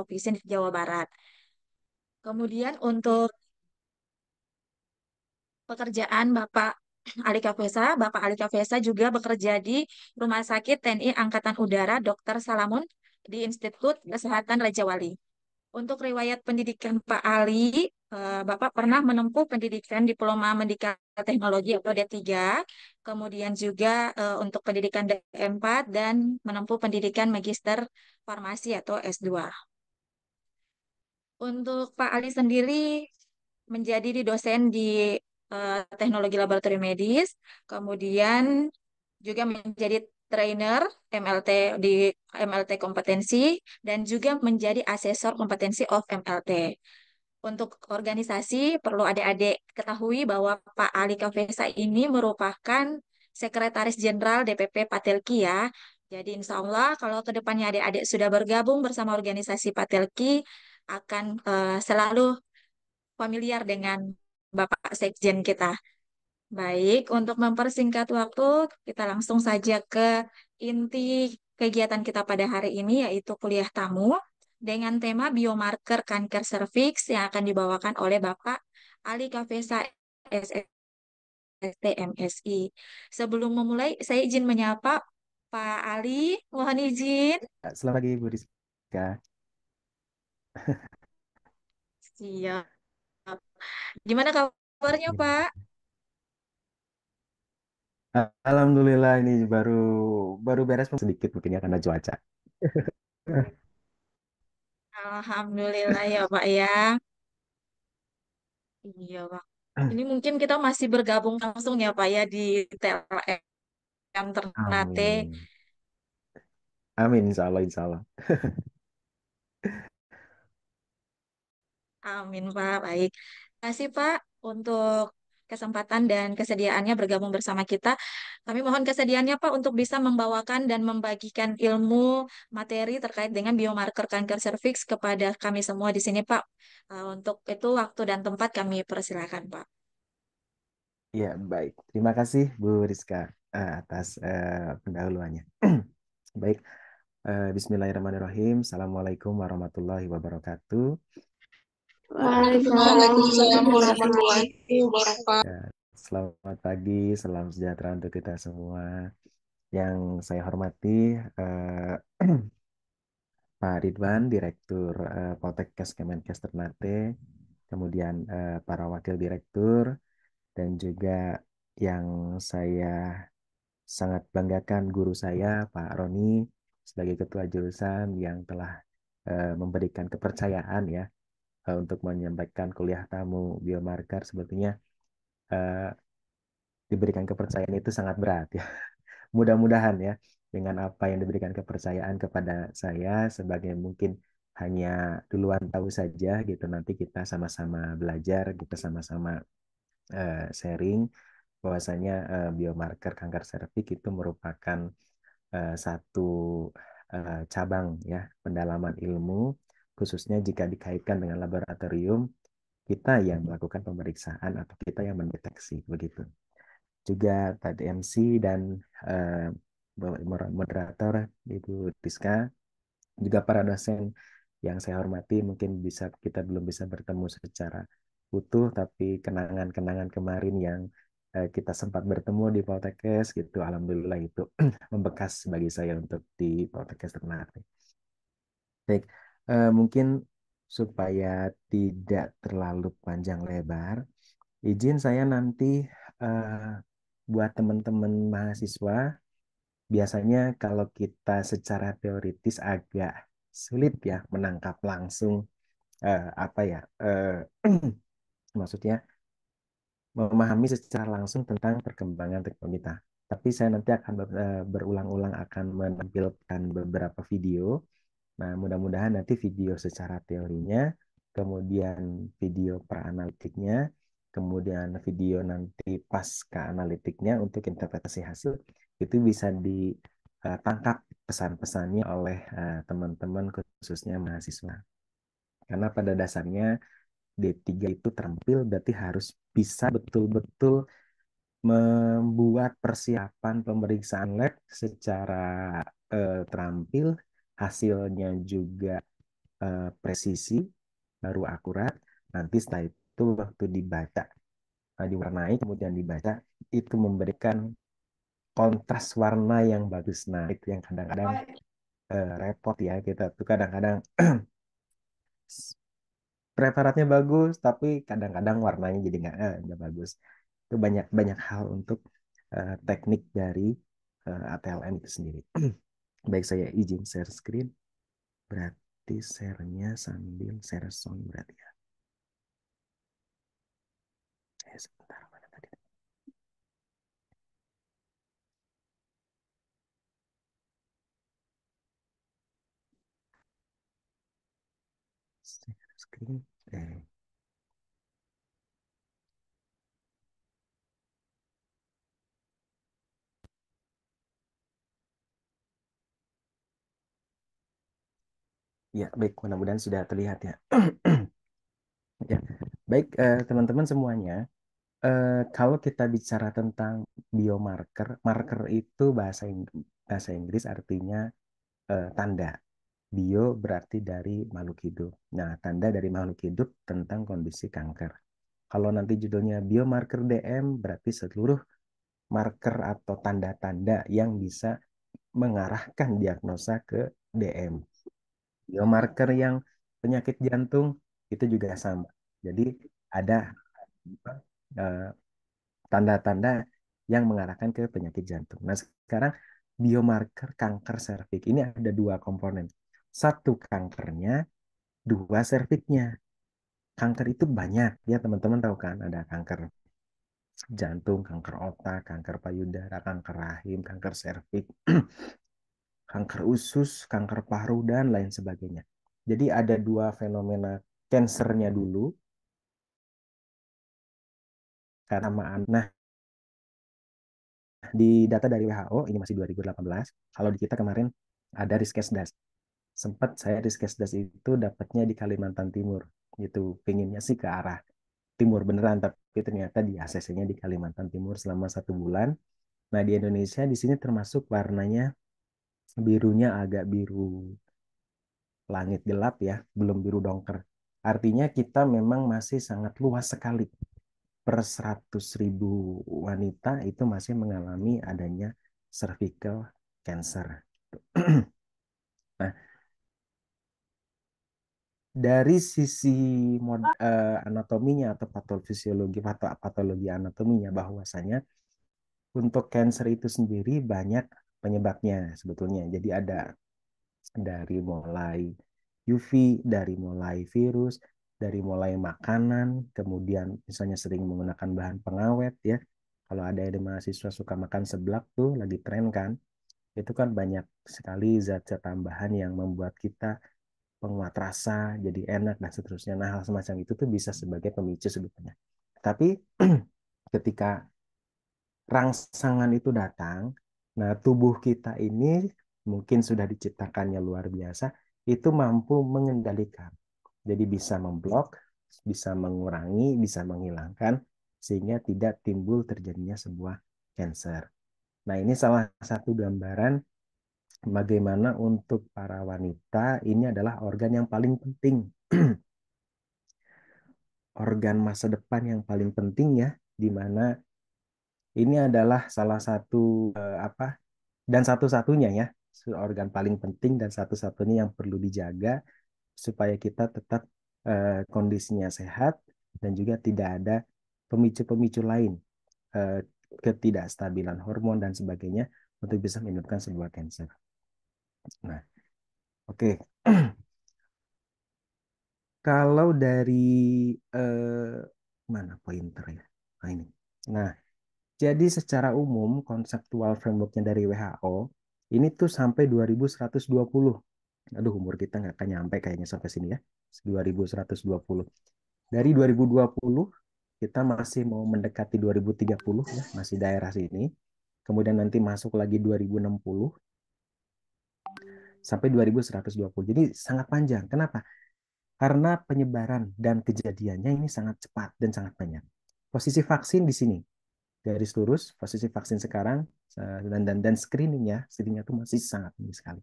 provinsi di Jawa Barat. Kemudian untuk pekerjaan Bapak Ali Kavesa, Bapak Ali Kavesa juga bekerja di Rumah Sakit TNI Angkatan Udara Dr. Salamun di Institut Kesehatan Raja Wali. Untuk riwayat pendidikan Pak Ali, eh, Bapak pernah menempuh pendidikan diploma mendikat Teknologi atau D3, kemudian juga eh, untuk pendidikan D4 dan menempuh pendidikan Magister Farmasi atau S2. Untuk Pak Ali sendiri menjadi dosen di uh, Teknologi Laboratorium Medis, kemudian juga menjadi trainer MLT di MLT kompetensi dan juga menjadi asesor kompetensi of MLT. Untuk organisasi perlu adik-adik ketahui bahwa Pak Ali Kavesa ini merupakan Sekretaris Jenderal DPP Patelki ya. Jadi insya Allah kalau kedepannya adik-adik sudah bergabung bersama organisasi Patelki, akan uh, selalu familiar dengan Bapak Sekjen kita. Baik, untuk mempersingkat waktu, kita langsung saja ke inti kegiatan kita pada hari ini, yaitu kuliah tamu dengan tema biomarker kanker serviks yang akan dibawakan oleh Bapak Ali Kavesa STMSI. Sebelum memulai, saya izin menyapa Pak Ali, mohon izin. Selamat pagi, Bu Rizka. Siap. Gimana kabarnya, iya. Pak? Alhamdulillah ini baru baru beres sedikit mungkin ya, karena cuaca. Alhamdulillah ya, Pak ya. Iya, Pak. Ini mungkin kita masih bergabung langsung ya, Pak ya, di TLM Ternate. Amin. Amin, insya Allah, insya Allah. Amin, Pak. Baik. Terima kasih, Pak, untuk kesempatan dan kesediaannya bergabung bersama kita. Kami mohon kesediaannya, Pak, untuk bisa membawakan dan membagikan ilmu materi terkait dengan biomarker kanker serviks kepada kami semua di sini, Pak. Eh, untuk itu, waktu dan tempat kami persilakan, Pak. Ya, baik. Terima kasih, Bu Rizka, eh, atas uh, pendahuluannya. baik. Uh, Bismillahirrahmanirrahim. Assalamualaikum warahmatullahi wabarakatuh. Ya, selamat pagi, salam sejahtera untuk kita semua. Yang saya hormati uh, Pak Ridwan, Direktur eh, Poltekkes Kemenkes Ternate, kemudian uh, para wakil direktur, dan juga yang saya sangat banggakan guru saya, Pak Roni, sebagai ketua jurusan yang telah uh, memberikan kepercayaan ya uh, untuk menyampaikan kuliah tamu biomarker sepertinya uh, diberikan kepercayaan itu sangat berat ya. Mudah-mudahan ya dengan apa yang diberikan kepercayaan kepada saya sebagai mungkin hanya duluan tahu saja gitu nanti kita sama-sama belajar kita gitu, sama-sama uh, sharing bahwasanya uh, biomarker kanker serviks itu merupakan uh, satu uh, cabang ya pendalaman ilmu khususnya jika dikaitkan dengan laboratorium kita yang melakukan pemeriksaan atau kita yang mendeteksi begitu. Juga tadi dan uh, moderator Ibu Tiska juga para dosen yang saya hormati mungkin bisa kita belum bisa bertemu secara utuh tapi kenangan-kenangan kemarin yang eh, kita sempat bertemu di Poltekkes gitu alhamdulillah itu membekas bagi saya untuk di Poltekkes Ternate. Baik, uh, mungkin supaya tidak terlalu panjang lebar, izin saya nanti uh, buat teman-teman mahasiswa, biasanya kalau kita secara teoritis agak sulit ya menangkap langsung uh, apa ya, uh, maksudnya memahami secara langsung tentang perkembangan teknologi kita tapi saya nanti akan berulang-ulang akan menampilkan beberapa video Nah, mudah-mudahan nanti video secara teorinya, kemudian video pra-analitiknya, kemudian video nanti pasca analitiknya untuk interpretasi hasil itu bisa ditangkap eh, pesan-pesannya oleh eh, teman-teman khususnya mahasiswa. Karena pada dasarnya D3 itu terampil berarti harus bisa betul-betul membuat persiapan pemeriksaan lab secara eh, terampil hasilnya juga uh, presisi baru akurat nanti setelah itu waktu dibaca uh, diwarnai kemudian dibaca itu memberikan kontras warna yang bagus nah itu yang kadang-kadang uh, repot ya kita tuh kadang-kadang preparatnya bagus tapi kadang-kadang warnanya jadi nggak eh, bagus itu banyak banyak hal untuk uh, teknik dari uh, ATLM itu sendiri Baik, saya izin share screen. Berarti share-nya sambil share sound berarti ya. Eh, sebentar, mana tadi? Share eh, Ya, baik. Mudah-mudahan sudah terlihat ya. ya, baik eh, teman-teman eh, semuanya. Eh, kalau kita bicara tentang biomarker, marker itu bahasa Inggris, bahasa Inggris artinya eh, tanda. Bio berarti dari makhluk hidup. Nah, tanda dari makhluk hidup tentang kondisi kanker. Kalau nanti judulnya biomarker DM, berarti seluruh marker atau tanda-tanda yang bisa mengarahkan diagnosa ke DM biomarker yang penyakit jantung itu juga sama. Jadi ada eh, tanda-tanda uh, yang mengarahkan ke penyakit jantung. Nah sekarang biomarker kanker serviks ini ada dua komponen. Satu kankernya, dua serviksnya. Kanker itu banyak ya teman-teman tahu kan ada kanker jantung, kanker otak, kanker payudara, kanker rahim, kanker serviks, kanker usus, kanker paru, dan lain sebagainya. Jadi ada dua fenomena kansernya dulu. Karena Nah, di data dari WHO, ini masih 2018, kalau di kita kemarin ada risk riskesdas. Sempat saya risk riskesdas itu dapatnya di Kalimantan Timur. Yaitu pinginnya sih ke arah timur beneran, tapi ternyata di ACC-nya di Kalimantan Timur selama satu bulan. Nah, di Indonesia di sini termasuk warnanya birunya agak biru langit gelap ya, belum biru dongker. Artinya kita memang masih sangat luas sekali. Per 100 ribu wanita itu masih mengalami adanya cervical cancer. nah, dari sisi mod, uh, anatominya atau patofisiologi atau patologi anatominya bahwasanya untuk cancer itu sendiri banyak penyebabnya sebetulnya. Jadi ada dari mulai UV, dari mulai virus, dari mulai makanan, kemudian misalnya sering menggunakan bahan pengawet ya. Kalau ada yang mahasiswa suka makan seblak tuh lagi tren kan. Itu kan banyak sekali zat-zat tambahan yang membuat kita penguat rasa, jadi enak dan seterusnya. Nah, hal semacam itu tuh bisa sebagai pemicu sebetulnya. Tapi ketika rangsangan itu datang, Nah, tubuh kita ini mungkin sudah diciptakannya luar biasa, itu mampu mengendalikan. Jadi bisa memblok, bisa mengurangi, bisa menghilangkan, sehingga tidak timbul terjadinya sebuah cancer. Nah, ini salah satu gambaran bagaimana untuk para wanita ini adalah organ yang paling penting. organ masa depan yang paling penting ya, di mana ini adalah salah satu uh, apa dan satu-satunya ya organ paling penting dan satu-satunya yang perlu dijaga supaya kita tetap uh, kondisinya sehat dan juga tidak ada pemicu-pemicu lain uh, ketidakstabilan hormon dan sebagainya untuk bisa menyebabkan sebuah kanker. Nah, oke. Okay. Kalau dari eh, mana pointer ya? Nah, ini. Nah, jadi secara umum konseptual frameworknya dari WHO ini tuh sampai 2120. Aduh umur kita nggak akan nyampe kayaknya sampai sini ya. 2120. Dari 2020 kita masih mau mendekati 2030 ya, masih daerah sini. Kemudian nanti masuk lagi 2060 sampai 2120. Jadi sangat panjang. Kenapa? Karena penyebaran dan kejadiannya ini sangat cepat dan sangat banyak. Posisi vaksin di sini garis lurus posisi vaksin sekarang eh, dan dan dan ya, screeningnya screeningnya itu masih sangat tinggi sekali.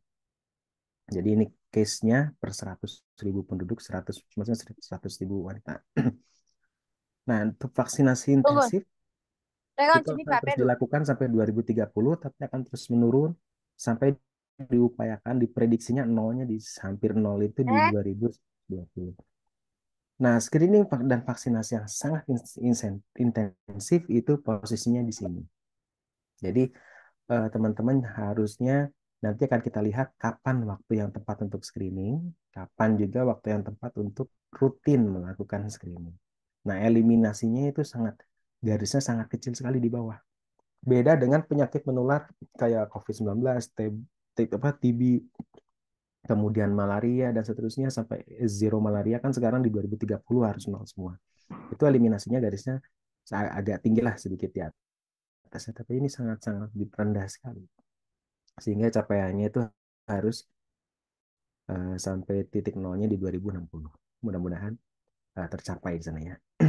Jadi ini case-nya per 100 ribu penduduk 100 maksudnya 100 ribu wanita. Nah, untuk vaksinasi intensif kan itu akan terus dilakukan sampai 2030 tapi akan terus menurun sampai diupayakan diprediksinya nolnya di hampir nol itu di eh? dua 2020. Nah, screening dan vaksinasi yang sangat intensif itu posisinya di sini. Jadi, eh, teman-teman harusnya nanti akan kita lihat kapan waktu yang tepat untuk screening, kapan juga waktu yang tepat untuk rutin melakukan screening. Nah, eliminasinya itu sangat garisnya sangat kecil sekali di bawah. Beda dengan penyakit menular kayak COVID-19, TB, TB, kemudian malaria dan seterusnya sampai zero malaria kan sekarang di 2030 harus nol semua. Itu eliminasinya garisnya agak tinggi lah sedikit ya atasnya, tapi ini sangat-sangat rendah sekali. Sehingga capaiannya itu harus uh, sampai titik nolnya di 2060. Mudah-mudahan uh, tercapai di sana ya.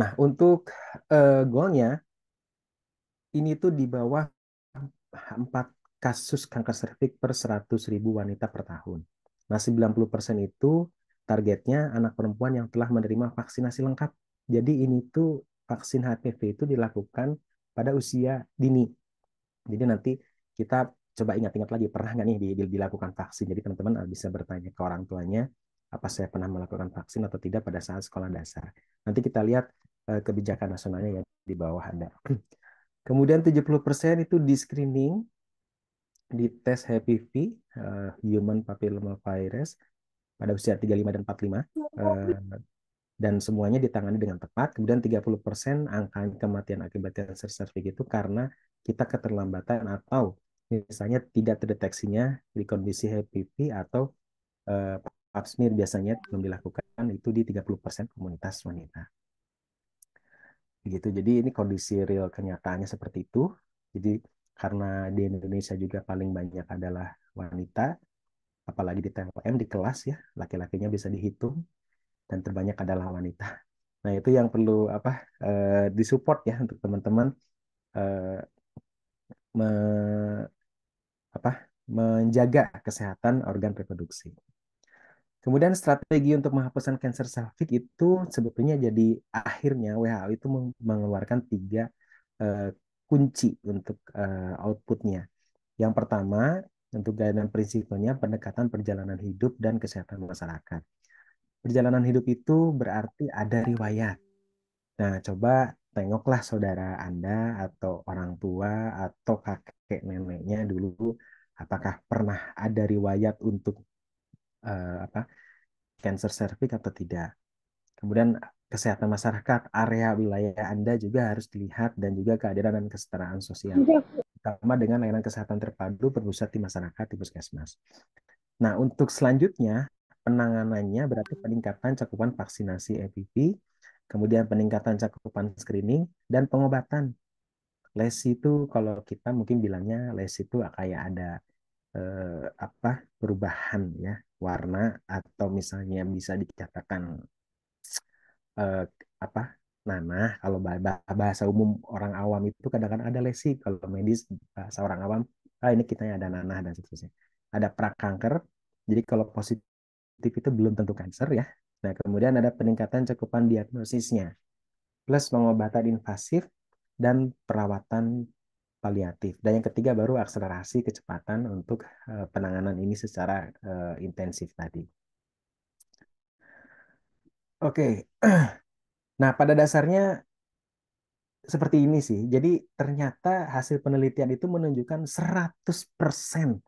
nah, untuk uh, goalnya, ini tuh di bawah 4 kasus kanker serviks per ribu wanita per tahun. Nah, 90% itu targetnya anak perempuan yang telah menerima vaksinasi lengkap. Jadi ini tuh vaksin HPV itu dilakukan pada usia dini. Jadi nanti kita coba ingat-ingat lagi pernah nggak nih dilakukan vaksin. Jadi teman-teman ah, bisa bertanya ke orang tuanya apa saya pernah melakukan vaksin atau tidak pada saat sekolah dasar. Nanti kita lihat eh, kebijakan nasionalnya yang di bawah ada. Kemudian 70% itu di screening di tes HPV uh, eh, human papilloma virus pada usia 35 dan 45 uh, eh, dan semuanya ditangani dengan tepat. Kemudian 30% angka kematian akibat kanker cervix itu karena kita keterlambatan atau misalnya tidak terdeteksinya di kondisi HPV atau uh, pap smear biasanya belum dilakukan itu di 30% komunitas wanita. gitu Jadi ini kondisi real kenyataannya seperti itu. Jadi karena di Indonesia juga paling banyak adalah wanita, apalagi di TLM di kelas ya, laki-lakinya bisa dihitung dan terbanyak adalah wanita. Nah, itu yang perlu apa uh, disupport ya untuk teman-teman uh, me, menjaga kesehatan organ reproduksi. Kemudian strategi untuk menghapuskan kanker salvik itu sebetulnya jadi akhirnya WHO itu mengeluarkan tiga uh, kunci untuk uh, outputnya. Yang pertama, untuk gaya dan prinsipnya pendekatan perjalanan hidup dan kesehatan masyarakat. Perjalanan hidup itu berarti ada riwayat. Nah, coba tengoklah saudara Anda atau orang tua atau kakek neneknya dulu apakah pernah ada riwayat untuk uh, apa cancer cervix atau tidak. Kemudian kesehatan masyarakat, area wilayah Anda juga harus dilihat dan juga keadilan dan kesetaraan sosial. Terutama iya. dengan layanan kesehatan terpadu berpusat di masyarakat di puskesmas. Nah, untuk selanjutnya penanganannya berarti peningkatan cakupan vaksinasi EPP, kemudian peningkatan cakupan screening dan pengobatan. Lesi itu kalau kita mungkin bilangnya lesi itu kayak ada eh, apa perubahan ya warna atau misalnya bisa dikatakan uh, apa nanah kalau bahasa umum orang awam itu kadang-kadang ada lesi kalau medis bahasa orang awam ah ini kita ada nanah dan seterusnya ada prakanker jadi kalau positif itu belum tentu kanker ya nah kemudian ada peningkatan cakupan diagnosisnya plus pengobatan invasif dan perawatan paliatif dan yang ketiga baru akselerasi kecepatan untuk eh, penanganan ini secara eh, intensif tadi. Oke. Nah, pada dasarnya seperti ini sih. Jadi ternyata hasil penelitian itu menunjukkan 100%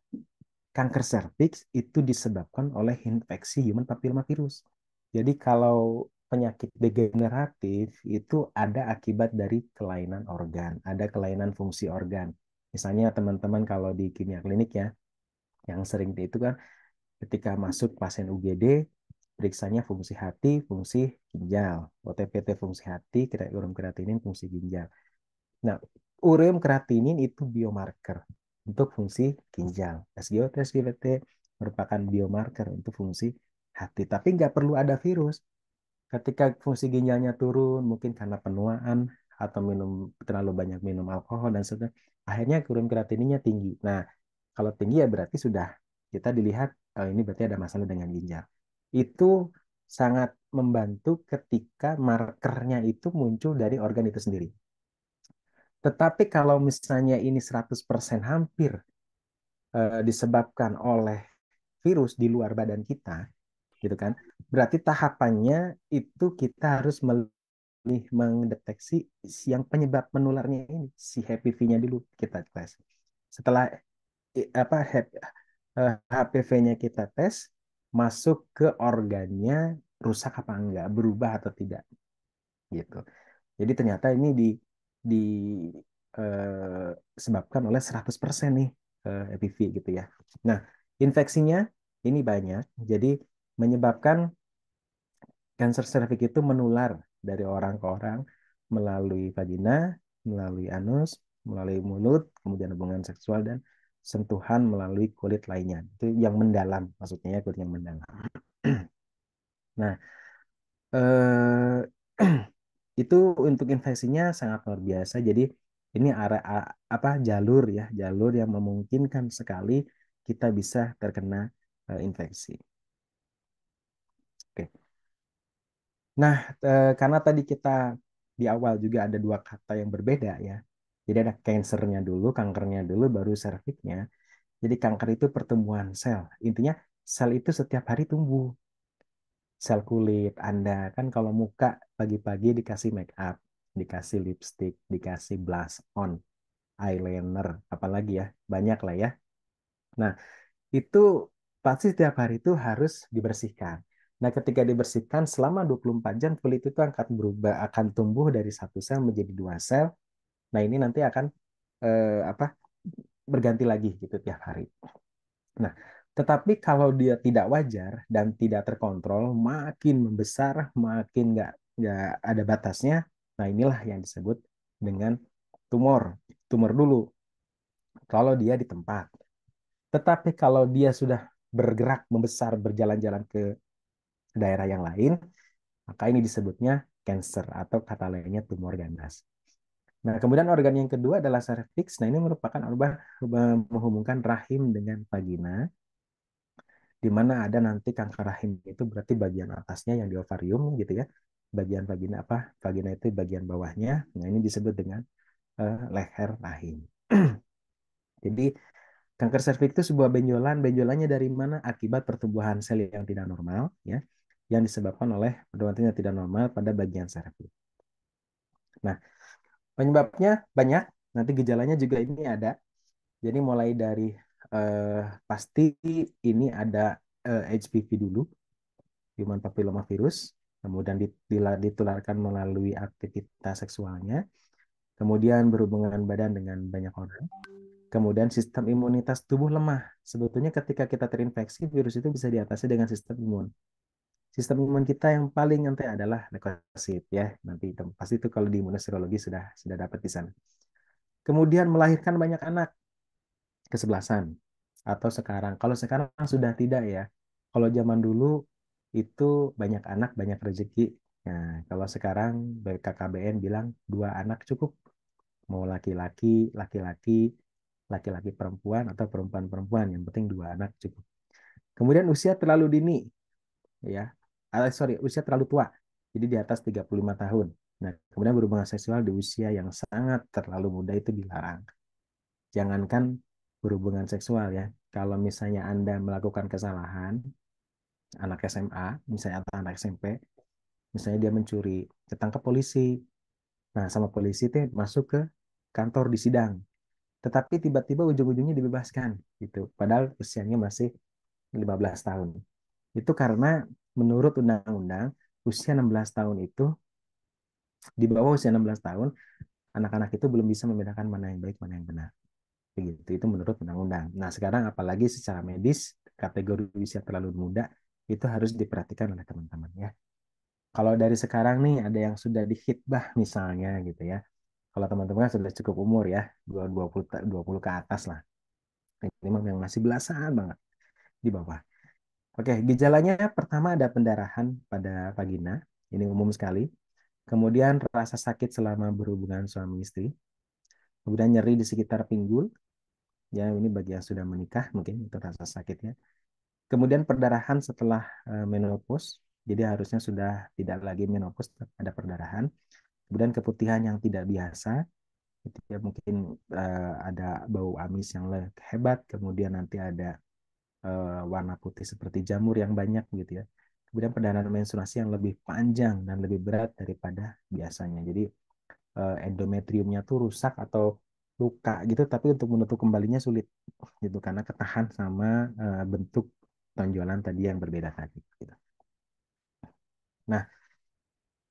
kanker serviks itu disebabkan oleh infeksi human papilloma virus. Jadi kalau penyakit degeneratif itu ada akibat dari kelainan organ, ada kelainan fungsi organ. Misalnya teman-teman kalau di kimia klinik ya, yang sering itu kan ketika masuk pasien UGD periksanya fungsi hati, fungsi ginjal. OTPT fungsi hati, urin kreatinin fungsi ginjal. Nah, urin kreatinin itu biomarker untuk fungsi ginjal. SGOT, tes merupakan biomarker untuk fungsi hati. Tapi nggak perlu ada virus. Ketika fungsi ginjalnya turun, mungkin karena penuaan atau minum terlalu banyak minum alkohol dan sebagainya, akhirnya kurun kreatininnya tinggi. Nah, kalau tinggi ya berarti sudah kita dilihat oh, ini berarti ada masalah dengan ginjal itu sangat membantu ketika markernya itu muncul dari organ itu sendiri. Tetapi kalau misalnya ini 100% hampir eh, disebabkan oleh virus di luar badan kita, gitu kan? Berarti tahapannya itu kita harus melih mendeteksi yang penyebab menularnya ini, si HPV-nya dulu kita tes. Setelah apa HPV-nya eh, kita tes, masuk ke organnya rusak apa enggak, berubah atau tidak. Gitu. Jadi ternyata ini di disebabkan eh, oleh 100% nih eh, EPV gitu ya. Nah, infeksinya ini banyak. Jadi menyebabkan kanker serviks itu menular dari orang ke orang melalui vagina, melalui anus, melalui mulut, kemudian hubungan seksual dan sentuhan melalui kulit lainnya. Itu yang mendalam, maksudnya ya kulit yang mendalam. nah, eh, itu untuk infeksinya sangat luar biasa. Jadi ini arah apa jalur ya, jalur yang memungkinkan sekali kita bisa terkena eh, infeksi. Oke. Nah, eh, karena tadi kita di awal juga ada dua kata yang berbeda ya. Jadi ada kansernya dulu, kankernya dulu, baru serviknya. Jadi kanker itu pertumbuhan sel. Intinya sel itu setiap hari tumbuh. Sel kulit Anda kan kalau muka pagi-pagi dikasih make up, dikasih lipstick, dikasih blush on, eyeliner, apalagi ya, banyak lah ya. Nah, itu pasti setiap hari itu harus dibersihkan. Nah, ketika dibersihkan selama 24 jam kulit itu akan berubah akan tumbuh dari satu sel menjadi dua sel, Nah, ini nanti akan eh, apa berganti lagi gitu tiap hari. Nah, tetapi kalau dia tidak wajar dan tidak terkontrol, makin membesar, makin nggak nggak ada batasnya. Nah, inilah yang disebut dengan tumor, tumor dulu. Kalau dia di tempat. Tetapi kalau dia sudah bergerak, membesar, berjalan-jalan ke daerah yang lain, maka ini disebutnya cancer atau kata lainnya tumor ganas. Nah, kemudian organ yang kedua adalah serviks. Nah, ini merupakan organ menghubungkan rahim dengan vagina. Di mana ada nanti kanker rahim itu berarti bagian atasnya yang di ovarium gitu ya. Bagian vagina apa? Vagina itu bagian bawahnya. Nah, ini disebut dengan uh, leher rahim. Jadi kanker serviks itu sebuah benjolan. Benjolannya dari mana? Akibat pertumbuhan sel yang tidak normal ya, yang disebabkan oleh pertumbuhan yang tidak normal pada bagian serviks. Nah, Penyebabnya banyak, nanti gejalanya juga ini ada. Jadi mulai dari eh, pasti ini ada eh, HPV dulu, human papilloma virus, kemudian ditularkan melalui aktivitas seksualnya, kemudian berhubungan badan dengan banyak orang, kemudian sistem imunitas tubuh lemah. Sebetulnya ketika kita terinfeksi, virus itu bisa diatasi dengan sistem imun sistem imun kita yang paling nanti adalah leukosit ya. Nanti itu, pasti itu kalau di imunoserologi sudah sudah dapat di sana. Kemudian melahirkan banyak anak kesebelasan atau sekarang. Kalau sekarang sudah tidak ya. Kalau zaman dulu itu banyak anak banyak rezeki. Nah, kalau sekarang BKKBN bilang dua anak cukup. Mau laki-laki, laki-laki, laki-laki perempuan atau perempuan-perempuan. Yang penting dua anak cukup. Kemudian usia terlalu dini, ya uh, sorry usia terlalu tua jadi di atas 35 tahun nah kemudian berhubungan seksual di usia yang sangat terlalu muda itu dilarang jangankan berhubungan seksual ya kalau misalnya anda melakukan kesalahan anak SMA misalnya atau anak SMP misalnya dia mencuri ketangkap polisi nah sama polisi itu masuk ke kantor di sidang tetapi tiba-tiba ujung-ujungnya dibebaskan gitu padahal usianya masih 15 tahun itu karena menurut undang-undang usia 16 tahun itu di bawah usia 16 tahun anak-anak itu belum bisa membedakan mana yang baik mana yang benar. Begitu itu menurut undang-undang. Nah, sekarang apalagi secara medis kategori usia terlalu muda itu harus diperhatikan oleh teman-teman ya. Kalau dari sekarang nih ada yang sudah dihitbah misalnya gitu ya. Kalau teman-teman kan sudah cukup umur ya, 20 20 ke atas lah. Ini memang yang masih belasan banget di bawah Oke, gejalanya pertama ada pendarahan pada vagina, ini umum sekali. Kemudian rasa sakit selama berhubungan suami istri. Kemudian nyeri di sekitar pinggul. Ya, ini bagi yang sudah menikah mungkin itu rasa sakitnya. Kemudian perdarahan setelah eh, menopause. Jadi harusnya sudah tidak lagi menopause ada perdarahan. Kemudian keputihan yang tidak biasa. Ya mungkin eh, ada bau amis yang hebat, kemudian nanti ada uh, warna putih seperti jamur yang banyak gitu ya. Kemudian pendarahan menstruasi yang lebih panjang dan lebih berat daripada biasanya. Jadi uh, endometriumnya tuh rusak atau luka gitu tapi untuk menutup kembalinya sulit gitu karena ketahan sama uh, bentuk tonjolan tadi yang berbeda tadi gitu. Nah,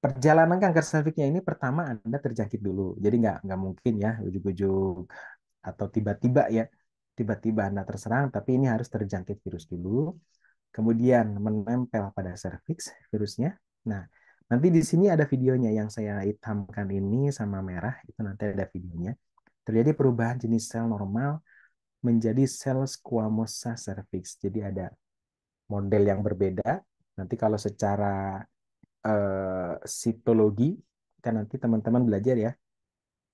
perjalanan kanker serviksnya ini pertama Anda terjangkit dulu. Jadi nggak nggak mungkin ya ujuk-ujuk atau tiba-tiba ya tiba-tiba Anda nah, terserang, tapi ini harus terjangkit virus dulu. Kemudian menempel pada serviks virusnya. Nah, nanti di sini ada videonya yang saya hitamkan ini sama merah, itu nanti ada videonya. Terjadi perubahan jenis sel normal menjadi sel squamosa cervix. Jadi ada model yang berbeda. Nanti kalau secara eh, sitologi, kan nanti teman-teman belajar ya,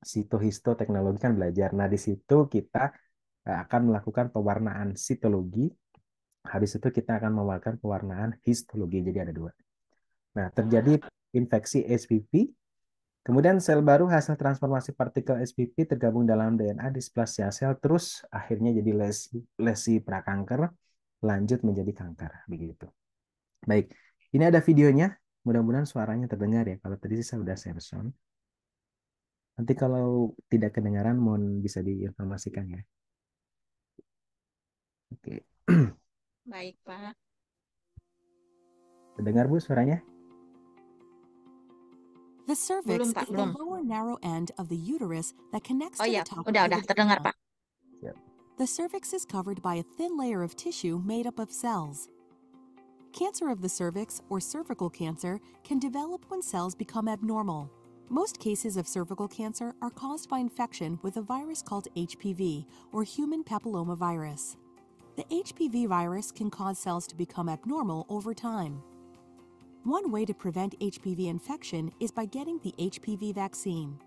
sitohistoteknologi kan belajar. Nah, di situ kita Nah, akan melakukan pewarnaan sitologi. Habis itu kita akan melakukan pewarnaan histologi. Jadi ada dua. Nah, terjadi ah. infeksi SPP. Kemudian sel baru hasil transformasi partikel SPP tergabung dalam DNA displasia sel terus akhirnya jadi lesi lesi prakanker lanjut menjadi kanker begitu. Baik, ini ada videonya. Mudah-mudahan suaranya terdengar ya. Kalau tadi saya sudah share sound. Nanti kalau tidak kedengaran mohon bisa diinformasikan ya. Oke. Baik, Pak. Terdengar Bu suaranya? The cervix belum, Pak, is belum. the lower narrow end of the uterus that connects oh, to iya. the top. Oh Udah, udah, terdengar, Pak. Yep. The cervix is covered by a thin layer of tissue made up of cells. Cancer of the cervix or cervical cancer can develop when cells become abnormal. Most cases of cervical cancer are caused by infection with a virus called HPV or human papillomavirus. The HPV virus can cause cells to become abnormal over time. One way to prevent HPV infection is by getting the HPV vaccine.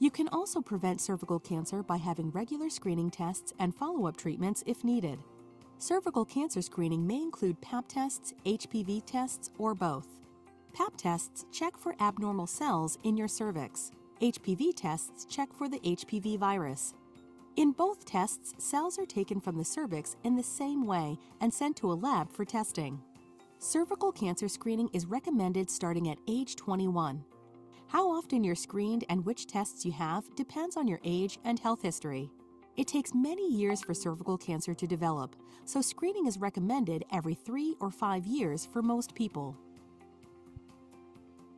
You can also prevent cervical cancer by having regular screening tests and follow-up treatments if needed. Cervical cancer screening may include PAP tests, HPV tests, or both. PAP tests check for abnormal cells in your cervix. HPV tests check for the HPV virus. In both tests, cells are taken from the cervix in the same way and sent to a lab for testing. Cervical cancer screening is recommended starting at age 21. How often you're screened and which tests you have depends on your age and health history. It takes many years for cervical cancer to develop, so screening is recommended every three or five years for most people.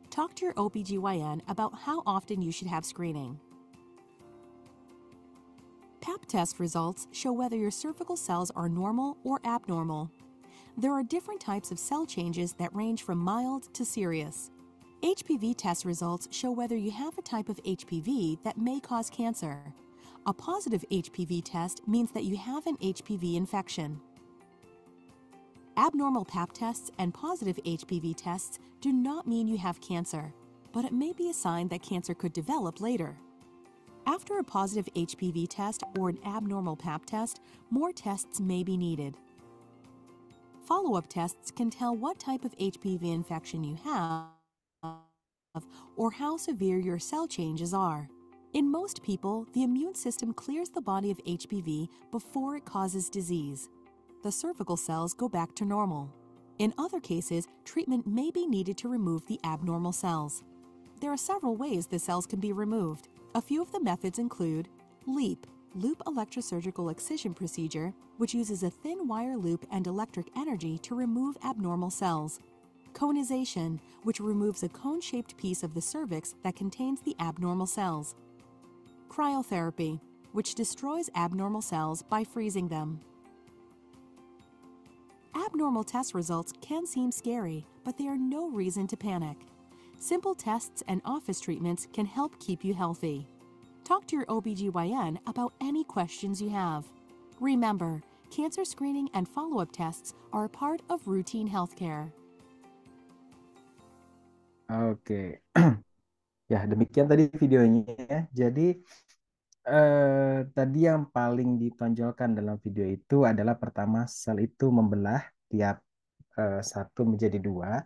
Talk to your OBGYN about how often you should have screening. Pap test results show whether your cervical cells are normal or abnormal. There are different types of cell changes that range from mild to serious. HPV test results show whether you have a type of HPV that may cause cancer. A positive HPV test means that you have an HPV infection. Abnormal pap tests and positive HPV tests do not mean you have cancer, but it may be a sign that cancer could develop later. After a positive HPV test or an abnormal pap test, more tests may be needed. Follow-up tests can tell what type of HPV infection you have or how severe your cell changes are. In most people, the immune system clears the body of HPV before it causes disease. The cervical cells go back to normal. In other cases, treatment may be needed to remove the abnormal cells. There are several ways the cells can be removed. A few of the methods include LEAP, loop electrosurgical excision procedure, which uses a thin wire loop and electric energy to remove abnormal cells. Conization, which removes a cone-shaped piece of the cervix that contains the abnormal cells. Cryotherapy, which destroys abnormal cells by freezing them. Abnormal test results can seem scary, but they are no reason to panic. simple tests and office treatments can help keep you healthy. Talk to your OBGYN about any questions you have. Remember, cancer screening and follow-up tests are a part of routine healthcare. Oke. Okay. ya, demikian tadi videonya. Jadi eh, tadi yang paling ditonjolkan dalam video itu adalah pertama sel itu membelah tiap eh, satu menjadi dua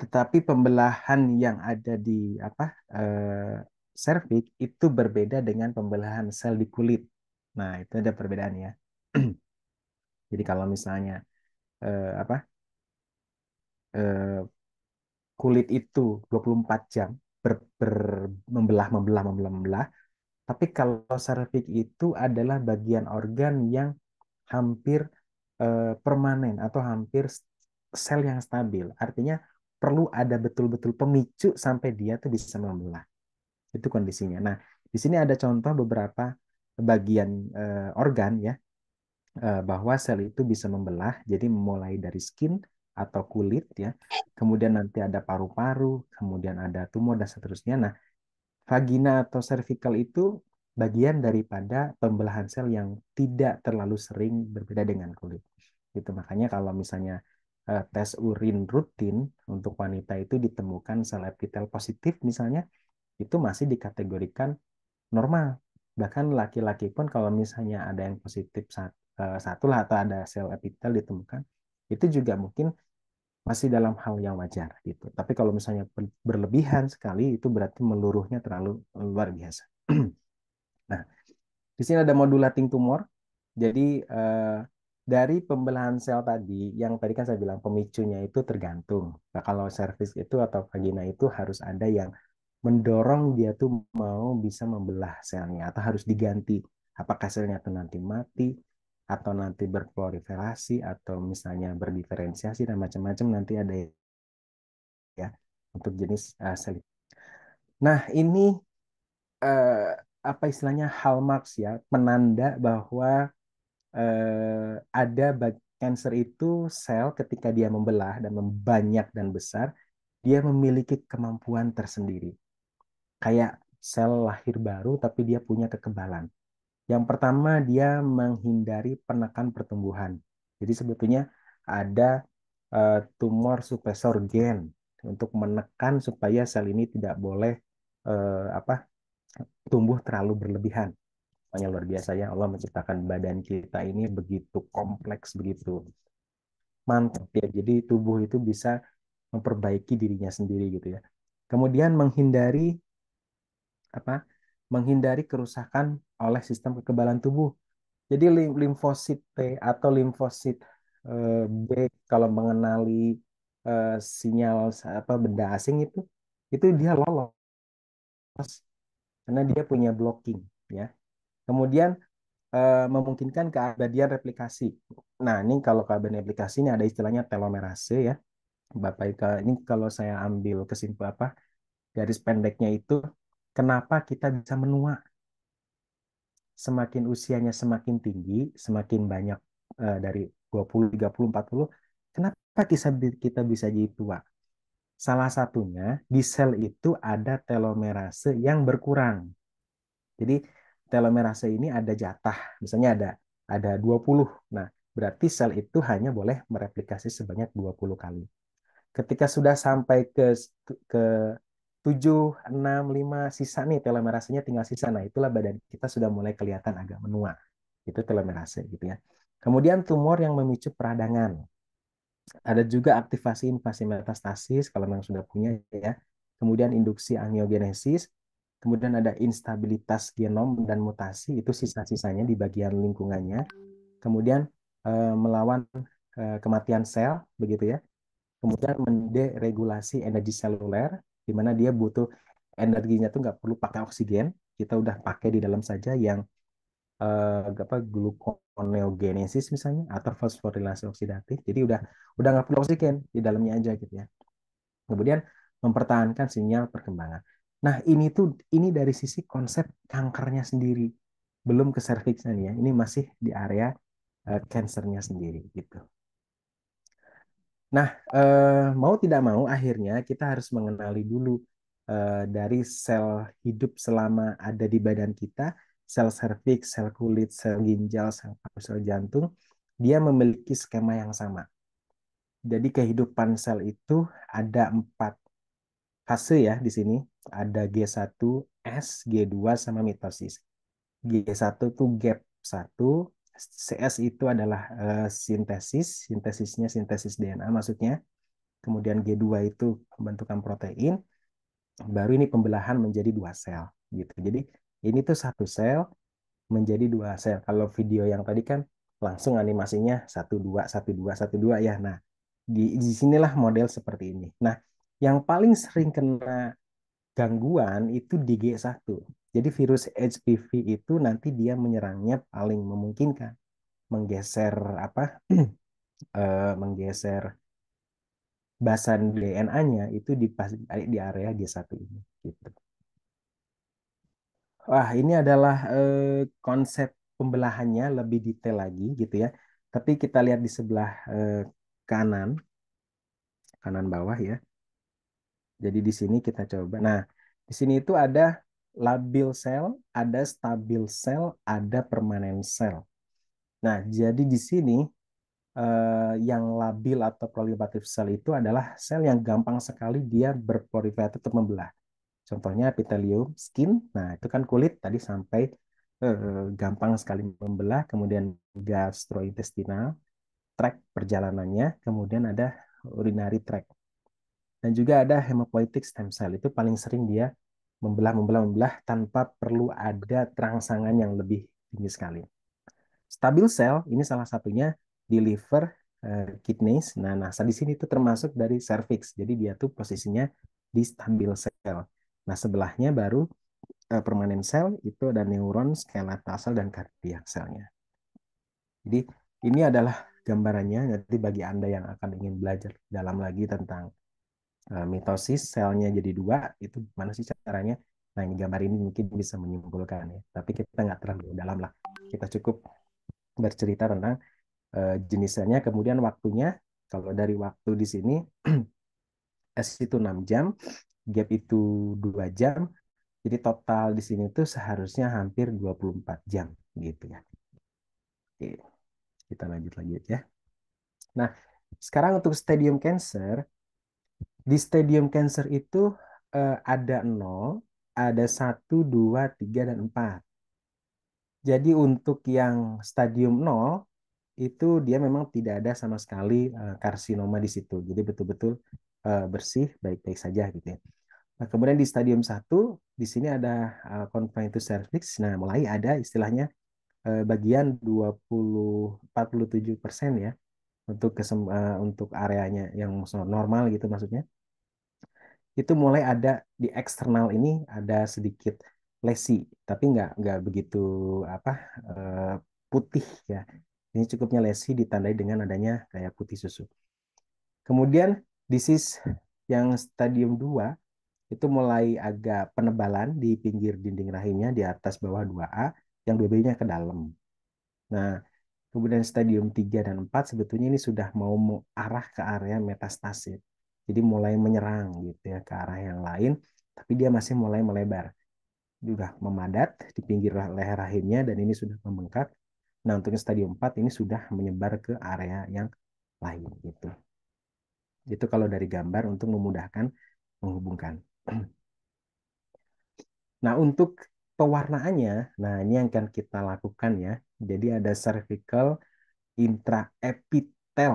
tetapi pembelahan yang ada di apa servik eh, serviks itu berbeda dengan pembelahan sel di kulit. Nah, itu ada perbedaannya. Jadi kalau misalnya uh, apa uh, kulit itu 24 jam ber, ber, membelah membelah membelah membelah, tapi kalau servik itu adalah bagian organ yang hampir uh, permanen atau hampir sel yang stabil. Artinya perlu ada betul-betul pemicu sampai dia tuh bisa membelah. Itu kondisinya. Nah, di sini ada contoh beberapa bagian eh, organ ya eh, bahwa sel itu bisa membelah. Jadi mulai dari skin atau kulit ya, kemudian nanti ada paru-paru, kemudian ada tumor dan seterusnya. Nah, vagina atau cervical itu bagian daripada pembelahan sel yang tidak terlalu sering berbeda dengan kulit. Itu makanya kalau misalnya Eh, tes urin rutin untuk wanita itu ditemukan sel epitel positif misalnya itu masih dikategorikan normal bahkan laki-laki pun kalau misalnya ada yang positif eh, satu lah atau ada sel epitel ditemukan itu juga mungkin masih dalam hal yang wajar gitu tapi kalau misalnya berlebihan sekali itu berarti meluruhnya terlalu luar biasa nah di sini ada modulating tumor jadi eh, dari pembelahan sel tadi yang tadi kan saya bilang pemicunya itu tergantung. Nah, kalau servis itu atau vagina itu harus ada yang mendorong dia tuh mau bisa membelah selnya atau harus diganti. Apakah selnya itu nanti mati atau nanti berproliferasi atau misalnya berdiferensiasi dan macam-macam nanti ada ya untuk jenis uh, sel. Nah, ini uh, apa istilahnya hallmarks ya, penanda bahwa eh, ada cancer itu sel ketika dia membelah dan membanyak dan besar, dia memiliki kemampuan tersendiri. Kayak sel lahir baru tapi dia punya kekebalan. Yang pertama dia menghindari penekan pertumbuhan. Jadi sebetulnya ada eh, tumor suppressor gen untuk menekan supaya sel ini tidak boleh eh, apa tumbuh terlalu berlebihan. Makanya luar biasa ya Allah menciptakan badan kita ini begitu kompleks, begitu mantap ya. Jadi tubuh itu bisa memperbaiki dirinya sendiri gitu ya. Kemudian menghindari apa? Menghindari kerusakan oleh sistem kekebalan tubuh. Jadi limfosit T atau limfosit eh, B kalau mengenali eh, sinyal apa benda asing itu itu dia lolos karena dia punya blocking ya Kemudian eh, memungkinkan keabadian replikasi. Nah, ini kalau keabadian replikasi ini ada istilahnya telomerase ya. Bapak Ika, ini kalau saya ambil kesimpul apa dari pendeknya itu kenapa kita bisa menua? Semakin usianya semakin tinggi, semakin banyak eh, dari 20, 30, 40, kenapa kita bisa jadi tua? Salah satunya di sel itu ada telomerase yang berkurang. Jadi telomerase ini ada jatah, misalnya ada ada 20. Nah, berarti sel itu hanya boleh mereplikasi sebanyak 20 kali. Ketika sudah sampai ke ke 7, 6, 5 sisa nih telomerasenya tinggal sisa. Nah, itulah badan kita sudah mulai kelihatan agak menua. Itu telomerase gitu ya. Kemudian tumor yang memicu peradangan. Ada juga aktivasi invasi metastasis kalau memang sudah punya ya. Kemudian induksi angiogenesis, Kemudian ada instabilitas genom dan mutasi itu sisa-sisanya di bagian lingkungannya. Kemudian eh, melawan eh, kematian sel begitu ya. Kemudian menderegulasi energi seluler di mana dia butuh energinya tuh nggak perlu pakai oksigen, kita udah pakai di dalam saja yang eh, apa gluconeogenesis misalnya atau fosforilasi oksidatif. Jadi udah udah nggak perlu oksigen di dalamnya aja gitu ya. Kemudian mempertahankan sinyal perkembangan. Nah, ini tuh ini dari sisi konsep kankernya sendiri. Belum ke serviksnya nih ya. Ini masih di area kansernya eh, uh, sendiri gitu. Nah, uh, mau tidak mau akhirnya kita harus mengenali dulu eh, dari sel hidup selama ada di badan kita, sel serviks, sel kulit, sel ginjal, sel paru, sel jantung, dia memiliki skema yang sama. Jadi kehidupan sel itu ada empat fase ya di sini ada G1, S, G2, sama mitosis. G1 itu gap 1, CS itu adalah uh, sintesis, sintesisnya sintesis DNA maksudnya. Kemudian G2 itu pembentukan protein. Baru ini pembelahan menjadi dua sel gitu. Jadi ini tuh satu sel menjadi dua sel. Kalau video yang tadi kan langsung animasinya satu dua satu dua satu dua ya. Nah di, di sinilah model seperti ini. Nah yang paling sering kena gangguan itu di G1. Jadi virus HPV itu nanti dia menyerangnya paling memungkinkan menggeser apa eh, menggeser basan hmm. DNA-nya itu di di area G1 ini gitu. Wah, ini adalah eh, konsep pembelahannya lebih detail lagi gitu ya. Tapi kita lihat di sebelah eh, kanan kanan bawah ya. Jadi di sini kita coba. Nah, di sini itu ada labil sel, ada stabil sel, ada permanen sel. Nah, jadi di sini eh, yang labil atau proliferatif sel itu adalah sel yang gampang sekali dia berproliferatif atau membelah. Contohnya epithelium skin. Nah, itu kan kulit tadi sampai eh, gampang sekali membelah, kemudian gastrointestinal trek perjalanannya, kemudian ada urinary tract. Dan juga ada hematopoietic stem cell. Itu paling sering dia membelah, membelah, membelah tanpa perlu ada terangsangan yang lebih tinggi sekali. Stabil cell ini salah satunya di liver, eh, kidneys. Nah, nah, di sini itu termasuk dari cervix. Jadi dia tuh posisinya di stabil cell. Nah, sebelahnya baru eh, permanen cell itu ada neuron, skeletal cell dan kardiak selnya. Jadi ini adalah gambarannya. Nanti bagi Anda yang akan ingin belajar dalam lagi tentang Eh, mitosis selnya jadi dua itu gimana sih caranya nah ini gambar ini mungkin bisa menyimpulkan ya tapi kita nggak terlalu dalam lah kita cukup bercerita tentang uh, eh, jenis kemudian waktunya kalau dari waktu di sini S itu 6 jam gap itu dua jam jadi total di sini itu seharusnya hampir 24 jam gitu ya Oke, kita lanjut lagi ya nah sekarang untuk stadium cancer di stadium cancer itu uh, ada 0, ada 1, 2, 3, dan 4. Jadi untuk yang stadium 0 itu dia memang tidak ada sama sekali uh, karsinoma di situ. Jadi betul-betul uh, bersih, baik-baik saja gitu ya. Nah, kemudian di stadium 1 di sini ada uh, confined to cervix. Nah, mulai ada istilahnya uh, bagian 20 47% ya untuk kesem uh, untuk areanya yang normal gitu maksudnya itu mulai ada di eksternal ini ada sedikit lesi tapi nggak nggak begitu apa uh, putih ya ini cukupnya lesi ditandai dengan adanya kayak putih susu kemudian disease yang stadium 2 itu mulai agak penebalan di pinggir dinding rahimnya di atas bawah 2A yang BB-nya ke dalam. Nah, Kemudian stadium 3 dan 4 sebetulnya ini sudah mau mengarah ke area metastasis. Jadi mulai menyerang gitu ya ke arah yang lain, tapi dia masih mulai melebar. Sudah memadat di pinggir leher rahimnya dan ini sudah membengkak. Nah, untuk stadium 4 ini sudah menyebar ke area yang lain gitu. Itu kalau dari gambar untuk memudahkan menghubungkan. Nah, untuk pewarnaannya, nah ini yang akan kita lakukan ya. Jadi ada cervical intraepitel.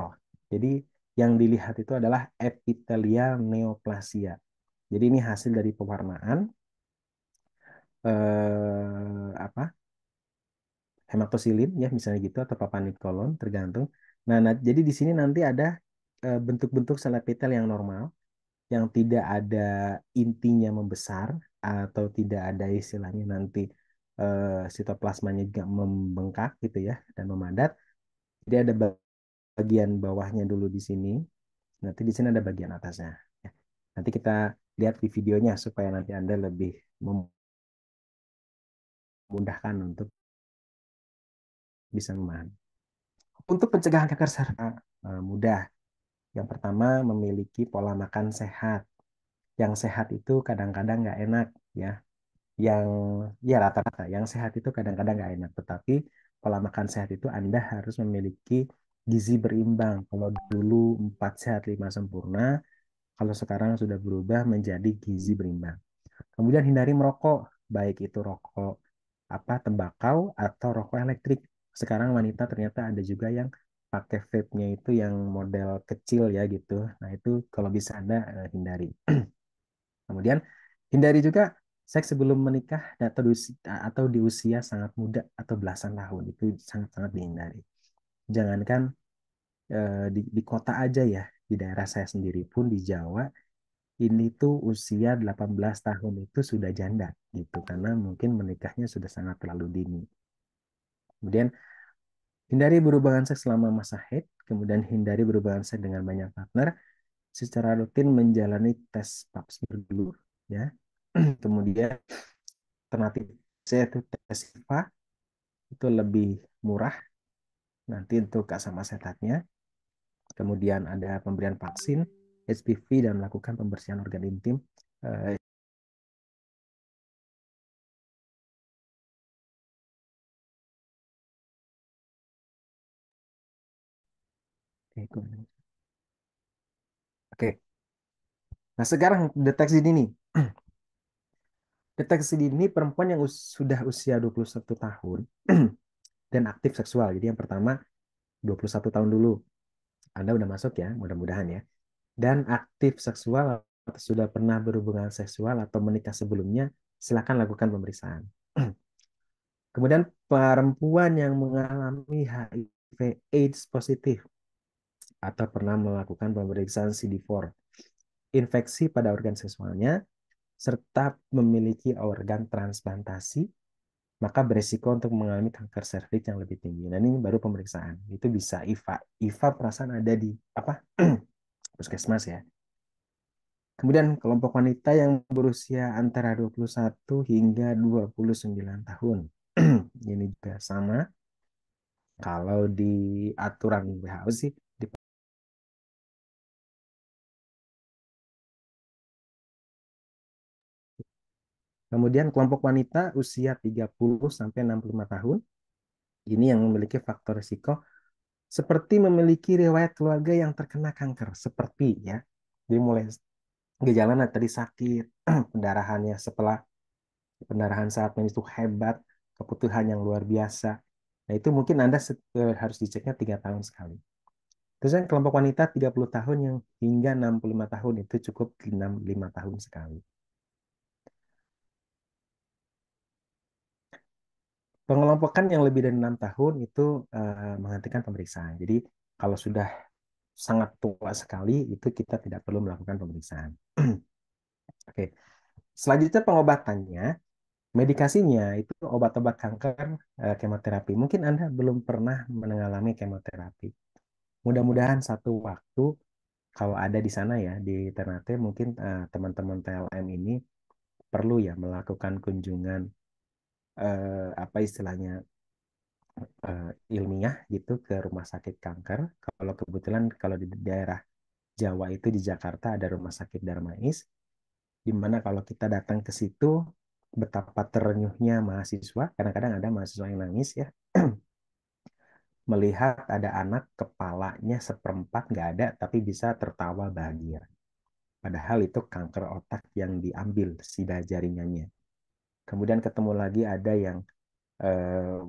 Jadi yang dilihat itu adalah epitelial neoplasia. Jadi ini hasil dari pewarnaan eh, apa hematosilin ya misalnya gitu atau papan kolon tergantung. Nah, nah jadi di sini nanti ada eh, bentuk-bentuk eh, sel epitel yang normal yang tidak ada intinya membesar atau tidak ada istilahnya nanti Eh, sitoplasmanya juga membengkak gitu ya dan memadat. Jadi ada bagian bawahnya dulu di sini. Nanti di sini ada bagian atasnya. Ya. Nanti kita lihat di videonya supaya nanti Anda lebih memudahkan untuk bisa memahami. Untuk pencegahan kanker serta eh, mudah. Yang pertama memiliki pola makan sehat. Yang sehat itu kadang-kadang nggak enak ya yang ya rata-rata yang sehat itu kadang-kadang nggak enak tetapi pola makan sehat itu anda harus memiliki gizi berimbang kalau dulu empat sehat lima sempurna kalau sekarang sudah berubah menjadi gizi berimbang kemudian hindari merokok baik itu rokok apa tembakau atau rokok elektrik sekarang wanita ternyata ada juga yang pakai vape-nya itu yang model kecil ya gitu nah itu kalau bisa anda eh, hindari kemudian hindari juga Seks sebelum menikah atau di, usia, atau di usia sangat muda atau belasan tahun itu sangat-sangat dihindari. Jangankan eh, di, di kota aja ya, di daerah saya sendiri pun di Jawa ini tuh usia 18 tahun itu sudah janda gitu karena mungkin menikahnya sudah sangat terlalu dini. Kemudian hindari berhubungan seks selama masa haid, kemudian hindari berhubungan seks dengan banyak partner, secara rutin menjalani tes pap smear dulu ya kemudian alternatif C itu tes IFA itu lebih murah nanti untuk kak sama setatnya kemudian ada pemberian vaksin HPV dan melakukan pembersihan organ intim eh, Oke. Oke. Nah, sekarang deteksi dini. Deteksi dini perempuan yang us sudah usia 21 tahun dan aktif seksual. Jadi yang pertama 21 tahun dulu. Anda udah masuk ya, mudah-mudahan ya. Dan aktif seksual atau sudah pernah berhubungan seksual atau menikah sebelumnya, silakan lakukan pemeriksaan. Kemudian perempuan yang mengalami HIV AIDS positif atau pernah melakukan pemeriksaan CD4 infeksi pada organ seksualnya serta memiliki organ transplantasi, maka beresiko untuk mengalami kanker serviks yang lebih tinggi. Nah ini baru pemeriksaan. Itu bisa IVA. IVA perasaan ada di apa? Puskesmas ya. Kemudian kelompok wanita yang berusia antara 21 hingga 29 tahun. ini juga sama. Kalau di aturan WHO sih Kemudian kelompok wanita usia 30 sampai 65 tahun ini yang memiliki faktor risiko seperti memiliki riwayat keluarga yang terkena kanker seperti ya. Jadi mulai gejala tadi sakit, pendarahannya setelah pendarahan saat menstruasi itu hebat, keputuhan yang luar biasa. Nah, itu mungkin Anda e, harus diceknya tiga tahun sekali. Terus yang kelompok wanita 30 tahun yang hingga 65 tahun itu cukup 65 tahun sekali. pengelompokan yang lebih dari enam tahun itu uh, menghentikan pemeriksaan. Jadi kalau sudah sangat tua sekali itu kita tidak perlu melakukan pemeriksaan. Oke. Selanjutnya pengobatannya, medikasinya itu obat-obat kanker uh, kemoterapi. Mungkin Anda belum pernah mengalami kemoterapi. Mudah-mudahan satu waktu kalau ada di sana ya di Ternate mungkin eh, teman-teman TLM ini perlu ya melakukan kunjungan eh, apa istilahnya eh, ilmiah gitu ke rumah sakit kanker. Kalau kebetulan kalau di daerah Jawa itu di Jakarta ada rumah sakit Darmais, di kalau kita datang ke situ betapa terenyuhnya mahasiswa. Kadang-kadang ada mahasiswa yang nangis ya. Melihat ada anak kepalanya seperempat nggak ada tapi bisa tertawa bahagia. Padahal itu kanker otak yang diambil sida jaringannya. Kemudian ketemu lagi ada yang eh,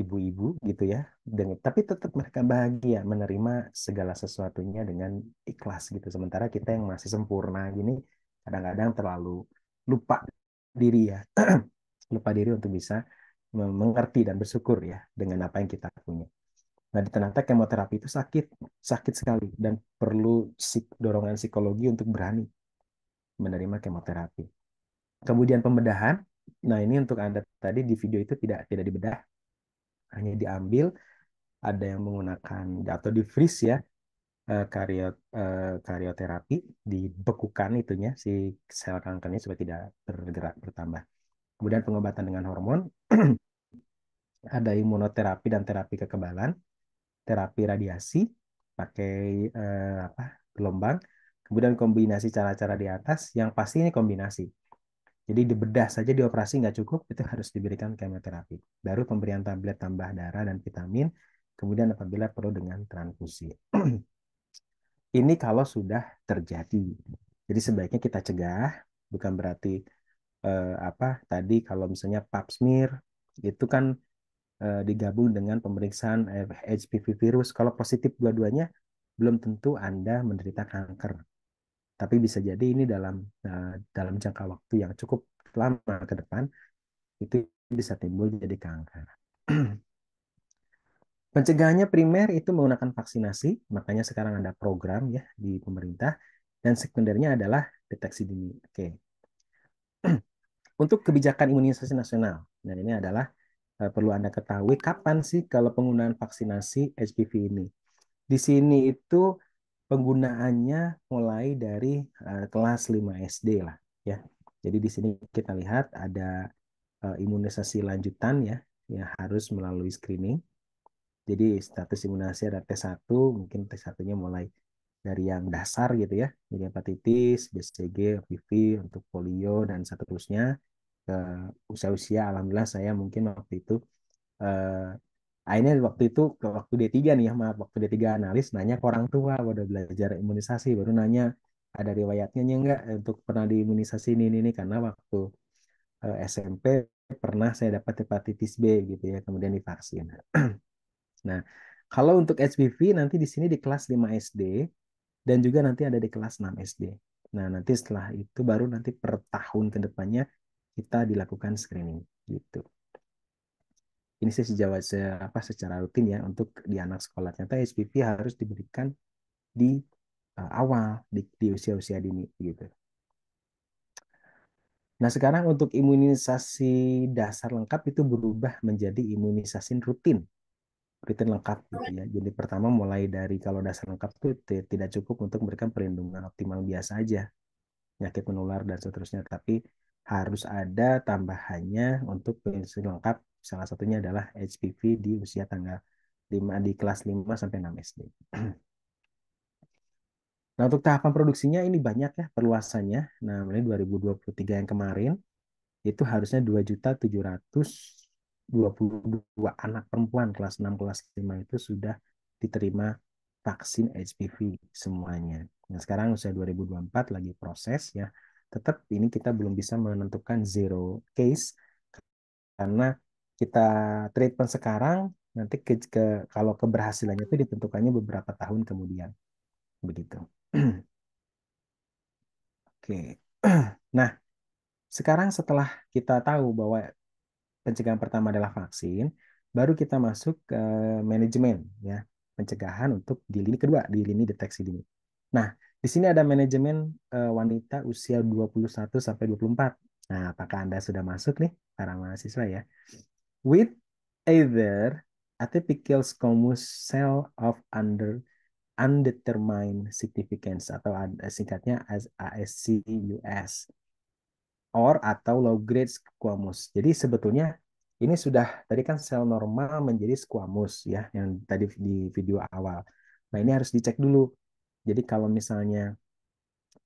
ibu-ibu uh, gitu ya, dengan, tapi tetap mereka bahagia menerima segala sesuatunya dengan ikhlas gitu. Sementara kita yang masih sempurna gini kadang-kadang terlalu lupa diri ya, lupa diri untuk bisa mengerti dan bersyukur ya dengan apa yang kita punya. Nah, di ternyata kemoterapi itu sakit, sakit sekali dan perlu dorongan psikologi untuk berani menerima kemoterapi. Kemudian pembedahan Nah, ini untuk Anda tadi di video itu tidak tidak dibedah. Hanya diambil ada yang menggunakan atau di freeze ya kariot eh, karyo eh, karyoterapi dibekukan itunya si sel kankernya supaya tidak bergerak bertambah. Kemudian pengobatan dengan hormon ada imunoterapi dan terapi kekebalan, terapi radiasi pakai eh, apa gelombang, kemudian kombinasi cara-cara di atas yang pasti ini kombinasi jadi di bedah saja dioperasi nggak cukup, itu harus diberikan kemoterapi. Baru pemberian tablet tambah darah dan vitamin, kemudian apabila perlu dengan transfusi. Ini kalau sudah terjadi. Jadi sebaiknya kita cegah, bukan berarti eh, apa tadi kalau misalnya pap smear itu kan eh, digabung dengan pemeriksaan HPV virus. Kalau positif dua-duanya, belum tentu Anda menderita kanker tapi bisa jadi ini dalam uh, dalam jangka waktu yang cukup lama ke depan itu bisa timbul jadi kanker. Pencegahannya primer itu menggunakan vaksinasi, makanya sekarang ada program ya di pemerintah dan sekundernya adalah deteksi dini. Oke. Untuk kebijakan imunisasi nasional. Nah, ini adalah uh, perlu Anda ketahui kapan sih kalau penggunaan vaksinasi HPV ini. Di sini itu penggunaannya mulai dari uh, kelas 5 SD lah ya. Jadi di sini kita lihat ada uh, imunisasi lanjutan ya yang harus melalui screening. Jadi status imunisasi ada T1, mungkin t 1 mulai dari yang dasar gitu ya, jadi hepatitis, BCG, HPV untuk polio dan seterusnya. Ke usia-usia alhamdulillah saya mungkin waktu itu uh, akhirnya waktu itu waktu D3 nih ya maaf waktu D3 analis nanya ke orang tua baru belajar imunisasi baru nanya ada riwayatnya nih enggak eh, untuk pernah diimunisasi ini ini, ini. karena waktu uh, eh, SMP pernah saya dapat hepatitis B gitu ya kemudian divaksin. nah kalau untuk HPV nanti di sini di kelas 5 SD dan juga nanti ada di kelas 6 SD. Nah nanti setelah itu baru nanti per tahun kedepannya kita dilakukan screening gitu ini sih sejauh se, apa secara rutin ya untuk di anak sekolah ternyata HPV harus diberikan di uh, awal di, di usia-usia dini gitu. Nah, sekarang untuk imunisasi dasar lengkap itu berubah menjadi imunisasi rutin. Rutin lengkap gitu ya. Jadi pertama mulai dari kalau dasar lengkap itu tidak cukup untuk memberikan perlindungan optimal biasa aja. Penyakit menular dan seterusnya, tapi harus ada tambahannya untuk imunisasi lengkap Salah satunya adalah HPV di usia tanggal 5 di kelas 5 sampai 6 SD. Nah, untuk tahapan produksinya ini banyak ya perluasannya. Nah, mulai 2023 yang kemarin itu harusnya 2.722 anak perempuan kelas 6 kelas 5 itu sudah diterima vaksin HPV semuanya. Nah, sekarang usia 2024 lagi proses ya. Tetap ini kita belum bisa menentukan zero case karena kita treatment sekarang nanti ke, ke kalau keberhasilannya itu ditentukannya beberapa tahun kemudian begitu oke nah sekarang setelah kita tahu bahwa pencegahan pertama adalah vaksin baru kita masuk ke manajemen ya pencegahan untuk di lini kedua di lini deteksi dini nah di sini ada manajemen eh, wanita usia 21 sampai 24 nah apakah anda sudah masuk nih para mahasiswa ya with either atypical squamous cell of under undetermined significance atau singkatnya as ASCUS or atau low grade squamous. Jadi sebetulnya ini sudah tadi kan sel normal menjadi squamous ya yang tadi di video awal. Nah, ini harus dicek dulu. Jadi kalau misalnya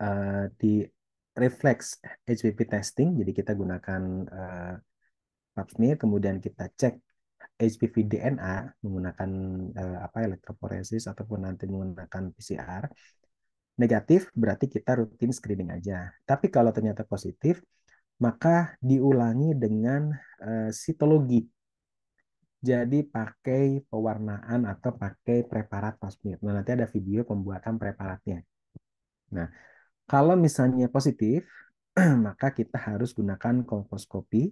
uh, di reflex HPV testing, jadi kita gunakan uh, smear kemudian kita cek HPV DNA menggunakan eh, apa elektroforesis ataupun nanti menggunakan PCR negatif berarti kita rutin screening aja. Tapi kalau ternyata positif maka diulangi dengan eh, sitologi. Jadi pakai pewarnaan atau pakai preparat plasmid. Nah, nanti ada video pembuatan preparatnya. Nah, kalau misalnya positif maka kita harus gunakan kolposcopy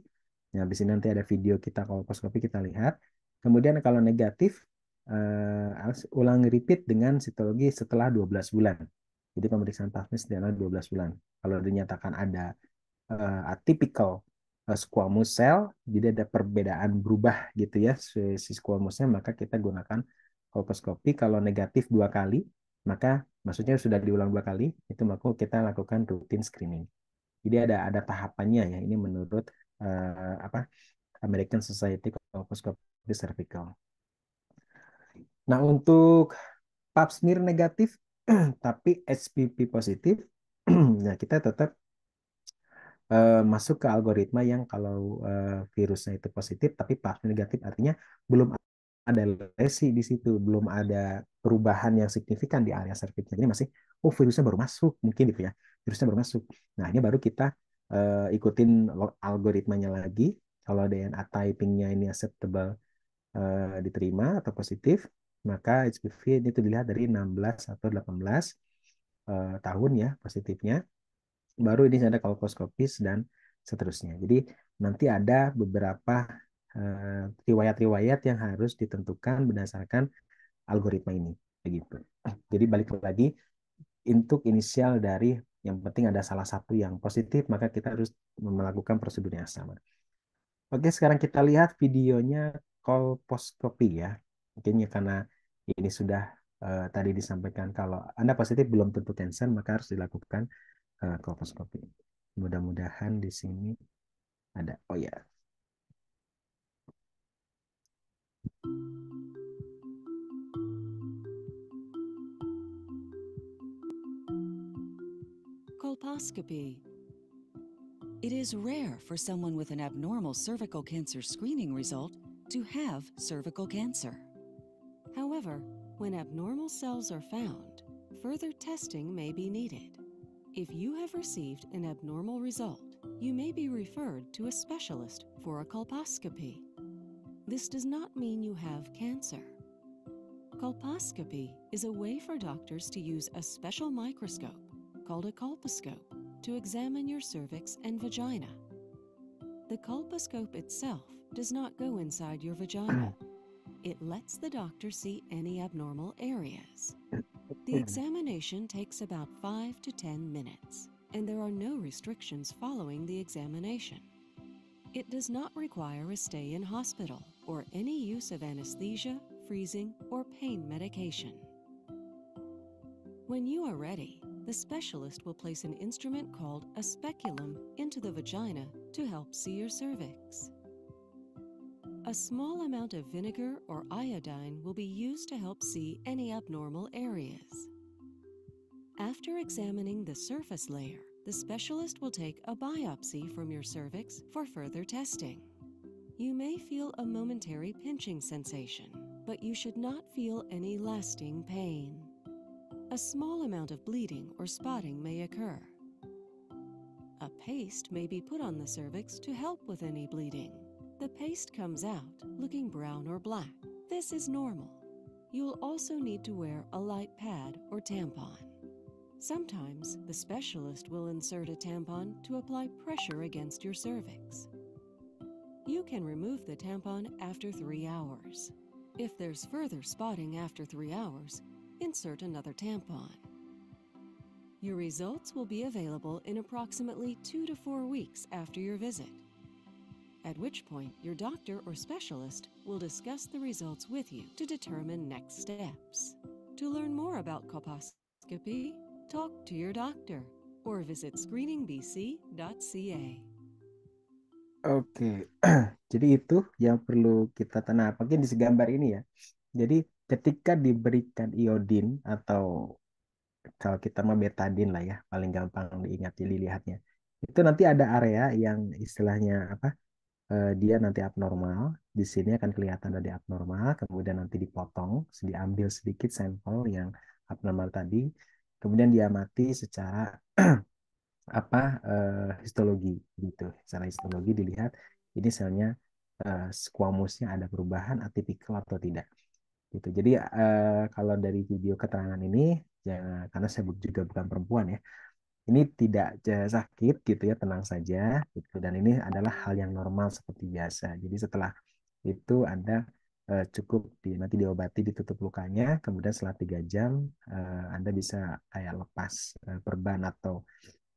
Nah, di sini nanti ada video kita kalau koskopi kita lihat. Kemudian kalau negatif, uh, ulang repeat dengan sitologi setelah 12 bulan. Jadi pemeriksaan plasma sederhana 12 bulan. Kalau dinyatakan ada uh, atypical uh, squamous cell, jadi ada perbedaan berubah gitu ya si, squamousnya, maka kita gunakan kolposkopi. Kalau negatif dua kali, maka maksudnya sudah diulang dua kali, itu maka kita lakukan rutin screening. Jadi ada ada tahapannya ya. Ini menurut uh, apa American Society Colposcopy Cervical. Nah untuk pap smear negatif tapi HPV positif, nah kita tetap uh, masuk ke algoritma yang kalau uh, virusnya itu positif tapi pap smear negatif artinya belum ada lesi di situ, belum ada perubahan yang signifikan di area serviksnya. Jadi masih, oh virusnya baru masuk, mungkin gitu ya, virusnya baru masuk. Nah ini baru kita uh, ikutin algoritmanya lagi. Kalau DNA typingnya ini acceptable uh, diterima atau positif, maka HPV ini dilihat dari 16 atau 18 uh, eh, tahun ya positifnya. Baru ini ada kolposkopis dan seterusnya. Jadi nanti ada beberapa riwayat-riwayat uh, yang harus ditentukan berdasarkan algoritma ini begitu. Jadi balik lagi untuk inisial dari yang penting ada salah satu yang positif, maka kita harus melakukan prosedur yang sama. Oke, sekarang kita lihat videonya kolposcopy ya. Mungkin ya, karena ini sudah uh, tadi disampaikan kalau Anda positif belum tentu tension, maka harus dilakukan uh, kolposcopy. Mudah-mudahan di sini ada. Oh ya. Yeah. colonoscopy. It is rare for someone with an abnormal cervical cancer screening result to have cervical cancer. However, when abnormal cells are found, further testing may be needed. If you have received an abnormal result, you may be referred to a specialist for a colposcopy. This does not mean you have cancer. Colposcopy is a way for doctors to use a special microscope called a colposcope to examine your cervix and vagina. The colposcope itself does not go inside your vagina. It lets the doctor see any abnormal areas. The examination takes about 5 to 10 minutes, and there are no restrictions following the examination. It does not require a stay in hospital or any use of anesthesia, freezing, or pain medication. When you are ready, the specialist will place an instrument called a speculum into the vagina to help see your cervix. A small amount of vinegar or iodine will be used to help see any abnormal areas. After examining the surface layer, the specialist will take a biopsy from your cervix for further testing. You may feel a momentary pinching sensation, but you should not feel any lasting pain a small amount of bleeding or spotting may occur. A paste may be put on the cervix to help with any bleeding. The paste comes out looking brown or black. This is normal. You'll also need to wear a light pad or tampon. Sometimes the specialist will insert a tampon to apply pressure against your cervix. You can remove the tampon after three hours. If there's further spotting after three hours, insert another tampon. Your results will be available in approximately two to four weeks after your visit, at which point your doctor or specialist will discuss the results with you to determine next steps. To learn more about colposcopy, talk to your doctor or visit screeningbc.ca. Oke, okay. jadi itu yang perlu kita tanah. Mungkin di segambar ini ya. Jadi ketika diberikan iodin atau kalau kita mau betadin lah ya paling gampang diingat dilihatnya itu nanti ada area yang istilahnya apa eh, dia nanti abnormal di sini akan kelihatan dari abnormal kemudian nanti dipotong diambil sedikit sampel yang abnormal tadi kemudian diamati secara apa eh, histologi gitu secara histologi dilihat ini selnya eh, squamousnya ada perubahan atipikal atau tidak gitu jadi uh, kalau dari video keterangan ini ya, karena saya juga bukan perempuan ya ini tidak sakit gitu ya tenang saja gitu dan ini adalah hal yang normal seperti biasa jadi setelah itu anda uh, eh, cukup di, nanti diobati ditutup lukanya kemudian setelah tiga jam uh, anda bisa kayak lepas uh, perban atau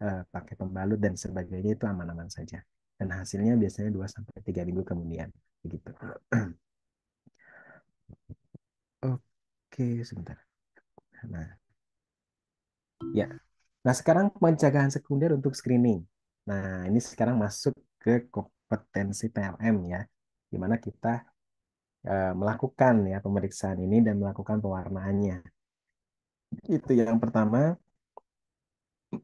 uh, pakai pembalut dan sebagainya itu aman-aman saja dan hasilnya biasanya 2 sampai tiga minggu kemudian begitu. Oke, sebentar. Nah, ya. Nah, sekarang pencegahan sekunder untuk screening. Nah, ini sekarang masuk ke kompetensi PLM ya, di mana kita eh, melakukan ya pemeriksaan ini dan melakukan pewarnaannya. Itu yang pertama,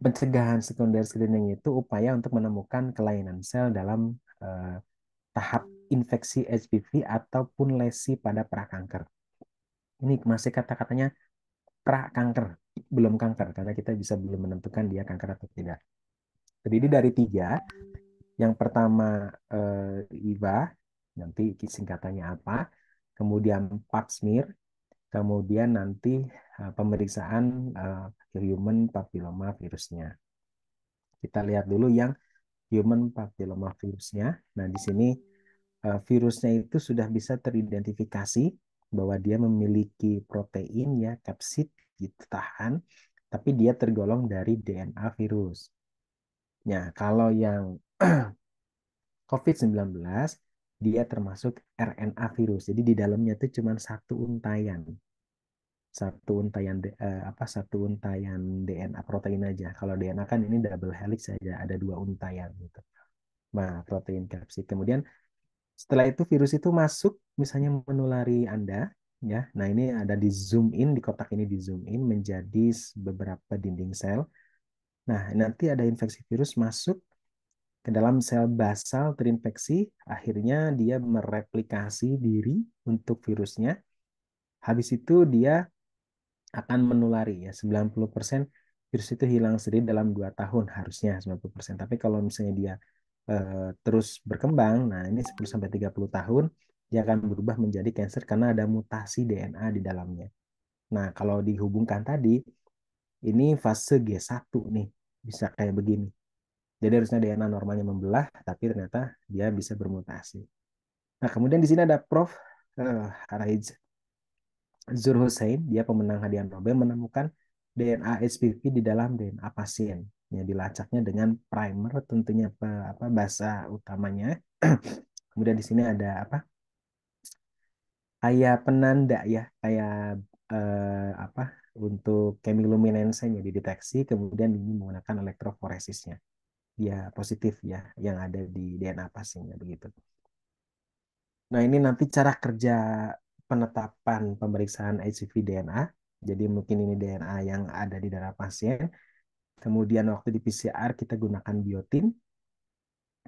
pencegahan sekunder screening itu upaya untuk menemukan kelainan sel dalam eh, tahap infeksi HPV ataupun lesi pada prakanker ini masih kata-katanya pra kanker, belum kanker karena kita bisa belum menentukan dia kanker atau tidak. Terdiri dari tiga. Yang pertama eh, IVA, nanti singkatannya apa? Kemudian Pap smear, kemudian nanti eh, pemeriksaan eh, human papilloma virusnya. Kita lihat dulu yang human papilloma virusnya. Nah, di sini eh, virusnya itu sudah bisa teridentifikasi bahwa dia memiliki protein ya kapsid gitu tahan, tapi dia tergolong dari DNA virus. Nah, kalau yang COVID-19 dia termasuk RNA virus. Jadi di dalamnya itu cuma satu untayan. Satu untayan eh, apa satu untayan DNA protein aja. Kalau DNA kan ini double helix saja, ada dua untayan gitu. Nah, protein kapsid. Kemudian setelah itu virus itu masuk misalnya menulari Anda ya. Nah, ini ada di zoom in di kotak ini di zoom in menjadi beberapa dinding sel. Nah, nanti ada infeksi virus masuk ke dalam sel basal terinfeksi, akhirnya dia mereplikasi diri untuk virusnya. Habis itu dia akan menulari ya 90% virus itu hilang sendiri dalam 2 tahun harusnya 90%. Tapi kalau misalnya dia uh, terus berkembang. Nah, ini 10 sampai 30 tahun dia akan berubah menjadi kanker karena ada mutasi DNA di dalamnya. Nah, kalau dihubungkan tadi ini fase G1 nih, bisa kayak begini. Jadi harusnya DNA normalnya membelah, tapi ternyata dia bisa bermutasi. Nah, kemudian di sini ada Prof. Uh, Haraij Zur dia pemenang hadiah Nobel menemukan DNA HPV di dalam DNA pasien ya dilacaknya dengan primer tentunya apa, apa bahasa utamanya kemudian di sini ada apa kayak penanda ya kayak eh, apa untuk kemiluminensenya dideteksi kemudian ini menggunakan elektroforesisnya dia positif ya yang ada di DNA pasiennya begitu nah ini nanti cara kerja penetapan pemeriksaan HCV DNA jadi mungkin ini DNA yang ada di darah pasien Kemudian waktu di PCR kita gunakan biotin,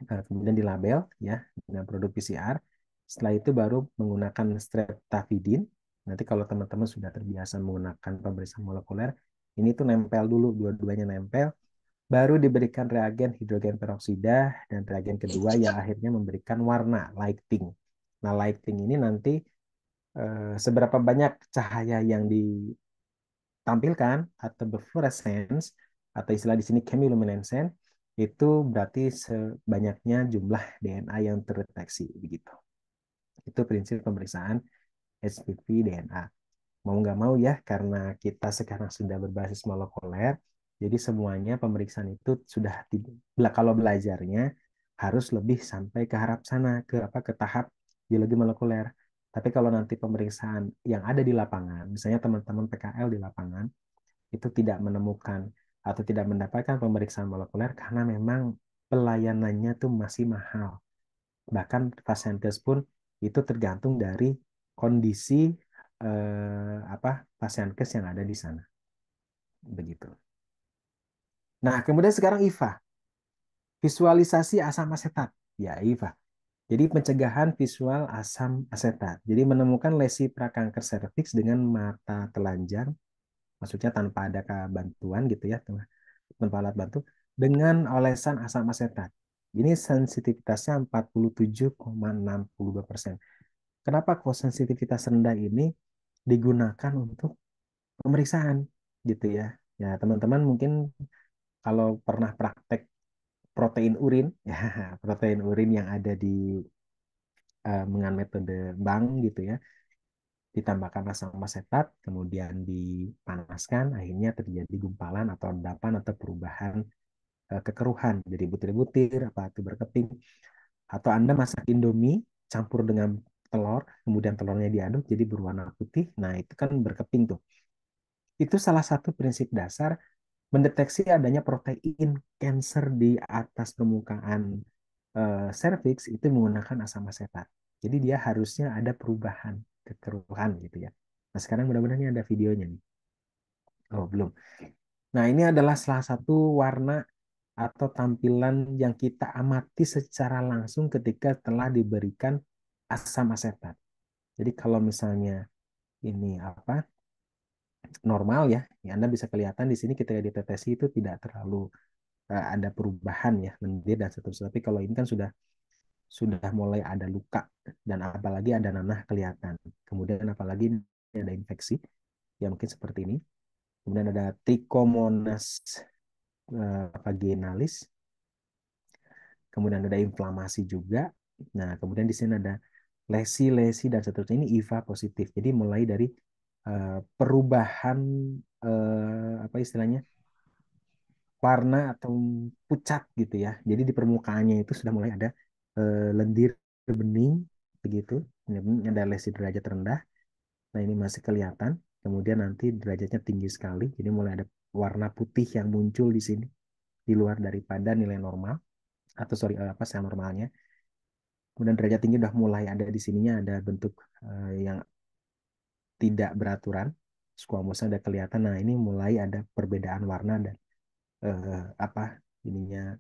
eh, kemudian di label ya dengan produk PCR. Setelah itu baru menggunakan streptavidin. Nanti kalau teman-teman sudah terbiasa menggunakan pemeriksaan molekuler, ini tuh nempel dulu, dua-duanya nempel. Baru diberikan reagen hidrogen peroksida dan reagen kedua yang akhirnya memberikan warna, lighting. Nah, lighting ini nanti eh, seberapa banyak cahaya yang ditampilkan atau berfluoresens atau istilah di sini chemiluminescent itu berarti sebanyaknya jumlah DNA yang terdeteksi begitu. Itu prinsip pemeriksaan HPV DNA. Mau nggak mau ya karena kita sekarang sudah berbasis molekuler, jadi semuanya pemeriksaan itu sudah kalau belajarnya harus lebih sampai ke harap sana ke apa ke tahap biologi molekuler. Tapi kalau nanti pemeriksaan yang ada di lapangan, misalnya teman-teman PKL di lapangan, itu tidak menemukan atau tidak mendapatkan pemeriksaan molekuler karena memang pelayanannya tuh masih mahal. Bahkan vasenkes pun itu tergantung dari kondisi eh, apa kes yang ada di sana. Begitu. Nah, kemudian sekarang IVA. Visualisasi asam asetat. Ya, IVA. Jadi pencegahan visual asam asetat. Jadi menemukan lesi prakanker serviks dengan mata telanjang maksudnya tanpa ada kebantuan gitu ya tanpa alat bantu dengan olesan asam asetat. Ini sensitivitasnya 47,62 persen. Kenapa kok sensitivitas rendah ini digunakan untuk pemeriksaan gitu ya? Ya teman-teman mungkin kalau pernah praktek protein urin, ya protein urin yang ada di uh, dengan metode Bang gitu ya, ditambahkan asam masetat, kemudian dipanaskan, akhirnya terjadi gumpalan atau endapan atau perubahan eh, kekeruhan jadi butir-butir apa itu berkeping atau anda masak indomie campur dengan telur kemudian telurnya diaduk jadi berwarna putih nah itu kan berkeping tuh itu salah satu prinsip dasar mendeteksi adanya protein kanker di atas permukaan serviks eh, serviks itu menggunakan asam asetat jadi dia harusnya ada perubahan kekeruhan gitu ya. Nah sekarang mudah-mudahan ini ada videonya nih. Oh belum. Nah ini adalah salah satu warna atau tampilan yang kita amati secara langsung ketika telah diberikan asam asetat. Jadi kalau misalnya ini apa normal ya, ya Anda bisa kelihatan di sini ketika ditetesi itu tidak terlalu eh, ada perubahan ya mendir dan seterusnya. Tapi kalau ini kan sudah sudah mulai ada luka dan apalagi ada nanah kelihatan. Kemudian apalagi ada infeksi ya mungkin seperti ini. Kemudian ada trichomonas eh, vaginalis. Kemudian ada inflamasi juga. Nah, kemudian di sini ada lesi-lesi dan seterusnya ini IVA positif. Jadi mulai dari eh, perubahan eh, apa istilahnya? warna atau pucat gitu ya. Jadi di permukaannya itu sudah mulai ada Eh, lendir bening begitu ini ada lesi derajat rendah nah ini masih kelihatan kemudian nanti derajatnya tinggi sekali jadi mulai ada warna putih yang muncul di sini di luar daripada nilai normal atau sorry eh, apa sel normalnya kemudian derajat tinggi sudah mulai ada di sininya ada bentuk eh, yang tidak beraturan skuamosa ada kelihatan nah ini mulai ada perbedaan warna dan eh, apa ininya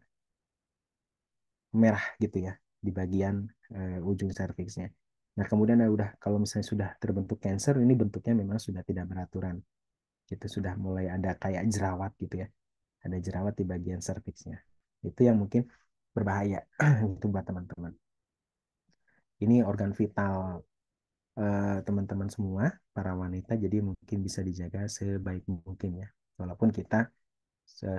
merah gitu ya di bagian uh, ujung serviksnya. Nah kemudian ya udah kalau misalnya sudah terbentuk cancer ini bentuknya memang sudah tidak beraturan, itu sudah mulai ada kayak jerawat gitu ya, ada jerawat di bagian serviksnya. Itu yang mungkin berbahaya itu buat teman-teman. Ini organ vital eh, teman-teman uh, semua para wanita jadi mungkin bisa dijaga sebaik mungkin ya. Walaupun kita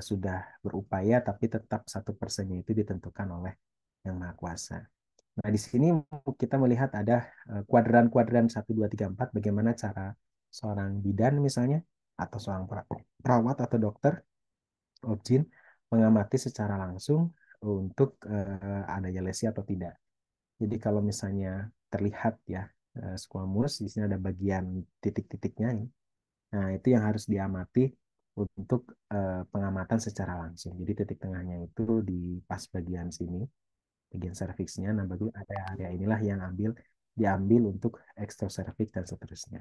sudah berupaya tapi tetap satu persennya itu ditentukan oleh yang Maha Kuasa. Nah, di sini kita melihat ada eh, kuadran-kuadran 1, 2, 3, 4 bagaimana cara seorang bidan misalnya atau seorang perawat atau dokter objin mengamati secara langsung untuk uh, adanya lesi atau tidak. Jadi kalau misalnya terlihat ya uh, squamous di sini ada bagian titik-titiknya ini. Nah, itu yang harus diamati untuk uh, pengamatan secara langsung. Jadi titik tengahnya itu di pas bagian sini bagian serviksnya. Nah, bagian area-area inilah yang ambil diambil untuk cervix dan seterusnya.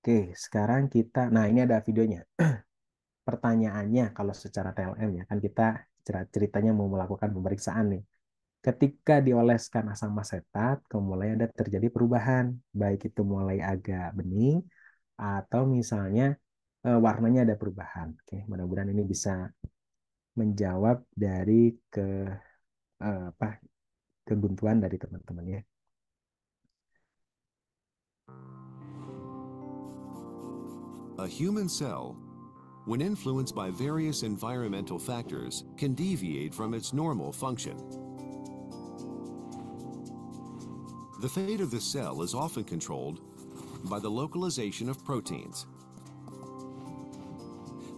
Oke, sekarang kita, nah ini ada videonya. Pertanyaannya kalau secara TLM ya kan kita ceritanya mau melakukan pemeriksaan nih. Ketika dioleskan asam asetat, kemudian ada terjadi perubahan, baik itu mulai agak bening atau misalnya eh, warnanya ada perubahan. Oke, mudah-mudahan ini bisa menjawab dari ke eh, apa kebuntuan dari teman-teman ya. A human cell, when influenced by various environmental factors, can deviate from its normal function. The fate of the cell is often controlled by the localization of proteins.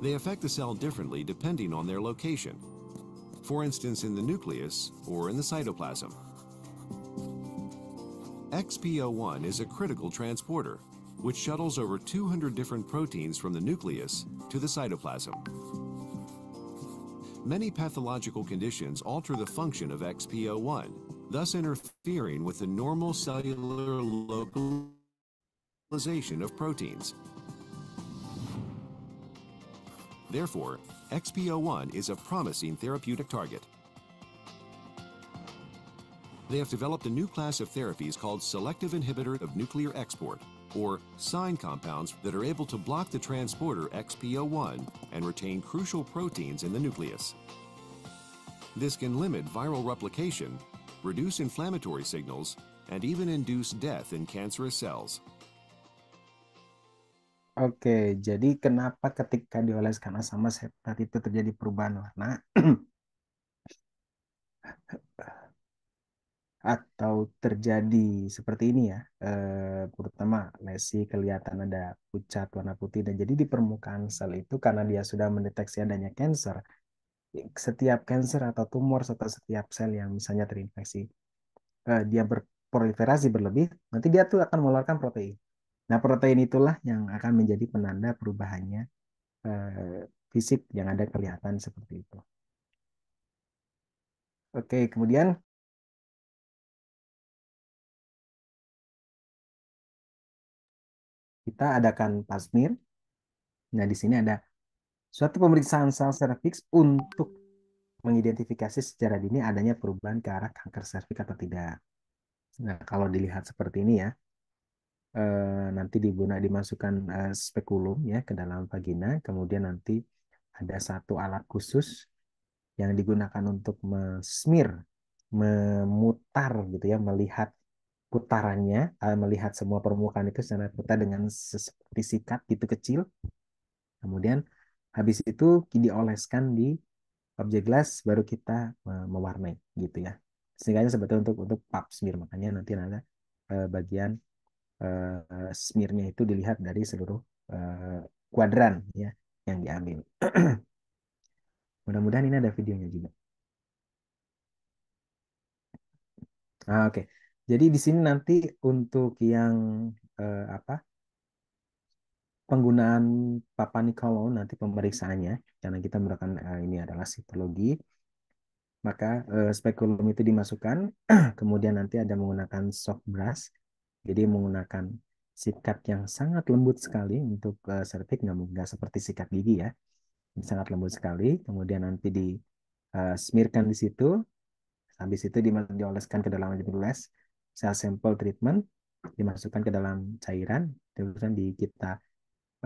They affect the cell differently depending on their location, for instance in the nucleus or in the cytoplasm. XPO1 is a critical transporter, which shuttles over 200 different proteins from the nucleus to the cytoplasm. Many pathological conditions alter the function of XPO1, thus interfering with the normal cellular localization of proteins Therefore, XPO1 is a promising therapeutic target. They have developed a new class of therapies called selective inhibitor of nuclear export, or SINE compounds that are able to block the transporter XPO1 and retain crucial proteins in the nucleus. This can limit viral replication, reduce inflammatory signals, and even induce death in cancerous cells. Oke, jadi kenapa ketika dioleskan asam asetat itu terjadi perubahan warna? atau terjadi seperti ini ya, eh, pertama lesi kelihatan ada pucat warna putih dan jadi di permukaan sel itu karena dia sudah mendeteksi adanya cancer, setiap cancer atau tumor serta setiap sel yang misalnya terinfeksi eh, dia berproliferasi berlebih, nanti dia tuh akan mengeluarkan protein Nah, protein itulah yang akan menjadi penanda perubahannya eh, fisik yang ada kelihatan seperti itu. Oke, kemudian kita adakan pasmir. Nah, di sini ada suatu pemeriksaan sel serviks untuk mengidentifikasi secara dini adanya perubahan ke arah kanker serviks atau tidak. Nah, kalau dilihat seperti ini ya, Eh, nanti digunakan dimasukkan uh, spekulum ya ke dalam vagina, kemudian nanti ada satu alat khusus yang digunakan untuk mesmir, memutar gitu ya, melihat putarannya, uh, melihat semua permukaan itu secara putar dengan seperti sikat gitu kecil. Kemudian habis itu dioleskan di objek gelas baru kita mewarnai gitu ya sehingga sebetulnya untuk untuk pap smear makanya nanti ada bagian uh, eh, smearnya itu dilihat dari seluruh uh, kuadran ya yang diambil. Mudah-mudahan ini ada videonya juga. Ah, Oke, okay. jadi di sini nanti untuk yang eh, apa penggunaan Papa Nicolau nanti pemeriksaannya, karena kita menggunakan eh, ini adalah sitologi, maka eh, spekulum itu dimasukkan, kemudian nanti ada menggunakan soft brush. Jadi menggunakan sikat yang sangat lembut sekali untuk uh, eh, servik nggak, seperti sikat gigi ya. Sangat lembut sekali, kemudian nanti di uh, smearkan di situ. Habis itu dioleskan ke dalam gelas sel sampel treatment dimasukkan ke dalam cairan, kemudian di kita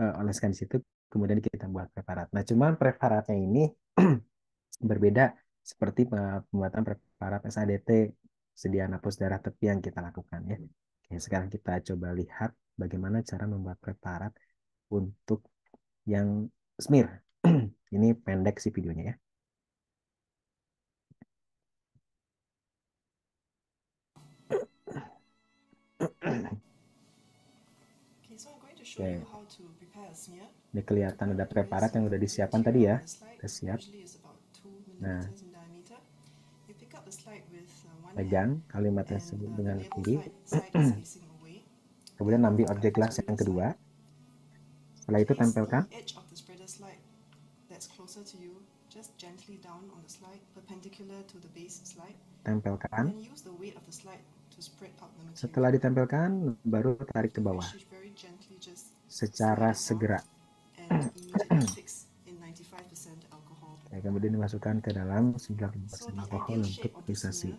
uh, oleskan di situ, kemudian kita buat preparat. Nah, cuman preparatnya ini berbeda seperti pembuatan preparat SADT sedia napus darah tepi yang kita lakukan ya. Ya, sekarang kita coba lihat bagaimana cara membuat preparat untuk yang smear. Ini pendek sih videonya ya. Okay. Ini kelihatan ada preparat yang udah disiapkan tadi ya. Kita siap. Nah, pegang kalimat tersebut dengan kiri kemudian ambil objek glass yang kedua setelah itu tempelkan tempelkan setelah ditempelkan baru tarik ke bawah secara segera ya, kemudian dimasukkan ke dalam sebelah alkohol untuk fixasi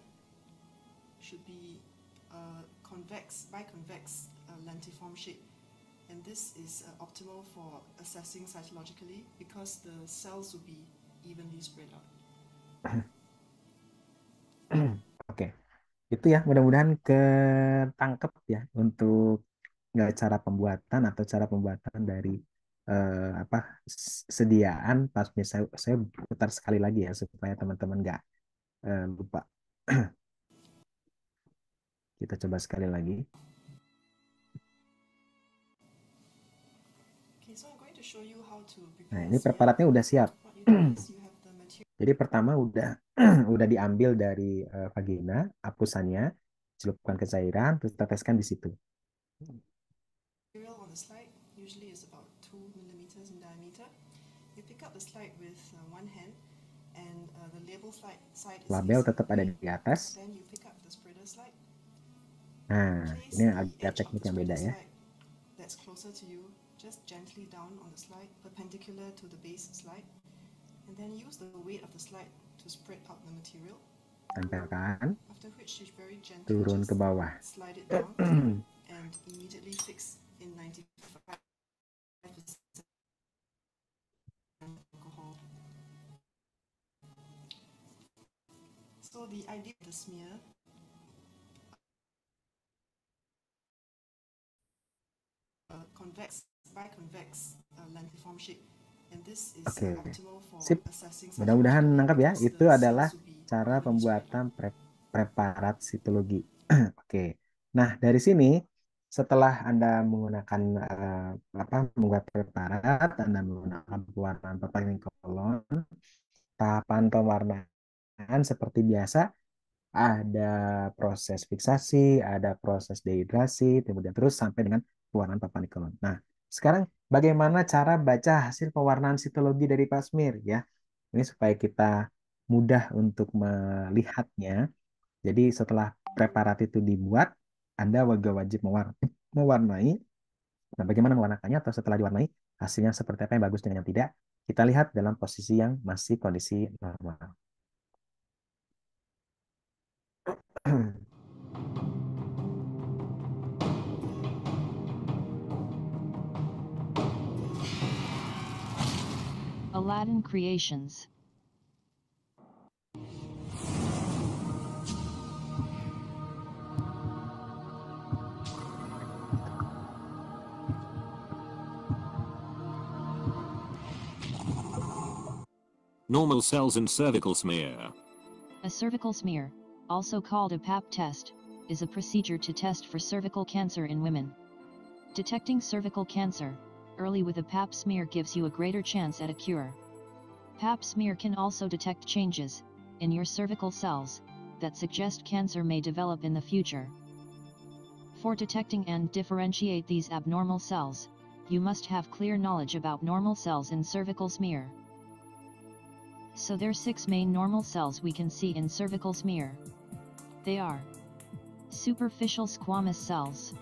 convex, biconvex uh, lentiform shape. And this is uh, optimal for assessing cytologically because the cells will be evenly spread out. Oke, okay. itu ya mudah-mudahan ketangkep ya untuk nggak cara pembuatan atau cara pembuatan dari eh, apa sediaan pas saya, saya putar sekali lagi ya supaya teman-teman nggak eh, lupa. Kita coba sekali lagi. Nah, ini preparatnya udah siap. Jadi pertama udah udah diambil dari uh, vagina, apusannya, celupkan ke cairan, terus teteskan di situ. Uh, uh, label tetap ada di atas. Nah, ini ada teknik yang beda ya. Tempelkan. turun ke bawah. So the idea of the smear Uh, convex biconvex uh, shape. Oke, okay. sip. Mudah-mudahan nangkap ya. Itu adalah cara pembuatan pre preparat sitologi. Oke. Okay. Nah, dari sini setelah Anda menggunakan uh, apa membuat preparat, Anda menggunakan pewarnaan papain kolon, tahapan pewarnaan seperti biasa ada proses fiksasi, ada proses dehidrasi, kemudian terus sampai dengan pewarnaan Nikolon. Nah, sekarang bagaimana cara baca hasil pewarnaan sitologi dari pasmir ya? Ini supaya kita mudah untuk melihatnya. Jadi setelah preparat itu dibuat, Anda wajib mewarnai. Nah, bagaimana mewarnakannya atau setelah diwarnai, hasilnya seperti apa yang bagus dengan yang tidak, kita lihat dalam posisi yang masih kondisi normal. Aladdin Creations Normal cells in cervical smear. A cervical smear, also called a pap test, is a procedure to test for cervical cancer in women. Detecting cervical cancer early with a pap smear gives you a greater chance at a cure. Pap smear can also detect changes in your cervical cells that suggest cancer may develop in the future. For detecting and differentiate these abnormal cells, you must have clear knowledge about normal cells in cervical smear. So there are six main normal cells we can see in cervical smear. They are superficial squamous cells,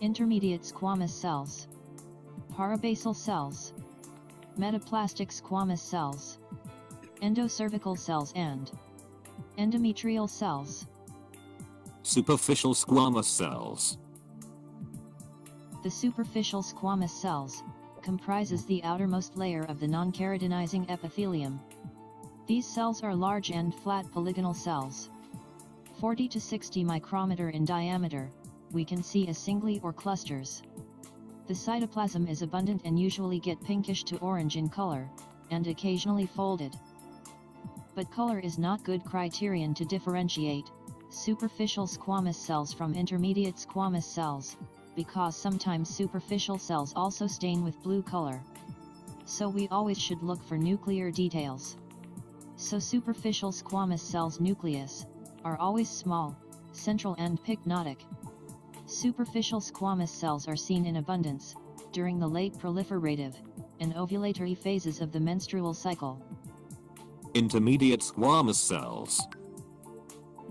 intermediate squamous cells, parabasal cells, metaplastic squamous cells, endocervical cells and endometrial cells. Superficial squamous cells. The superficial squamous cells comprises the outermost layer of the non-keratinizing epithelium. These cells are large and flat polygonal cells. 40 to 60 micrometer in diameter, we can see as singly or clusters. The cytoplasm is abundant and usually get pinkish to orange in color, and occasionally folded. But color is not good criterion to differentiate superficial squamous cells from intermediate squamous cells, because sometimes superficial cells also stain with blue color. So we always should look for nuclear details. So superficial squamous cells nucleus, are always small, central and pycnotic, Superficial squamous cells are seen in abundance, during the late proliferative and ovulatory phases of the menstrual cycle. Intermediate squamous cells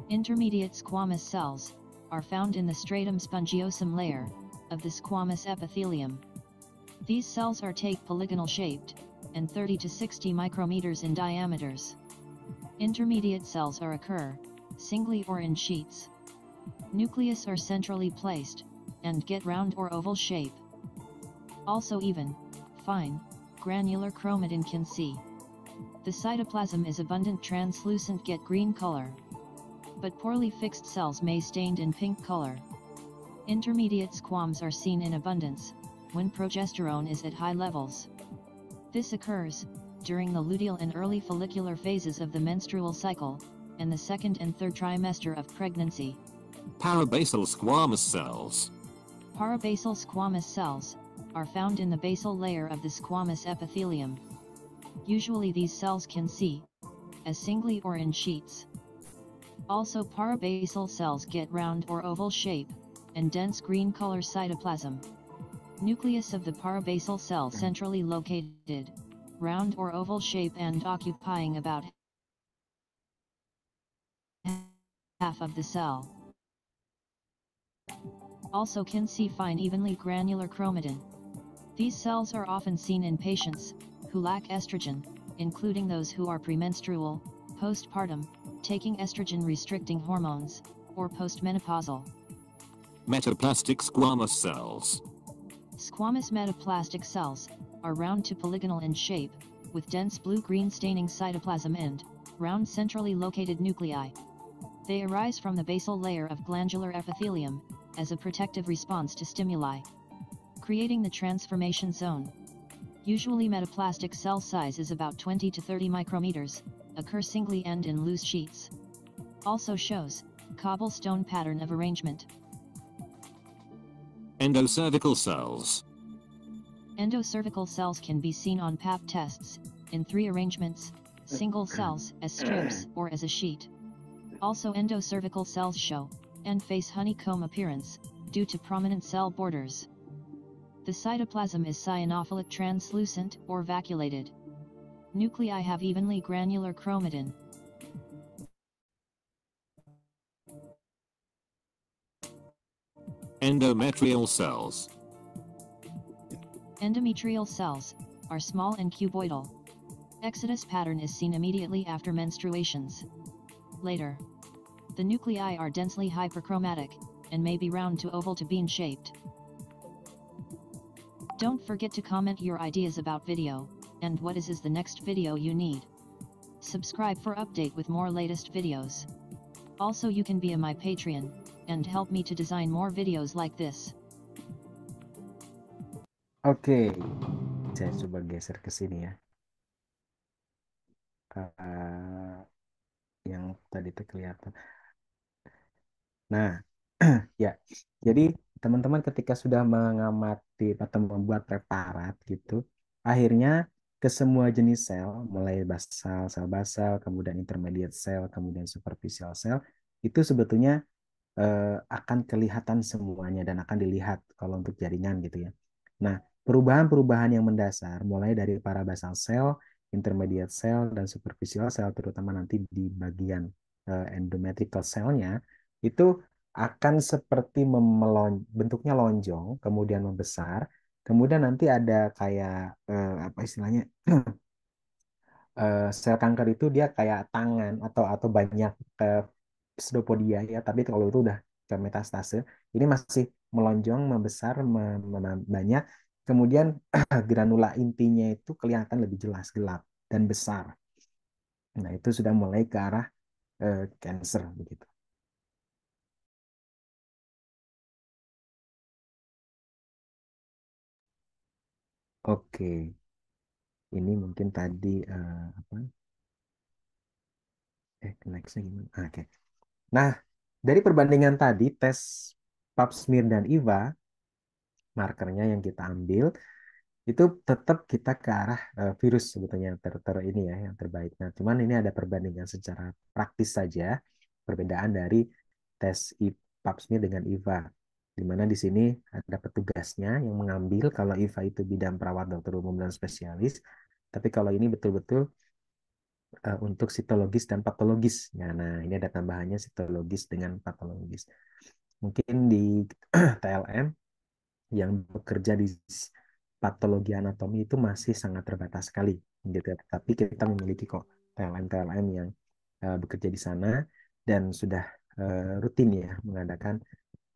Intermediate squamous cells are found in the stratum spongiosum layer of the squamous epithelium. These cells are take polygonal shaped and 30 to 60 micrometers in diameters. Intermediate cells are occur singly or in sheets nucleus are centrally placed, and get round or oval shape. Also even, fine, granular chromatin can see. The cytoplasm is abundant translucent get green color. But poorly fixed cells may stained in pink color. Intermediate squams are seen in abundance, when progesterone is at high levels. This occurs, during the luteal and early follicular phases of the menstrual cycle, and the second and third trimester of pregnancy. Parabasal squamous cells. Parabasal squamous cells are found in the basal layer of the squamous epithelium. Usually these cells can see, as singly or in sheets. Also parabasal cells get round or oval shape, and dense green color cytoplasm. Nucleus of the parabasal cell centrally located, round or oval shape and occupying about half of the cell. Also can see fine evenly granular chromatin. These cells are often seen in patients who lack estrogen, including those who are premenstrual, postpartum, taking estrogen-restricting hormones, or postmenopausal. Metaplastic squamous cells Squamous metaplastic cells are round to polygonal in shape, with dense blue-green staining cytoplasm and round centrally located nuclei, they arise from the basal layer of glandular epithelium, as a protective response to stimuli. Creating the transformation zone. Usually metaplastic cell size is about 20 to 30 micrometers, occur singly and in loose sheets. Also shows, cobblestone pattern of arrangement. Endocervical cells. Endocervical cells can be seen on PAP tests, in three arrangements, single cells, as strips, or as a sheet. Also endocervical cells show, and face honeycomb appearance, due to prominent cell borders. The cytoplasm is cyanophilic translucent or vacuolated. Nuclei have evenly granular chromatin. Endometrial cells Endometrial cells are small and cuboidal. Exodus pattern is seen immediately after menstruations. Later, the nuclei are densely hyperchromatic, and may be round to oval to bean shaped. Don't forget to comment your ideas about video, and what is is the next video you need. Subscribe for update with more latest videos. Also you can be a my Patreon, and help me to design more videos like this. okay. saya coba geser ke sini ya. Uh, yang tadi kelihatan. Nah, ya. Jadi teman-teman ketika sudah mengamati atau membuat preparat gitu, akhirnya ke semua jenis sel, mulai basal, sel basal, kemudian intermediate cell, kemudian superficial cell, itu sebetulnya eh, akan kelihatan semuanya dan akan dilihat kalau untuk jaringan gitu ya. Nah, perubahan-perubahan yang mendasar mulai dari para basal cell, intermediate cell dan superficial cell terutama nanti di bagian eh, endometrial cell-nya itu akan seperti memelon, bentuknya lonjong, kemudian membesar, kemudian nanti ada kayak eh, apa istilahnya eh, sel kanker itu dia kayak tangan atau atau banyak eh, pseudopodia ya, tapi kalau itu udah ke metastase, ini masih melonjong, membesar, mem banyak, kemudian granula intinya itu kelihatan lebih jelas gelap dan besar. Nah itu sudah mulai ke arah eh, cancer begitu. Oke, ini mungkin tadi eh, apa? Eh, nextnya gimana? Ah, Oke. Nah, dari perbandingan tadi tes pap smear dan IVA, markernya yang kita ambil itu tetap kita ke arah uh, virus sebetulnya yang ter, ter ini ya yang terbaik. Nah, cuman ini ada perbandingan secara praktis saja, perbedaan dari tes I, pap smear dengan IVA di mana di sini ada petugasnya yang mengambil kalau IFA itu bidang perawat dokter umum dan spesialis, tapi kalau ini betul-betul uh, untuk sitologis dan patologis. Ya, nah, ini ada tambahannya sitologis dengan patologis. Mungkin di TLM yang bekerja di patologi anatomi itu masih sangat terbatas sekali, gitu. Ya. Tapi kita memiliki kok TLM-TLM yang uh, bekerja di sana dan sudah uh, rutin ya mengadakan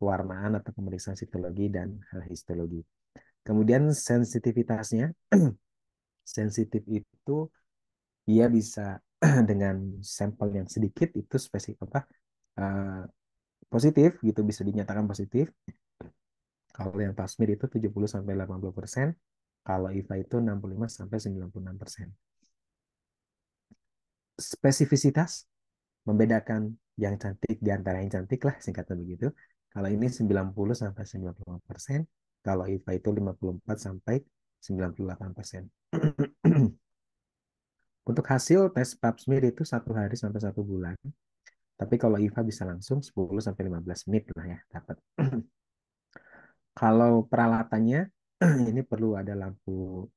pewarnaan atau pemeriksaan sitologi dan histologi. Kemudian sensitivitasnya, sensitif itu ia bisa dengan sampel yang sedikit itu spesifik apa uh, positif gitu bisa dinyatakan positif. Kalau yang plasmid itu 70 sampai 80 persen, kalau ifa itu 65 sampai 96 persen. Spesifisitas membedakan yang cantik di antara yang cantik lah singkatnya begitu kalau ini 90 sampai 95 persen. Kalau IVA itu 54 sampai 98 persen. Untuk hasil tes pap smear itu satu hari sampai satu bulan. Tapi kalau IVA bisa langsung 10 sampai 15 menit lah ya dapat. kalau peralatannya ini perlu ada lampu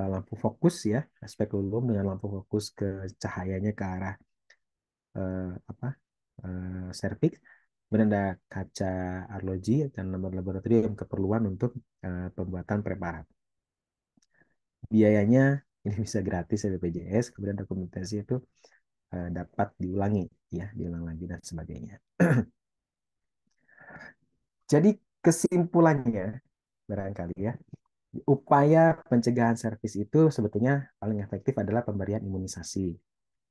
eh, lampu fokus ya, spekulum dengan lampu fokus ke cahayanya ke arah eh, apa? Eh, benda kaca arloji dan nomor laboratorium keperluan untuk eh, pembuatan preparat. Biayanya ini bisa gratis ya BPJS, kemudian dokumentasi itu eh, dapat diulangi, ya, diulang lagi dan sebagainya. Jadi kesimpulannya barangkali ya, upaya pencegahan servis itu sebetulnya paling efektif adalah pemberian imunisasi,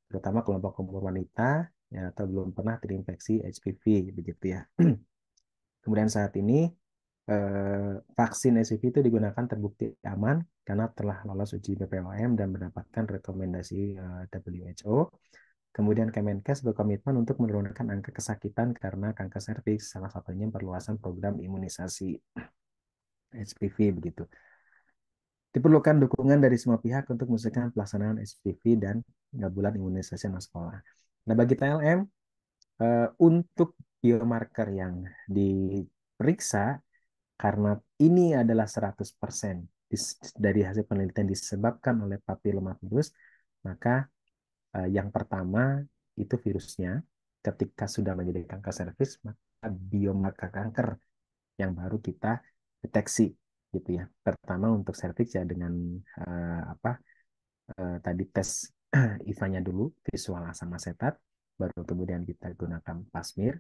terutama kelompok umur wanita ya, atau belum pernah terinfeksi HPV begitu ya. Kemudian saat ini eh, vaksin HPV itu digunakan terbukti aman karena telah lolos uji BPOM dan mendapatkan rekomendasi eh, WHO. Kemudian Kemenkes berkomitmen untuk menurunkan angka kesakitan karena kanker serviks, salah satunya perluasan program imunisasi HPV begitu. Diperlukan dukungan dari semua pihak untuk menyelesaikan pelaksanaan HPV dan bulan imunisasi anak sekolah. Nah, bagi TLM, uh, eh, untuk biomarker yang diperiksa, karena ini adalah 100% dari hasil penelitian disebabkan oleh virus maka uh, yang pertama itu virusnya. Ketika sudah menjadi kanker servis maka biomarker kanker yang baru kita deteksi gitu ya. Pertama untuk serviks ya dengan uh, apa uh, tadi tes ifa dulu, visual asam asetat, baru kemudian kita gunakan pasmir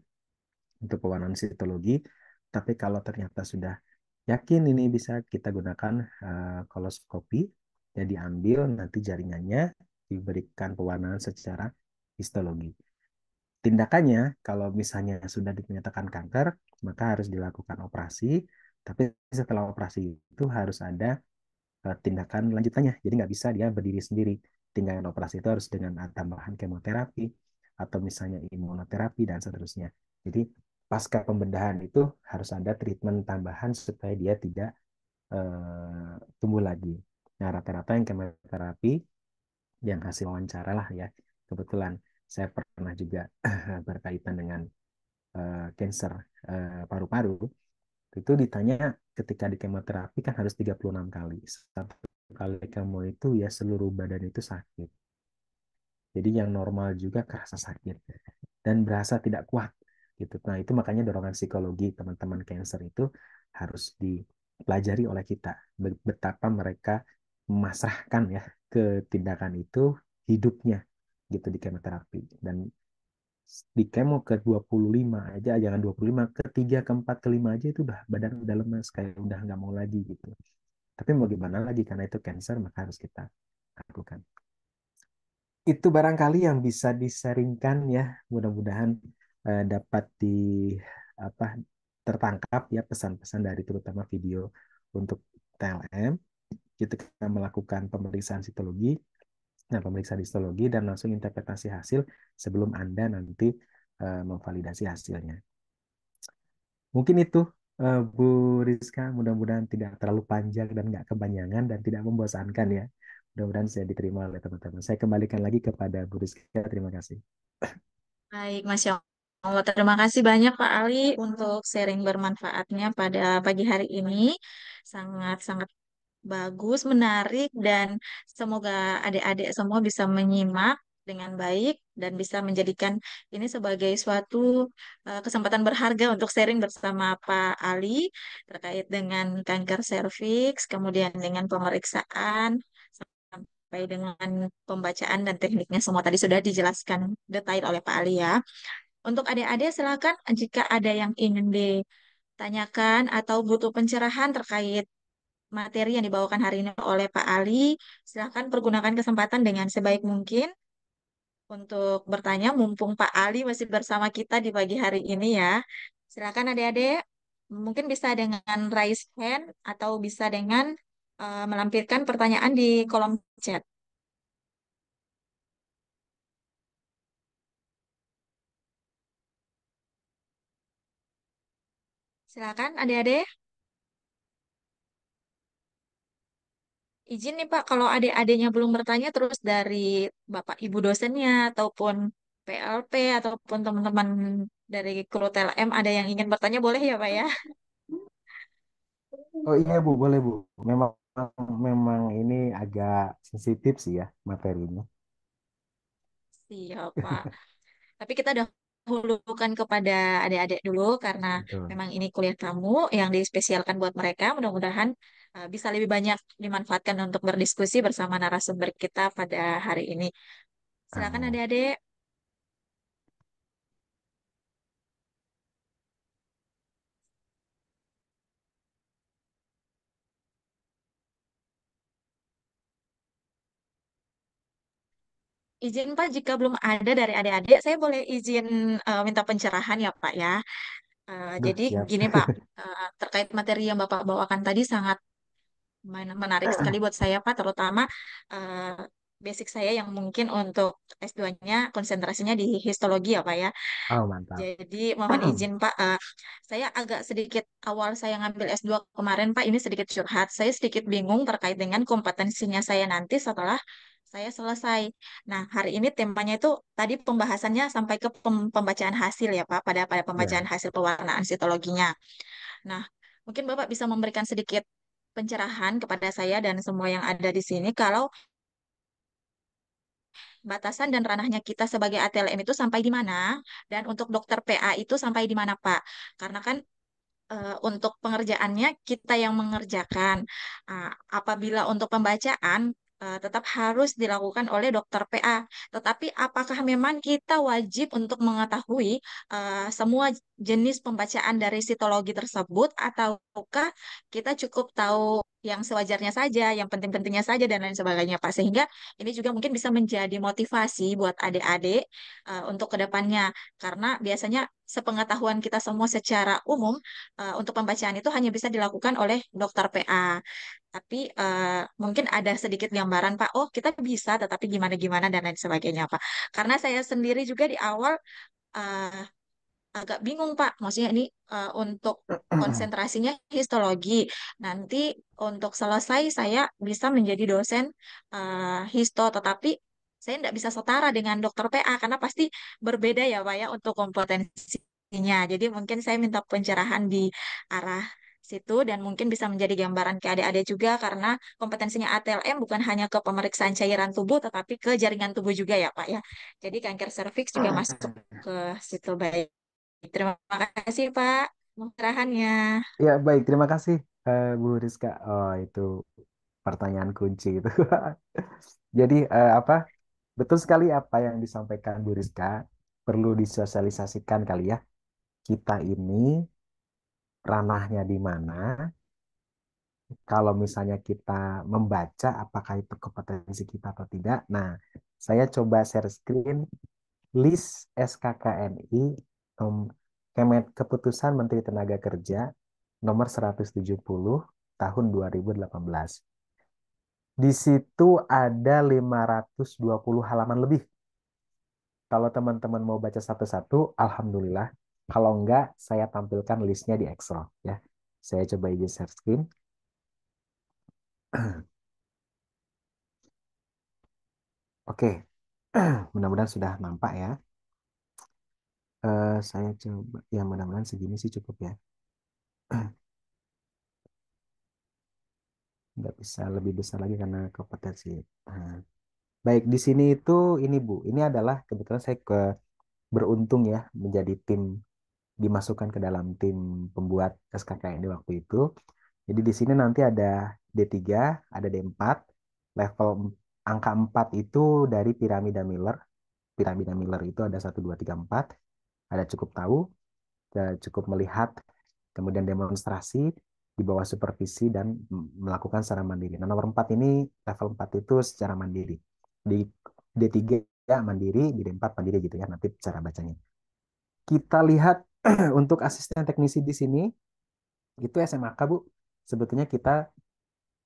untuk pewarnaan sitologi. Tapi kalau ternyata sudah yakin ini bisa kita gunakan uh, koloskopi, jadi ya diambil nanti jaringannya diberikan pewarnaan secara histologi. Tindakannya kalau misalnya sudah dinyatakan kanker, maka harus dilakukan operasi. Tapi setelah operasi itu harus ada eh, tindakan lanjutannya. Jadi nggak bisa dia berdiri sendiri tindakan operasi itu harus dengan tambahan kemoterapi atau misalnya imunoterapi dan seterusnya. Jadi pasca pembedahan itu harus ada treatment tambahan supaya dia tidak uh, tumbuh lagi. Nah rata-rata yang kemoterapi yang hasil wawancara lah ya kebetulan saya pernah juga berkaitan dengan kanker eh, uh, eh, paru-paru uh, itu ditanya ketika di kemoterapi kan harus 36 kali satu kali kamu itu ya seluruh badan itu sakit. Jadi yang normal juga kerasa sakit dan berasa tidak kuat gitu. Nah, itu makanya dorongan psikologi teman-teman cancer itu harus dipelajari oleh kita betapa mereka memasrahkan ya ketindakan itu hidupnya gitu di kemoterapi dan di kemo ke 25 aja jangan 25 ketiga keempat kelima aja itu udah badan udah lemas kayak udah nggak mau lagi gitu tapi mau gimana lagi karena itu cancer maka harus kita lakukan. Itu barangkali yang bisa disaringkan ya. Mudah-mudahan eh, dapat di apa tertangkap ya pesan-pesan dari terutama video untuk TLM. Kita melakukan pemeriksaan sitologi, nah pemeriksaan histologi dan langsung interpretasi hasil sebelum Anda nanti uh, memvalidasi hasilnya. Mungkin itu Eh, Bu Rizka. Mudah-mudahan tidak terlalu panjang dan nggak kepanjangan dan tidak membosankan ya. Mudah-mudahan saya diterima oleh teman-teman. Saya kembalikan lagi kepada Bu Rizka. Terima kasih. Baik, Masya Allah. Terima kasih banyak Pak Ali untuk sharing bermanfaatnya pada pagi hari ini. Sangat-sangat bagus, menarik, dan semoga adik-adik semua bisa menyimak dengan baik dan bisa menjadikan ini sebagai suatu uh, kesempatan berharga untuk sharing bersama Pak Ali terkait dengan kanker serviks, kemudian dengan pemeriksaan sampai dengan pembacaan dan tekniknya semua tadi sudah dijelaskan detail oleh Pak Ali ya. Untuk adik-adik silakan jika ada yang ingin ditanyakan atau butuh pencerahan terkait materi yang dibawakan hari ini oleh Pak Ali, silakan pergunakan kesempatan dengan sebaik mungkin untuk bertanya mumpung Pak Ali masih bersama kita di pagi hari ini ya. Silakan adik-adik, mungkin bisa dengan raise hand atau bisa dengan uh, melampirkan pertanyaan di kolom chat. Silakan adik-adik. Izin nih Pak, kalau adik-adiknya belum bertanya terus dari Bapak Ibu dosennya ataupun PLP ataupun teman-teman dari kru TLM ada yang ingin bertanya boleh ya Pak ya? Oh iya Bu, boleh Bu. Memang memang ini agak sensitif sih ya materinya. Siap Pak. Tapi kita udah hulukan kepada adik-adik dulu karena Betul. memang ini kuliah tamu yang dispesialkan buat mereka. Mudah-mudahan Eh, bisa lebih banyak dimanfaatkan untuk berdiskusi bersama narasumber kita pada hari ini. Silakan ah. adik-adik. Izin Pak, jika belum ada dari adik-adik, saya boleh izin uh, minta pencerahan ya Pak ya. Uh, eh, Duh, jadi siap. gini Pak, uh, terkait materi yang Bapak bawakan tadi sangat menarik sekali buat saya Pak, terutama uh, basic saya yang mungkin untuk S2-nya konsentrasinya di histologi ya Pak ya. Oh, mantap. Jadi mohon izin Pak, uh, saya agak sedikit awal saya ngambil S2 kemarin Pak, ini sedikit curhat. Saya sedikit bingung terkait dengan kompetensinya saya nanti setelah saya selesai. Nah, hari ini temanya itu tadi pembahasannya sampai ke pem pembacaan hasil ya Pak, pada pada ya. pembacaan yeah. hasil pewarnaan sitologinya. Nah, mungkin Bapak bisa memberikan sedikit pencerahan kepada saya dan semua yang ada di sini kalau batasan dan ranahnya kita sebagai ATLM itu sampai di mana dan untuk dokter PA itu sampai di mana Pak karena kan e, untuk pengerjaannya kita yang mengerjakan. E, apabila untuk pembacaan Eh, tetap harus dilakukan oleh dokter PA. Tetapi apakah memang kita wajib untuk mengetahui uh, semua jenis pembacaan dari sitologi tersebut ataukah kita cukup tahu yang sewajarnya saja, yang penting-pentingnya saja dan lain sebagainya Pak. Sehingga ini juga mungkin bisa menjadi motivasi buat adik-adik uh, untuk kedepannya karena biasanya sepengetahuan kita semua secara umum uh, untuk pembacaan itu hanya bisa dilakukan oleh dokter PA. Tapi uh, mungkin ada sedikit gambaran Pak, oh kita bisa tetapi gimana-gimana dan lain sebagainya Pak. Karena saya sendiri juga di awal uh, agak bingung Pak, maksudnya ini uh, untuk konsentrasinya histologi. Nanti untuk selesai saya bisa menjadi dosen uh, histo, tetapi saya tidak bisa setara dengan dokter PA karena pasti berbeda ya Pak ya untuk kompetensinya. Jadi mungkin saya minta pencerahan di arah situ dan mungkin bisa menjadi gambaran ke adik-adik juga karena kompetensinya ATLM bukan hanya ke pemeriksaan cairan tubuh tetapi ke jaringan tubuh juga ya Pak ya. Jadi kanker serviks juga hmm. masuk ke situ baik. Terima kasih Pak pencerahannya. Ya baik, terima kasih uh, Bu Rizka. Oh itu pertanyaan kunci itu. Jadi uh, apa? Betul sekali apa yang disampaikan Bu Rizka. Perlu disosialisasikan kali ya. Kita ini ranahnya di mana? Kalau misalnya kita membaca apakah itu kompetensi kita atau tidak. Nah, saya coba share screen list SKKNI Kemen Keputusan Menteri Tenaga Kerja nomor 170 tahun 2018. Di situ ada 520 halaman lebih. Kalau teman-teman mau baca satu-satu, alhamdulillah. Kalau enggak, saya tampilkan listnya di Excel ya. Saya coba izin share screen. Oke. Mudah-mudahan sudah nampak ya. Uh, saya coba, ya mudah-mudahan segini sih cukup ya. Nggak bisa lebih besar lagi karena kompetensi. Uh. Nah, baik, di sini itu ini Bu, ini adalah kebetulan saya ke, beruntung ya menjadi tim dimasukkan ke dalam tim pembuat SKKN di waktu itu. Jadi di sini nanti ada D3, ada D4, level angka 4 itu dari piramida Miller. Piramida Miller itu ada 1, 2, 3, 4. Ada cukup tahu, cukup melihat, kemudian demonstrasi di bawah supervisi dan melakukan secara mandiri. Nah, nomor 4 ini level 4 itu secara mandiri. Di D3 ya, mandiri, di D4 mandiri gitu ya, nanti cara bacanya. Kita lihat untuk asisten teknisi di sini itu SMAK, Bu. Sebetulnya kita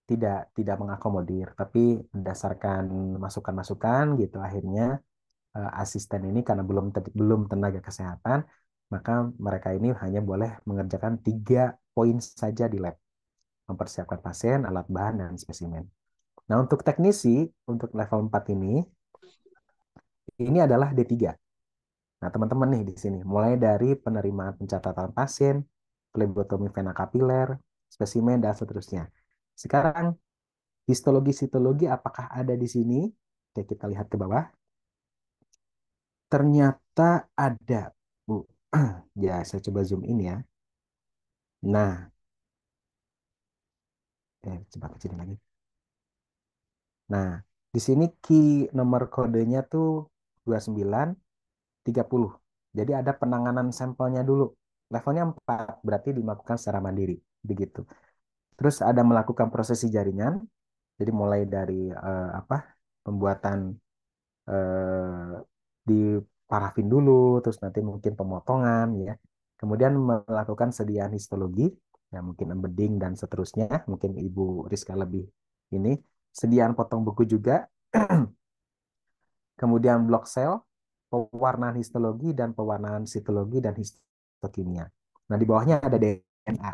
tidak tidak mengakomodir, tapi berdasarkan masukan-masukan gitu akhirnya Eh, asisten ini karena belum belum tenaga kesehatan, maka mereka ini hanya boleh mengerjakan tiga poin saja di lab. Mempersiapkan pasien, alat bahan, dan spesimen. Nah, untuk teknisi, untuk level 4 ini, ini adalah D3. Nah, teman-teman nih di sini, mulai dari penerimaan pencatatan pasien, plebotomi vena kapiler, spesimen, dan seterusnya. Sekarang, histologi-sitologi apakah ada di sini? Oke, kita lihat ke bawah ternyata ada. Bu. Ya, saya coba zoom in ya. Nah. Eh, coba kecilin lagi. Nah, di sini key nomor kodenya tuh tiga puluh Jadi ada penanganan sampelnya dulu. Levelnya 4, berarti dilakukan secara mandiri. Begitu. Terus ada melakukan prosesi jaringan. Jadi mulai dari eh, apa pembuatan eh, di parafin dulu, terus nanti mungkin pemotongan ya. Kemudian melakukan sediaan histologi, ya mungkin embedding dan seterusnya. Mungkin Ibu Rizka lebih ini sediaan potong buku juga. Kemudian blok sel, pewarnaan histologi dan pewarnaan sitologi dan histokimia. Nah, di bawahnya ada DNA.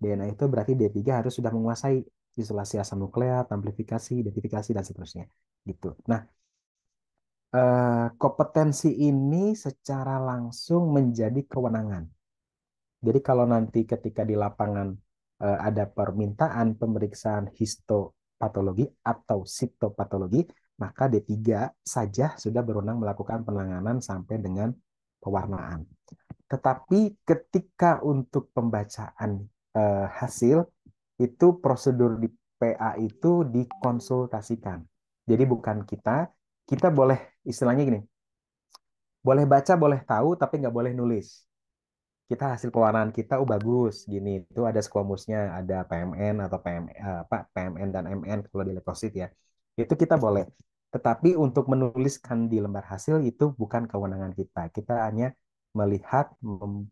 DNA itu berarti D3 harus sudah menguasai isolasi asam nukleat, amplifikasi, identifikasi dan seterusnya. Gitu. Nah, eh, kompetensi ini secara langsung menjadi kewenangan. Jadi kalau nanti ketika di lapangan eh, ada permintaan pemeriksaan histopatologi atau sitopatologi, maka D3 saja sudah berwenang melakukan penanganan sampai dengan pewarnaan. Tetapi ketika untuk pembacaan eh, hasil itu prosedur di PA itu dikonsultasikan. Jadi bukan kita, kita boleh istilahnya gini boleh baca boleh tahu tapi nggak boleh nulis kita hasil pewarnaan kita oh bagus gini itu ada squamousnya ada PMN atau PM apa PMN dan MN kalau di leukosit ya itu kita boleh tetapi untuk menuliskan di lembar hasil itu bukan kewenangan kita kita hanya melihat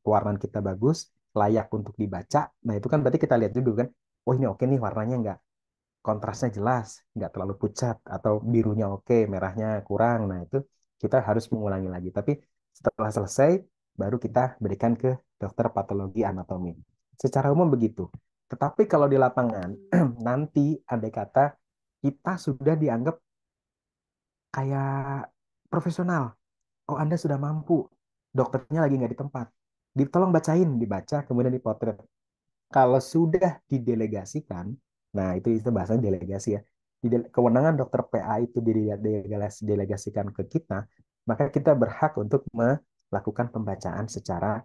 pewarnaan kita bagus layak untuk dibaca nah itu kan berarti kita lihat dulu kan oh ini oke nih warnanya enggak kontrasnya jelas, nggak terlalu pucat atau birunya oke, merahnya kurang. Nah, itu kita harus mengulangi lagi. Tapi setelah selesai baru kita berikan ke dokter patologi anatomi. Secara umum begitu. Tetapi kalau di lapangan nanti andai kata kita sudah dianggap kayak profesional. Oh, Anda sudah mampu. Dokternya lagi nggak di tempat. Tolong bacain, dibaca, kemudian dipotret. Kalau sudah didelegasikan, Nah, itu itu bahasanya delegasi ya. Kewenangan dokter PA itu delegasikan ke kita, maka kita berhak untuk melakukan pembacaan secara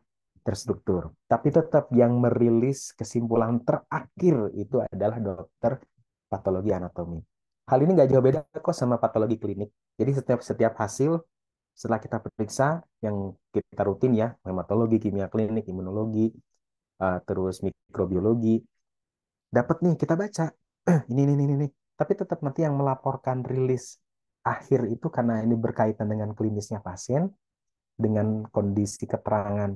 terstruktur. Tapi tetap yang merilis kesimpulan terakhir itu adalah dokter patologi anatomi. Hal ini nggak jauh beda kok sama patologi klinik. Jadi setiap setiap hasil setelah kita periksa yang kita rutin ya hematologi, kimia klinik, imunologi, eh, terus mikrobiologi dapat nih kita baca ini ini ini ini tapi tetap nanti yang melaporkan rilis akhir itu karena ini berkaitan dengan klinisnya pasien dengan kondisi keterangan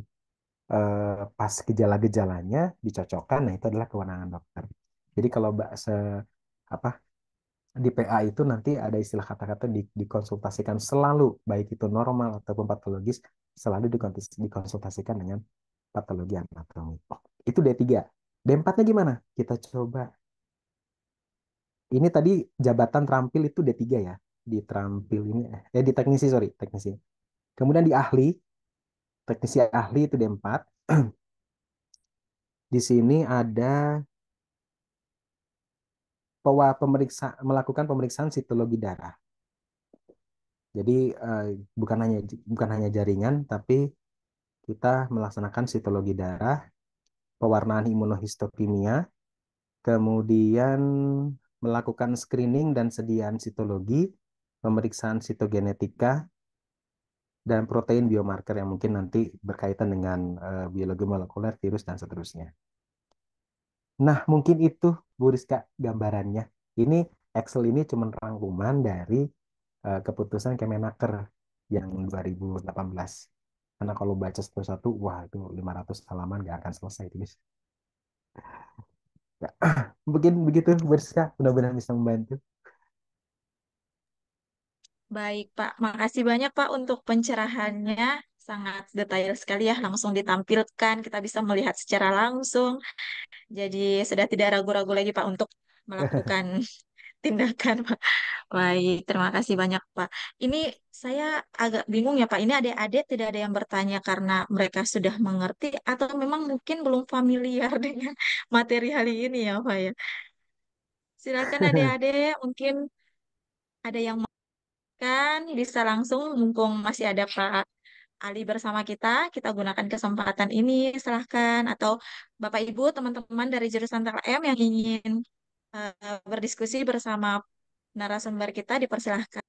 eh, pas gejala-gejalanya dicocokkan nah itu adalah kewenangan dokter jadi kalau se apa di PA itu nanti ada istilah kata-kata di, dikonsultasikan selalu baik itu normal ataupun patologis selalu dikonsultasikan dengan patologi anatomi. Itu D3. D4-nya gimana? Kita coba. Ini tadi jabatan terampil itu D3 ya. Di terampil ini, eh di teknisi, sorry, teknisi. Kemudian di ahli, teknisi ahli itu D4. di sini ada pemeriksa, melakukan pemeriksaan sitologi darah. Jadi eh, bukan hanya bukan hanya jaringan, tapi kita melaksanakan sitologi darah pewarnaan imunohistokimia, kemudian melakukan screening dan sediaan sitologi, pemeriksaan sitogenetika, dan protein biomarker yang mungkin nanti berkaitan dengan eh, biologi molekuler, virus, dan seterusnya. Nah, mungkin itu Bu Rizka gambarannya. Ini Excel ini cuma rangkuman dari uh, keputusan Kemenaker yang 2018. Karena kalau baca satu-satu, wah itu 500 halaman gak akan selesai tulis Ya. Mungkin begitu Berska, benar-benar bisa membantu. Baik Pak, makasih banyak Pak untuk pencerahannya. Sangat detail sekali ya, langsung ditampilkan. Kita bisa melihat secara langsung. Jadi sudah tidak ragu-ragu lagi Pak untuk melakukan tindakan Pak. Hmm. Baik, terima kasih banyak Pak. Ini saya agak bingung ya Pak, ini adik-adik tidak ada yang bertanya karena mereka sudah mengerti atau memang mungkin belum familiar dengan materi hari ini ya Pak ya. Silakan adik-adik mungkin ada yang kan bisa langsung mumpung masih ada Pak Ali bersama kita, kita gunakan kesempatan ini, silahkan. Atau Bapak Ibu, teman-teman dari jurusan TLM yang ingin Eh, berdiskusi bersama narasumber kita. Dipersilahkan.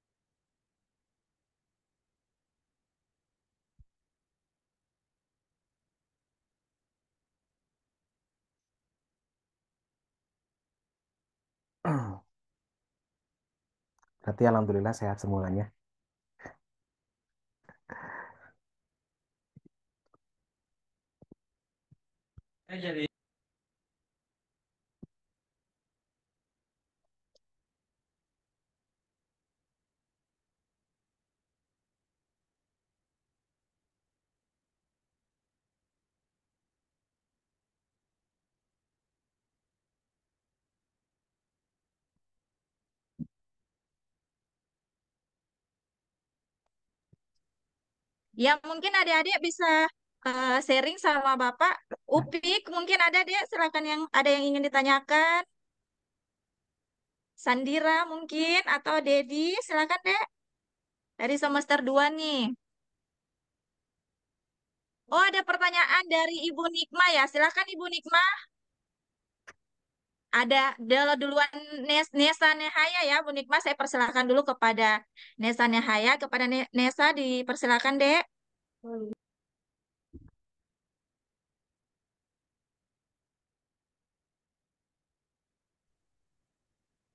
Berarti alhamdulillah sehat semuanya. Eh, jadi Ya mungkin adik-adik bisa uh, sharing sama Bapak. Upik mungkin ada dia silakan yang ada yang ingin ditanyakan. Sandira mungkin atau Dedi silakan deh. Dari semester 2 nih. Oh ada pertanyaan dari Ibu Nikma ya. Silakan Ibu Nikma ada dulu duluan Nesa Nehaya ya Bu Nikma saya persilahkan dulu kepada Nesa Nehaya kepada Nesa persilakan Dek hmm.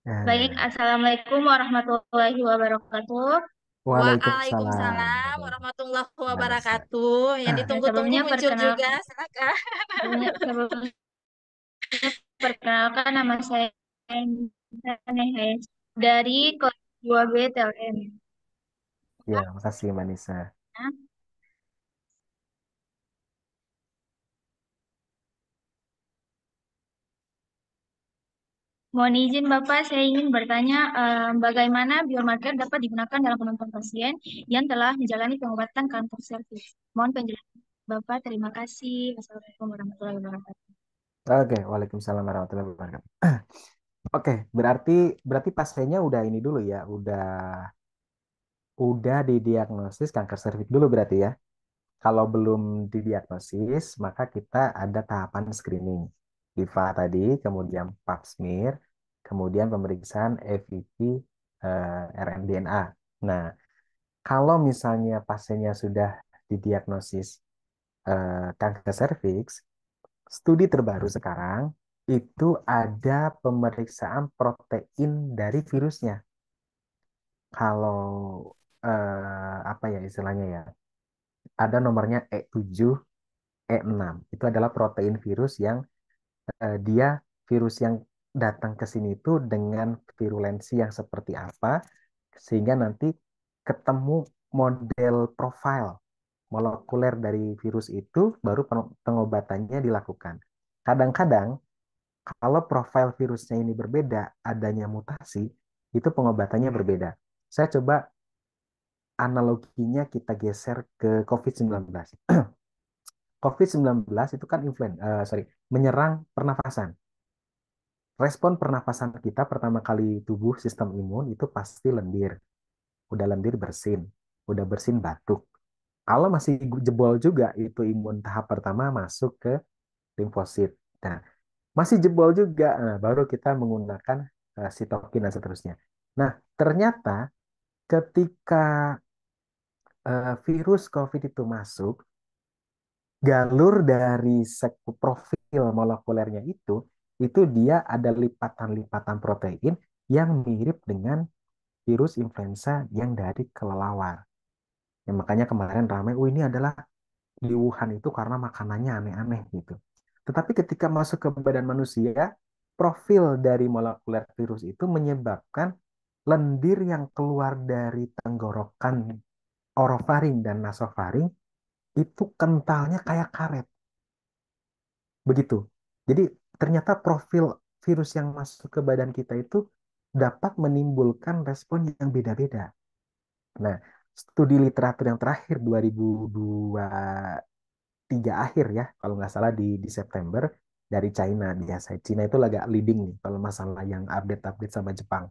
Baik, Assalamualaikum warahmatullahi wabarakatuh. Waalaikumsalam, warahmatullahi wabarakatuh. Yang ditunggu-tunggu muncul juga, silakan. Perkenalkan nama saya dari kelas 2B TLM. Ya, makasih Mbak Nisa. Mohon izin Bapak, saya ingin bertanya um, bagaimana biomarker dapat digunakan dalam penonton pasien yang telah menjalani pengobatan kanker serviks. Mohon penjelasan Bapak, terima kasih. Wassalamualaikum warahmatullahi wabarakatuh. Oke, Waalaikumsalam warahmatullahi wabarakatuh. Oke, berarti berarti pasiennya udah ini dulu ya, udah udah didiagnosis kanker serviks dulu berarti ya. Kalau belum didiagnosis, maka kita ada tahapan screening. DIVA tadi, kemudian pap smear, kemudian pemeriksaan FET eh, RMDNA. Nah, kalau misalnya pasiennya sudah didiagnosis eh, kanker serviks, studi terbaru sekarang itu ada pemeriksaan protein dari virusnya. Kalau eh, apa ya istilahnya ya, ada nomornya E7, E6. Itu adalah protein virus yang eh, dia virus yang datang ke sini itu dengan virulensi yang seperti apa sehingga nanti ketemu model profil molekuler dari virus itu baru pengobatannya dilakukan. Kadang-kadang kalau profil virusnya ini berbeda, adanya mutasi, itu pengobatannya hmm. berbeda. Saya coba analoginya kita geser ke COVID-19. COVID-19 itu kan influen, uh, sorry, menyerang pernafasan. Respon pernafasan kita pertama kali tubuh sistem imun itu pasti lendir. Udah lendir bersin, udah bersin batuk. Kalau masih jebol juga itu imun tahap pertama masuk ke limfosit. Nah, masih jebol juga. Nah, baru kita menggunakan uh, sitokin dan seterusnya. Nah, ternyata ketika uh, virus COVID itu masuk, galur dari profil molekulernya itu, itu dia ada lipatan-lipatan protein yang mirip dengan virus influenza yang dari kelelawar. Ya, makanya kemarin ramai, oh ini adalah di Wuhan itu karena makanannya aneh-aneh gitu. Tetapi ketika masuk ke badan manusia, profil dari molekuler virus itu menyebabkan lendir yang keluar dari tenggorokan orofaring dan nasofaring itu kentalnya kayak karet. Begitu. Jadi ternyata profil virus yang masuk ke badan kita itu dapat menimbulkan respon yang beda-beda. Nah, studi literatur yang terakhir 2023 akhir ya kalau nggak salah di di September dari China biasa China itu agak leading nih kalau masalah yang update-update sama Jepang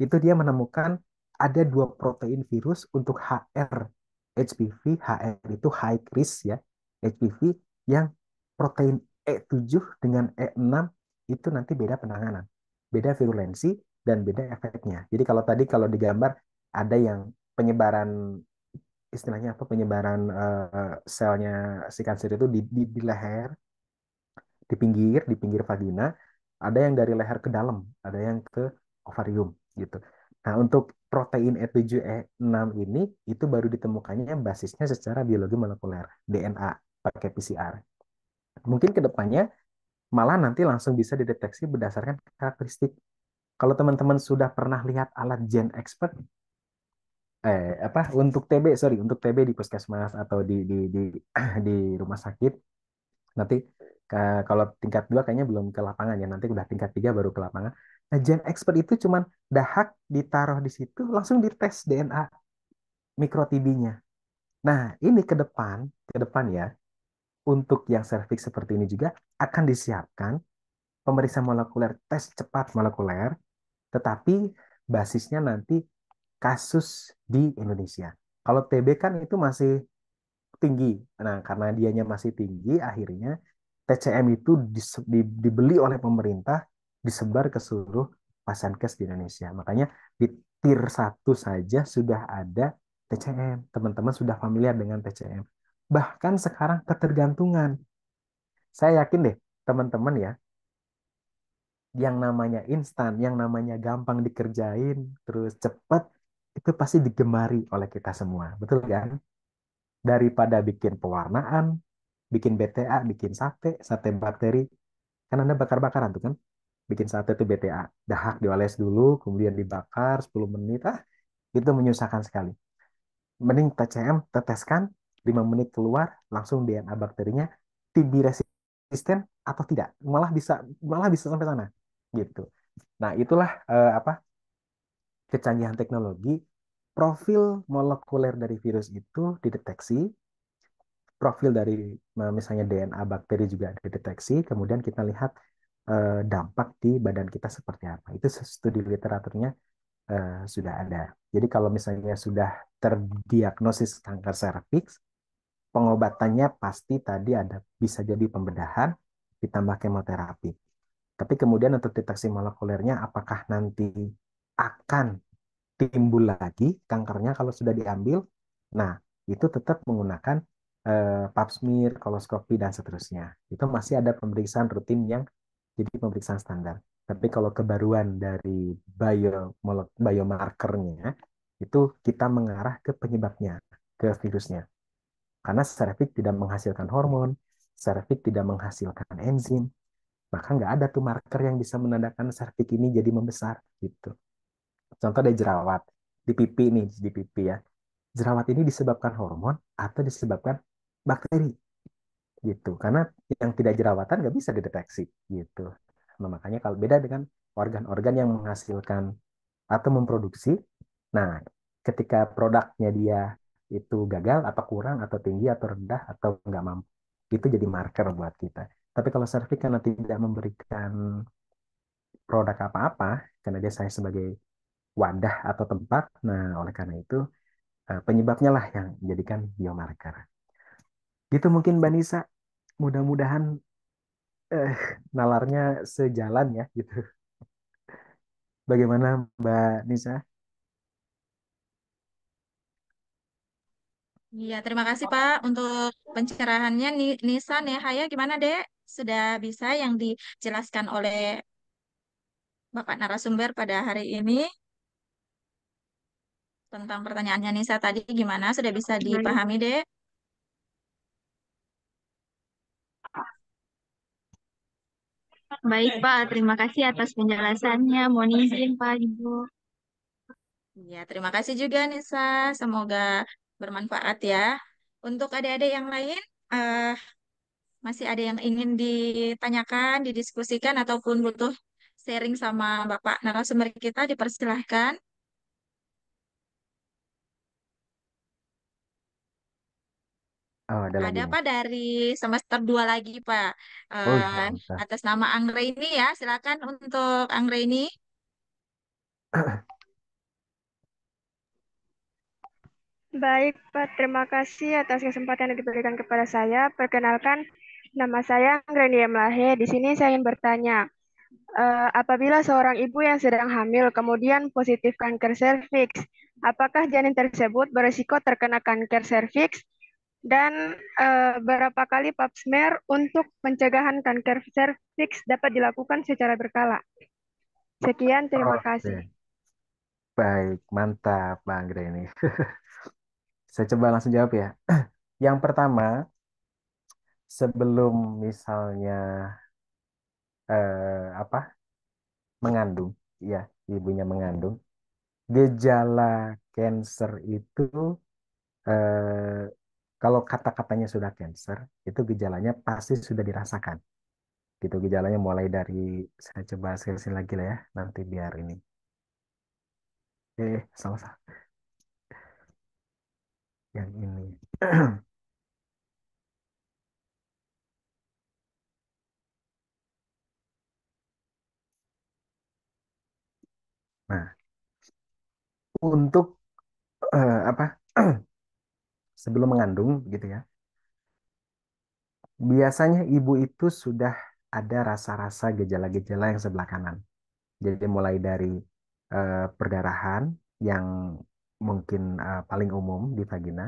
itu dia menemukan ada dua protein virus untuk HR HPV HR itu high risk ya HPV yang protein E7 dengan E6 itu nanti beda penanganan beda virulensi dan beda efeknya jadi kalau tadi kalau digambar ada yang penyebaran istilahnya apa penyebaran uh, selnya si kanker itu di, di, di leher, di pinggir, di pinggir vagina, ada yang dari leher ke dalam, ada yang ke ovarium gitu. Nah, untuk protein E7E6 ini itu baru ditemukannya basisnya secara biologi molekuler, DNA pakai PCR. Mungkin kedepannya malah nanti langsung bisa dideteksi berdasarkan karakteristik. Kalau teman-teman sudah pernah lihat alat Gen Expert, eh apa untuk TB sorry untuk TB di puskesmas atau di di di di rumah sakit nanti ke, kalau tingkat dua kayaknya belum ke lapangan ya nanti udah tingkat tiga baru ke lapangan nah gen expert itu cuman dahak ditaruh di situ langsung dites DNA TB-nya nah ini ke depan ke depan ya untuk yang serviks seperti ini juga akan disiapkan pemeriksaan molekuler tes cepat molekuler tetapi basisnya nanti kasus di Indonesia. Kalau TB kan itu masih tinggi. Nah, karena dianya masih tinggi, akhirnya TCM itu dibeli oleh pemerintah, disebar ke seluruh pasien kes di Indonesia. Makanya di tier 1 saja sudah ada TCM. Teman-teman sudah familiar dengan TCM. Bahkan sekarang ketergantungan. Saya yakin deh, teman-teman ya, yang namanya instan, yang namanya gampang dikerjain, terus cepat, itu pasti digemari oleh kita semua, betul kan? Daripada bikin pewarnaan, bikin BTA, bikin sate, sate bakteri, kan Anda bakar-bakaran tuh kan? Bikin sate itu BTA, dahak dioles dulu, kemudian dibakar 10 menit, ah itu menyusahkan sekali. Mending TCM, teteskan, 5 menit keluar, langsung DNA bakterinya TB resisten atau tidak. Malah bisa malah bisa sampai sana gitu. Nah, itulah eh, apa kecanggihan teknologi profil molekuler dari virus itu dideteksi, profil dari eh, misalnya DNA bakteri juga dideteksi, kemudian kita lihat eh, dampak di badan kita seperti apa. Itu studi literaturnya eh, sudah ada. Jadi kalau misalnya sudah terdiagnosis kanker serviks, pengobatannya pasti tadi ada bisa jadi pembedahan ditambah kemoterapi. Tapi kemudian untuk deteksi molekulernya apakah nanti akan timbul lagi kankernya kalau sudah diambil. Nah, itu tetap menggunakan eh, pap smear, koloskopi dan seterusnya. Itu masih ada pemeriksaan rutin yang jadi pemeriksaan standar. Tapi kalau kebaruan dari bio biomarkernya itu kita mengarah ke penyebabnya, ke virusnya. Karena cervix tidak menghasilkan hormon, cervix tidak menghasilkan enzim, maka nggak ada tuh marker yang bisa menandakan cervix ini jadi membesar gitu. Contoh ada jerawat di pipi nih, di pipi ya. Jerawat ini disebabkan hormon atau disebabkan bakteri gitu. Karena yang tidak jerawatan nggak bisa dideteksi gitu. Nah, makanya kalau beda dengan organ-organ yang menghasilkan atau memproduksi. Nah, ketika produknya dia itu gagal atau kurang atau tinggi atau rendah atau nggak mampu itu jadi marker buat kita. Tapi kalau cervix karena tidak memberikan produk apa-apa karena dia saya sebagai wadah atau tempat. Nah, oleh karena itu eh, penyebabnya lah yang menjadikan biomarker. Gitu mungkin Mbak Nisa. Mudah-mudahan eh, nalarnya sejalan ya gitu. Bagaimana Mbak Nisa? Iya, terima kasih Pak untuk pencerahannya. Nisa, Nehaya, ya, gimana Dek? Sudah bisa yang dijelaskan oleh Bapak narasumber pada hari ini tentang pertanyaannya Nisa tadi gimana? Sudah bisa dipahami, deh Baik, Pak. Terima kasih atas penjelasannya. Mohon izin, Pak, Ibu. Ya, terima kasih juga, Nisa. Semoga bermanfaat ya. Untuk adik-adik yang lain, uh, masih ada yang ingin ditanyakan, didiskusikan, ataupun butuh sharing sama Bapak narasumber kita, dipersilahkan. Oh, ada lagi Ada dari semester 2 lagi Pak. Oh, eh, ya atas nama ini ya, silakan untuk ini. Baik, Pak. Terima kasih atas kesempatan yang diberikan kepada saya. Perkenalkan, nama saya Angrenia Mlahe. Di sini saya ingin bertanya, uh, apabila seorang ibu yang sedang hamil kemudian positif kanker serviks, apakah janin tersebut berisiko terkena kanker serviks dan e, berapa kali pap smear untuk pencegahan kanker cervix dapat dilakukan secara berkala. Sekian, terima oh, kasih. Baik, mantap Pak Anggra ini. Saya coba langsung jawab ya. Yang pertama, sebelum misalnya eh, apa mengandung, ya ibunya mengandung, gejala cancer itu eh, kalau kata-katanya sudah cancer, itu gejalanya pasti sudah dirasakan. Gitu gejalanya mulai dari saya coba selesin lagi lah ya, nanti biar ini. Eh, salah salah. Yang ini. nah, untuk uh, apa? sebelum mengandung gitu ya biasanya ibu itu sudah ada rasa-rasa gejala-gejala yang sebelah kanan. Jadi mulai dari uh, perdarahan yang mungkin uh, paling umum di vagina,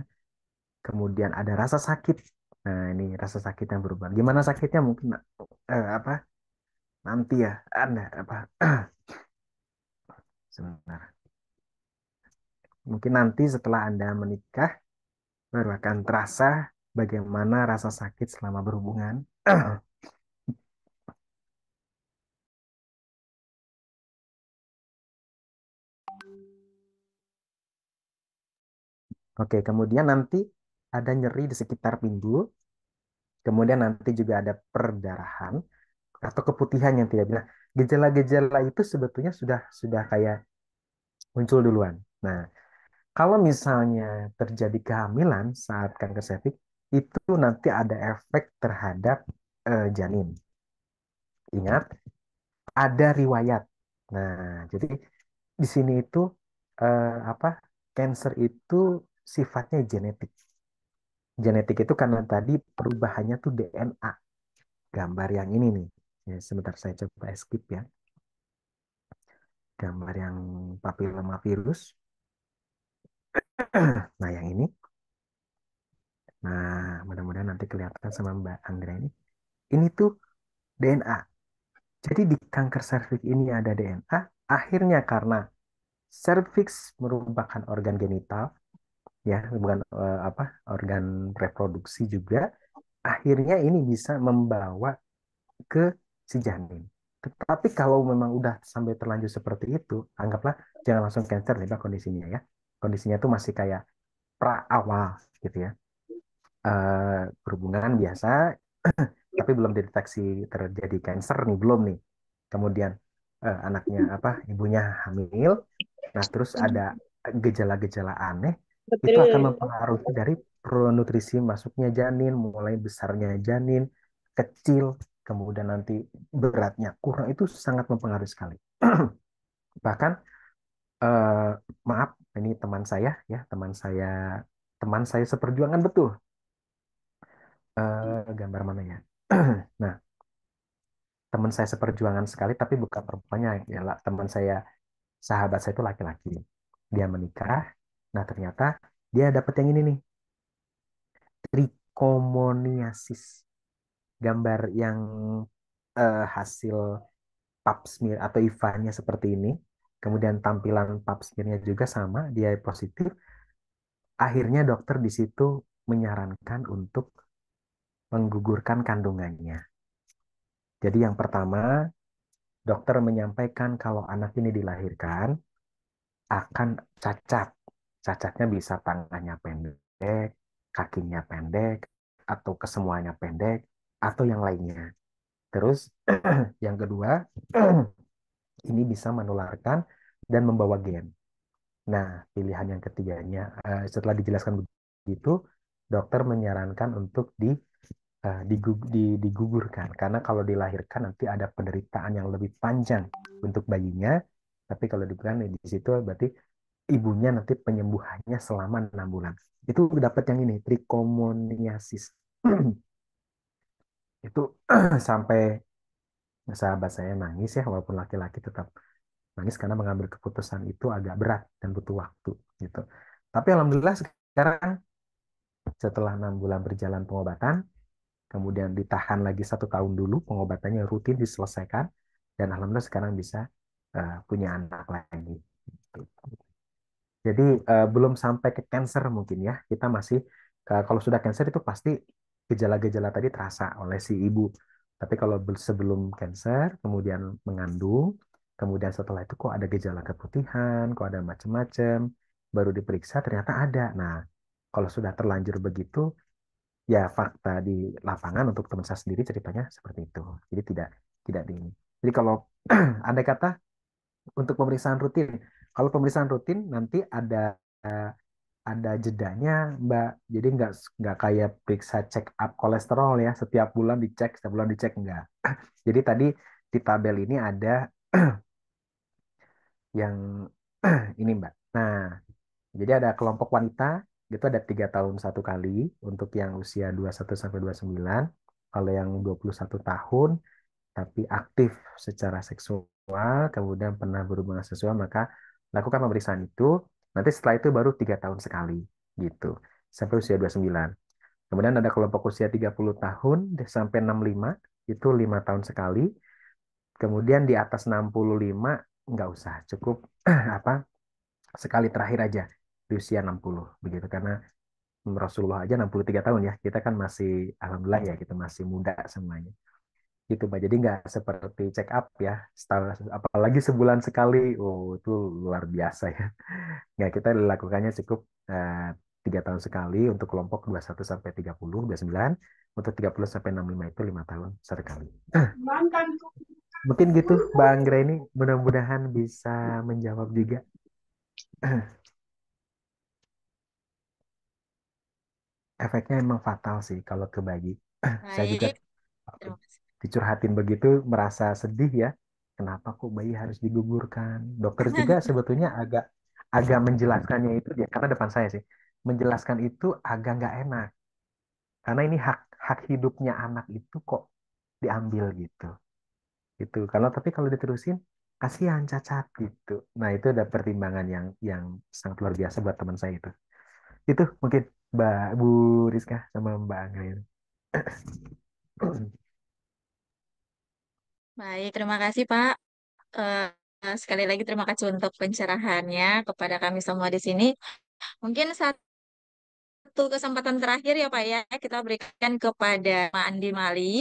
kemudian ada rasa sakit. Nah ini rasa sakit yang berubah. Gimana sakitnya mungkin uh, apa nanti ya anda apa sebentar. Mungkin nanti setelah anda menikah baru akan terasa bagaimana rasa sakit selama berhubungan. Oke, kemudian nanti ada nyeri di sekitar pinggul. Kemudian nanti juga ada perdarahan atau keputihan yang tidak bilang. Gejala-gejala itu sebetulnya sudah sudah kayak muncul duluan. Nah, kalau misalnya terjadi kehamilan saat kanker cervix itu nanti ada efek terhadap uh, janin. Ingat, ada riwayat. Nah, jadi di sini itu uh, apa? Cancer itu sifatnya genetik. Genetik itu karena tadi perubahannya tuh DNA. Gambar yang ini nih. Ya, sebentar saya coba skip ya. Gambar yang papilloma virus. nah yang ini nah mudah-mudahan nanti kelihatan sama Mbak Anggra ini ini tuh DNA jadi di kanker serviks ini ada DNA akhirnya karena serviks merupakan organ genital ya bukan uh, apa organ reproduksi juga akhirnya ini bisa membawa ke si janin tetapi kalau memang udah sampai terlanjur seperti itu anggaplah jangan langsung cancer nih pak kondisinya ya kondisinya tuh masih kayak pra awal gitu ya uh, berhubungan biasa tapi belum dideteksi terjadi cancer nih belum nih kemudian uh, anaknya apa ibunya hamil nah terus ada gejala-gejala aneh Betul. itu akan mempengaruhi dari pronutrisi masuknya janin mulai besarnya janin kecil kemudian nanti beratnya kurang itu sangat mempengaruhi sekali bahkan uh, maaf ini teman saya ya teman saya teman saya seperjuangan betul uh, gambar mana ya nah teman saya seperjuangan sekali tapi bukan perempuannya ya teman saya sahabat saya itu laki-laki dia menikah nah ternyata dia dapat yang ini nih trichomoniasis gambar yang uh, hasil pap smear atau iva seperti ini kemudian tampilan pap smearnya juga sama, dia positif. Akhirnya dokter di situ menyarankan untuk menggugurkan kandungannya. Jadi yang pertama, dokter menyampaikan kalau anak ini dilahirkan akan cacat. Cacatnya bisa tangannya pendek, kakinya pendek, atau kesemuanya pendek, atau yang lainnya. Terus yang kedua, ini bisa menularkan dan membawa gen. Nah, pilihan yang ketiganya eh, setelah dijelaskan begitu, dokter menyarankan untuk eh, di, digugurkan karena kalau dilahirkan nanti ada penderitaan yang lebih panjang untuk bayinya. Tapi kalau digugurkan di situ berarti ibunya nanti penyembuhannya selama enam bulan. Itu dapat yang ini trichomoniasis. itu sampai sahabat saya nangis ya walaupun laki-laki tetap nangis karena mengambil keputusan itu agak berat dan butuh waktu gitu. Tapi alhamdulillah sekarang setelah enam bulan berjalan pengobatan, kemudian ditahan lagi satu tahun dulu pengobatannya rutin diselesaikan dan alhamdulillah sekarang bisa uh, punya anak lagi. Gitu. Jadi uh, belum sampai ke cancer mungkin ya kita masih uh, kalau sudah cancer itu pasti gejala-gejala tadi terasa oleh si ibu tapi kalau sebelum cancer, kemudian mengandung, kemudian setelah itu kok ada gejala keputihan, kok ada macam-macam, baru diperiksa ternyata ada. Nah, kalau sudah terlanjur begitu, ya fakta di lapangan untuk teman saya sendiri ceritanya seperti itu. Jadi tidak tidak di ini. Jadi kalau ada kata untuk pemeriksaan rutin, kalau pemeriksaan rutin nanti ada ada jedanya mbak jadi nggak nggak kayak periksa check up kolesterol ya setiap bulan dicek setiap bulan dicek nggak jadi tadi di tabel ini ada yang ini mbak nah jadi ada kelompok wanita itu ada tiga tahun satu kali untuk yang usia 21 sampai sembilan. kalau yang 21 tahun tapi aktif secara seksual kemudian pernah berhubungan seksual maka lakukan pemeriksaan itu Nanti setelah itu baru tiga tahun sekali gitu sampai usia 29. Kemudian ada kelompok usia 30 tahun sampai 65 itu lima tahun sekali. Kemudian di atas 65 nggak usah, cukup apa sekali terakhir aja di usia 60 begitu karena Rasulullah aja 63 tahun ya. Kita kan masih alhamdulillah ya kita masih muda semuanya gitu mbak jadi nggak seperti check up ya setahun apalagi sebulan sekali oh itu luar biasa ya nggak kita lakukannya cukup eh, tiga uh, tahun sekali untuk kelompok 21 sampai 30 29 untuk 30 sampai 65 itu lima tahun sekali mungkin gitu Bang ini mudah-mudahan bisa menjawab juga efeknya emang fatal sih kalau kebagi saya juga dicurhatin begitu merasa sedih ya kenapa kok bayi harus digugurkan dokter juga sebetulnya agak agak menjelaskannya itu dia karena depan saya sih menjelaskan itu agak nggak enak karena ini hak hak hidupnya anak itu kok diambil gitu itu kalau tapi kalau diterusin kasihan cacat gitu nah itu ada pertimbangan yang yang sangat luar biasa buat teman saya itu itu mungkin mbak Bu Rizka sama Mbak Angga itu Baik, terima kasih Pak. Uh, sekali lagi terima kasih untuk pencerahannya kepada kami semua di sini. Mungkin satu kesempatan terakhir ya Pak ya, kita berikan kepada pak Andi Mali.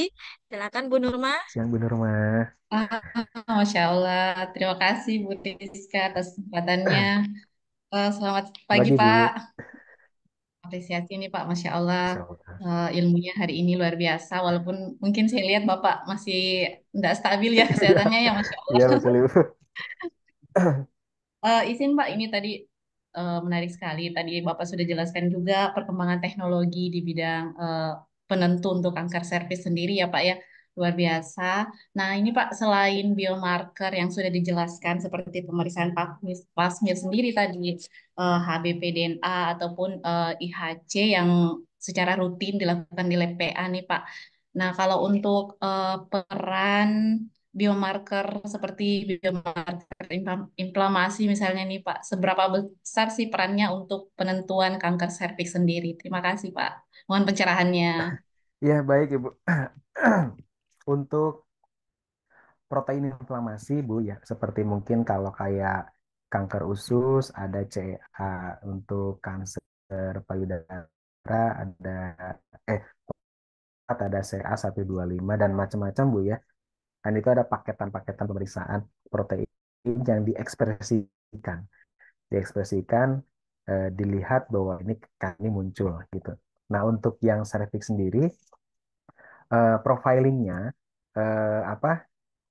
Silakan Bu Nurma. Siang Bu Nurma. Ah, Masya Allah, terima kasih Bu Tiska atas kesempatannya. Eh, selamat pagi, pagi Pak. Bu apresiasi ini Pak, Masya Allah uh, ilmunya hari ini luar biasa. Walaupun mungkin saya lihat Bapak masih tidak stabil ya kesehatannya ya Masya Allah. Iya uh, Izin Pak, ini tadi uh, menarik sekali. Tadi Bapak sudah jelaskan juga perkembangan teknologi di bidang uh, penentu untuk kanker servis sendiri ya Pak ya. Luar biasa. Nah, ini Pak, selain biomarker yang sudah dijelaskan seperti pemeriksaan plasmid, sendiri tadi, eh, HBP DNA ataupun eh, IHC yang secara rutin dilakukan di lab nih Pak. Nah, kalau untuk eh, peran biomarker seperti biomarker inflamasi misalnya nih Pak, seberapa besar sih perannya untuk penentuan kanker serviks sendiri? Terima kasih Pak. Mohon pencerahannya. Iya baik Ibu. Untuk protein inflamasi, Bu, ya, seperti mungkin kalau kayak kanker usus, ada CA untuk kanker payudara, ada eh ada CA 125 dan macam-macam, Bu, ya. Dan itu ada paketan-paketan pemeriksaan protein yang diekspresikan. Diekspresikan eh, dilihat bahwa ini kami muncul gitu. Nah, untuk yang cervix sendiri eh, profilingnya eh, apa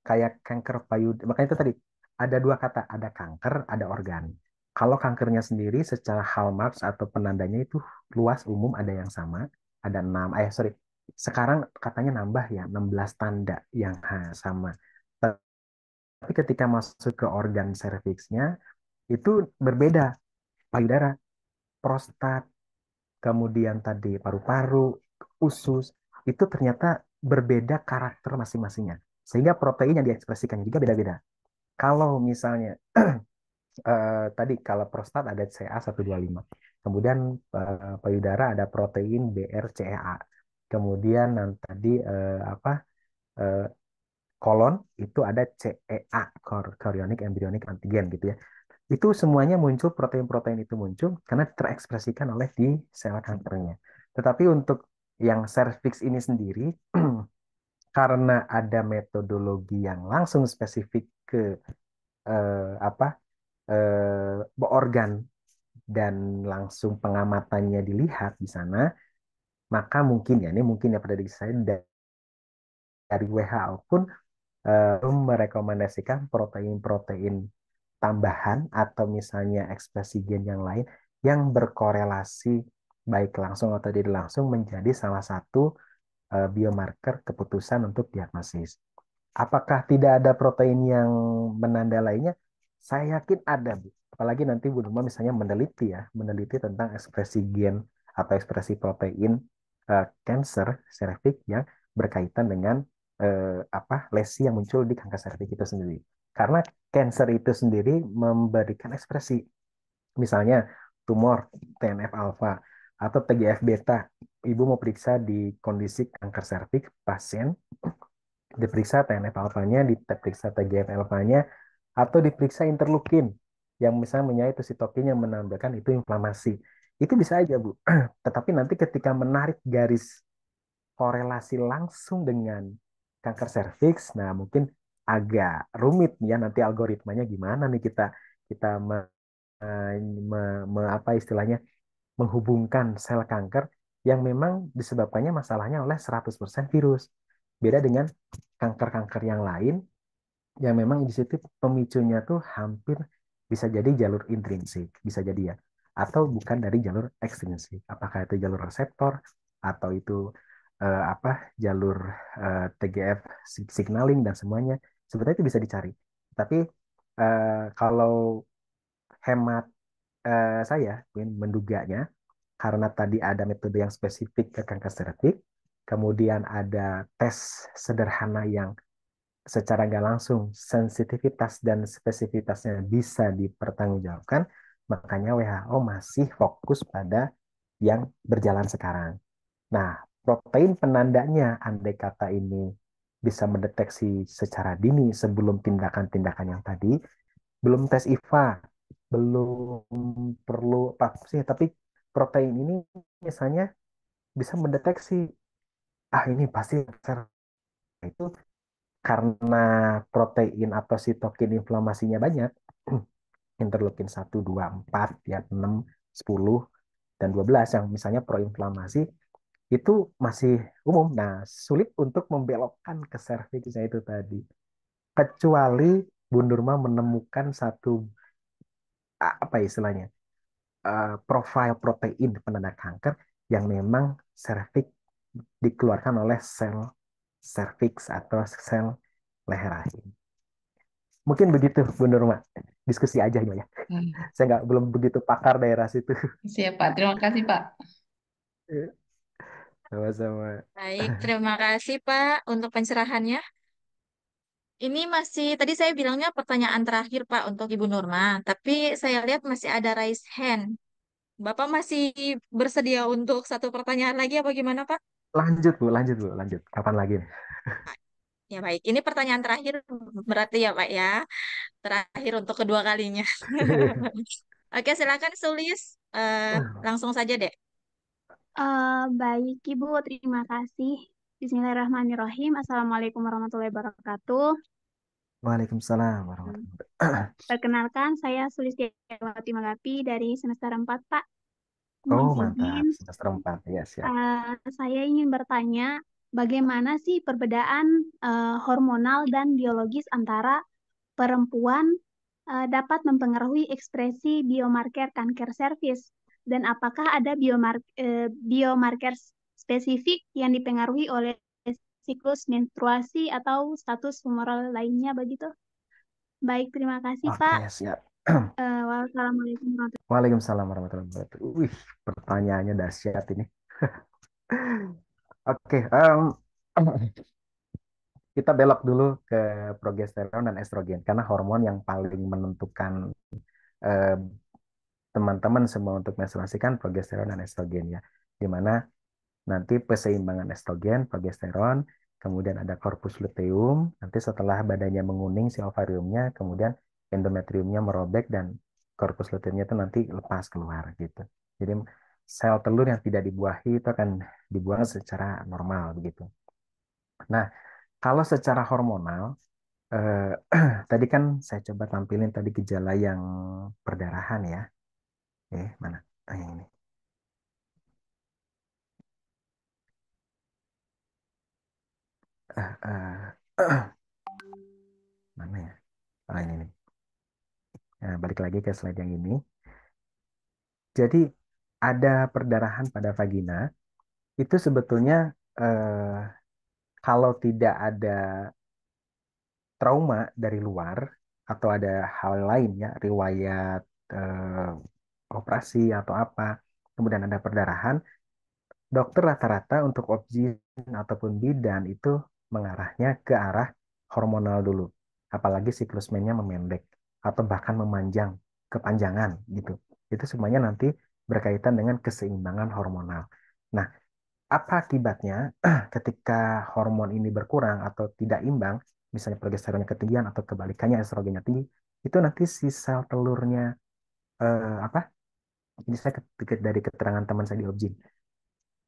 kayak kanker payudara makanya itu tadi ada dua kata ada kanker ada organ kalau kankernya sendiri secara hallmarks atau penandanya itu luas umum ada yang sama ada enam eh sorry sekarang katanya nambah ya 16 tanda yang sama tapi ketika masuk ke organ serviksnya itu berbeda payudara prostat kemudian tadi paru-paru usus itu ternyata berbeda karakter masing-masingnya. Sehingga protein yang diekspresikannya juga beda-beda. Kalau misalnya eh, tadi kalau prostat ada CA125, kemudian eh, payudara ada protein BRCA, e kemudian yang tadi eh, apa eh, kolon itu ada CEA, chorionic embryonic antigen gitu ya. Itu semuanya muncul protein-protein itu muncul karena terekspresikan oleh di sel kankernya. Tetapi untuk yang cervix ini sendiri karena ada metodologi yang langsung spesifik ke eh, apa eh, organ dan langsung pengamatannya dilihat di sana maka mungkin ya ini mungkin ya pada saya dari, dari WHO pun eh, merekomendasikan protein-protein tambahan atau misalnya ekspresi gen yang lain yang berkorelasi baik langsung atau tidak langsung menjadi salah satu eh, biomarker keputusan untuk diagnosis. Apakah tidak ada protein yang menanda lainnya? Saya yakin ada, Bu. Apalagi nanti Bu Numa misalnya meneliti ya, meneliti tentang ekspresi gen atau ekspresi protein uh, cancer cervix yang berkaitan dengan eh, apa lesi yang muncul di kanker cervix itu sendiri. Karena cancer itu sendiri memberikan ekspresi. Misalnya tumor TNF alfa atau TGF beta. Ibu mau periksa di kondisi kanker serviks pasien, diperiksa TNF alfanya, diperiksa TGF alfanya, atau diperiksa interleukin yang misalnya menyai sitokin yang menambahkan itu inflamasi. Itu bisa aja, Bu. Tetapi nanti ketika menarik garis korelasi langsung dengan kanker serviks, nah mungkin agak rumit ya nanti algoritmanya gimana nih kita kita me, me, me apa istilahnya menghubungkan sel kanker yang memang disebabkannya masalahnya oleh 100% virus. Beda dengan kanker-kanker yang lain yang memang di situ pemicunya tuh hampir bisa jadi jalur intrinsik, bisa jadi ya, atau bukan dari jalur ekstrinsik. Apakah itu jalur reseptor atau itu eh, apa jalur eh, TGF signaling dan semuanya sebetulnya itu bisa dicari. Tapi eh, kalau hemat uh, saya menduganya karena tadi ada metode yang spesifik ke kanker cervix, kemudian ada tes sederhana yang secara nggak langsung sensitivitas dan spesifitasnya bisa dipertanggungjawabkan, makanya WHO masih fokus pada yang berjalan sekarang. Nah, protein penandanya andai kata ini bisa mendeteksi secara dini sebelum tindakan-tindakan yang tadi, belum tes IVA, belum perlu vaksin tapi protein ini misalnya bisa mendeteksi ah ini pasti kanker itu karena protein atau sitokin inflamasinya banyak interleukin 1 2 4 ya 6 10 dan 12 yang misalnya proinflamasi itu masih umum. Nah, sulit untuk membelokkan ke serviksnya itu tadi. Kecuali Bu Nurma menemukan satu apa istilahnya uh, profil protein penanda kanker yang memang cervix dikeluarkan oleh sel cervix atau sel leher rahim. Mungkin begitu, Bu Nurma. Diskusi aja ya. Hmm. Saya nggak belum begitu pakar daerah situ. Siap, Pak. Terima kasih, Pak. Iya. Sama-sama. Baik, terima kasih Pak untuk pencerahannya. Ini masih, tadi saya bilangnya pertanyaan terakhir Pak untuk Ibu Norma, tapi saya lihat masih ada raise hand. Bapak masih bersedia untuk satu pertanyaan lagi apa gimana Pak? Lanjut Bu, lanjut Bu, lanjut. Kapan lagi? Ya baik, ini pertanyaan terakhir berarti ya Pak ya. Terakhir untuk kedua kalinya. Oke, silakan Sulis. Uh, langsung saja deh. Uh, baik Ibu, terima kasih. Bismillahirrahmanirrahim. Assalamualaikum warahmatullahi wabarakatuh. Waalaikumsalam warahmatullahi wabarakatuh. Hmm. Perkenalkan, saya Sulistiawati Magapi dari semester 4, Pak. Oh, Mungkin, mantap. Semester 4, ya yes. Uh, saya ingin bertanya, bagaimana sih perbedaan uh, hormonal dan biologis antara perempuan uh, dapat mempengaruhi ekspresi biomarker kanker servis Dan apakah ada eh, biomarker, uh, biomarker spesifik yang dipengaruhi oleh siklus menstruasi atau status humoral lainnya begitu. Baik, terima kasih okay, Pak. Siap. Uh, wassalamualaikum warahmatullahi wabarakatuh. Waalaikumsalam warahmatullahi wabarakatuh. Wih, pertanyaannya dahsyat ini. Oke, okay, um, kita belok dulu ke progesteron dan estrogen karena hormon yang paling menentukan eh, teman-teman uh, semua untuk menstruasi kan progesteron dan estrogen ya. di mana nanti keseimbangan estrogen, progesteron, kemudian ada corpus luteum, nanti setelah badannya menguning si ovariumnya, kemudian endometriumnya merobek dan corpus luteumnya itu nanti lepas keluar gitu. Jadi sel telur yang tidak dibuahi itu akan dibuang secara normal begitu. Nah, kalau secara hormonal eh, tadi kan saya coba tampilin tadi gejala yang perdarahan ya. Eh, mana? Eh, ini. Eh, eh. mana ya? Oh, ini nih. Nah, balik lagi ke slide yang ini. Jadi ada perdarahan pada vagina itu sebetulnya eh, kalau tidak ada trauma dari luar atau ada hal lain ya riwayat eh, operasi atau apa kemudian ada perdarahan dokter rata-rata untuk objin ataupun bidan itu mengarahnya ke arah hormonal dulu. Apalagi siklus mennya memendek atau bahkan memanjang, kepanjangan gitu. Itu semuanya nanti berkaitan dengan keseimbangan hormonal. Nah, apa akibatnya ketika hormon ini berkurang atau tidak imbang, misalnya progesteronnya ketinggian atau kebalikannya estrogennya tinggi, itu nanti si sel telurnya eh, apa? Ini saya dari keterangan teman saya di Objin.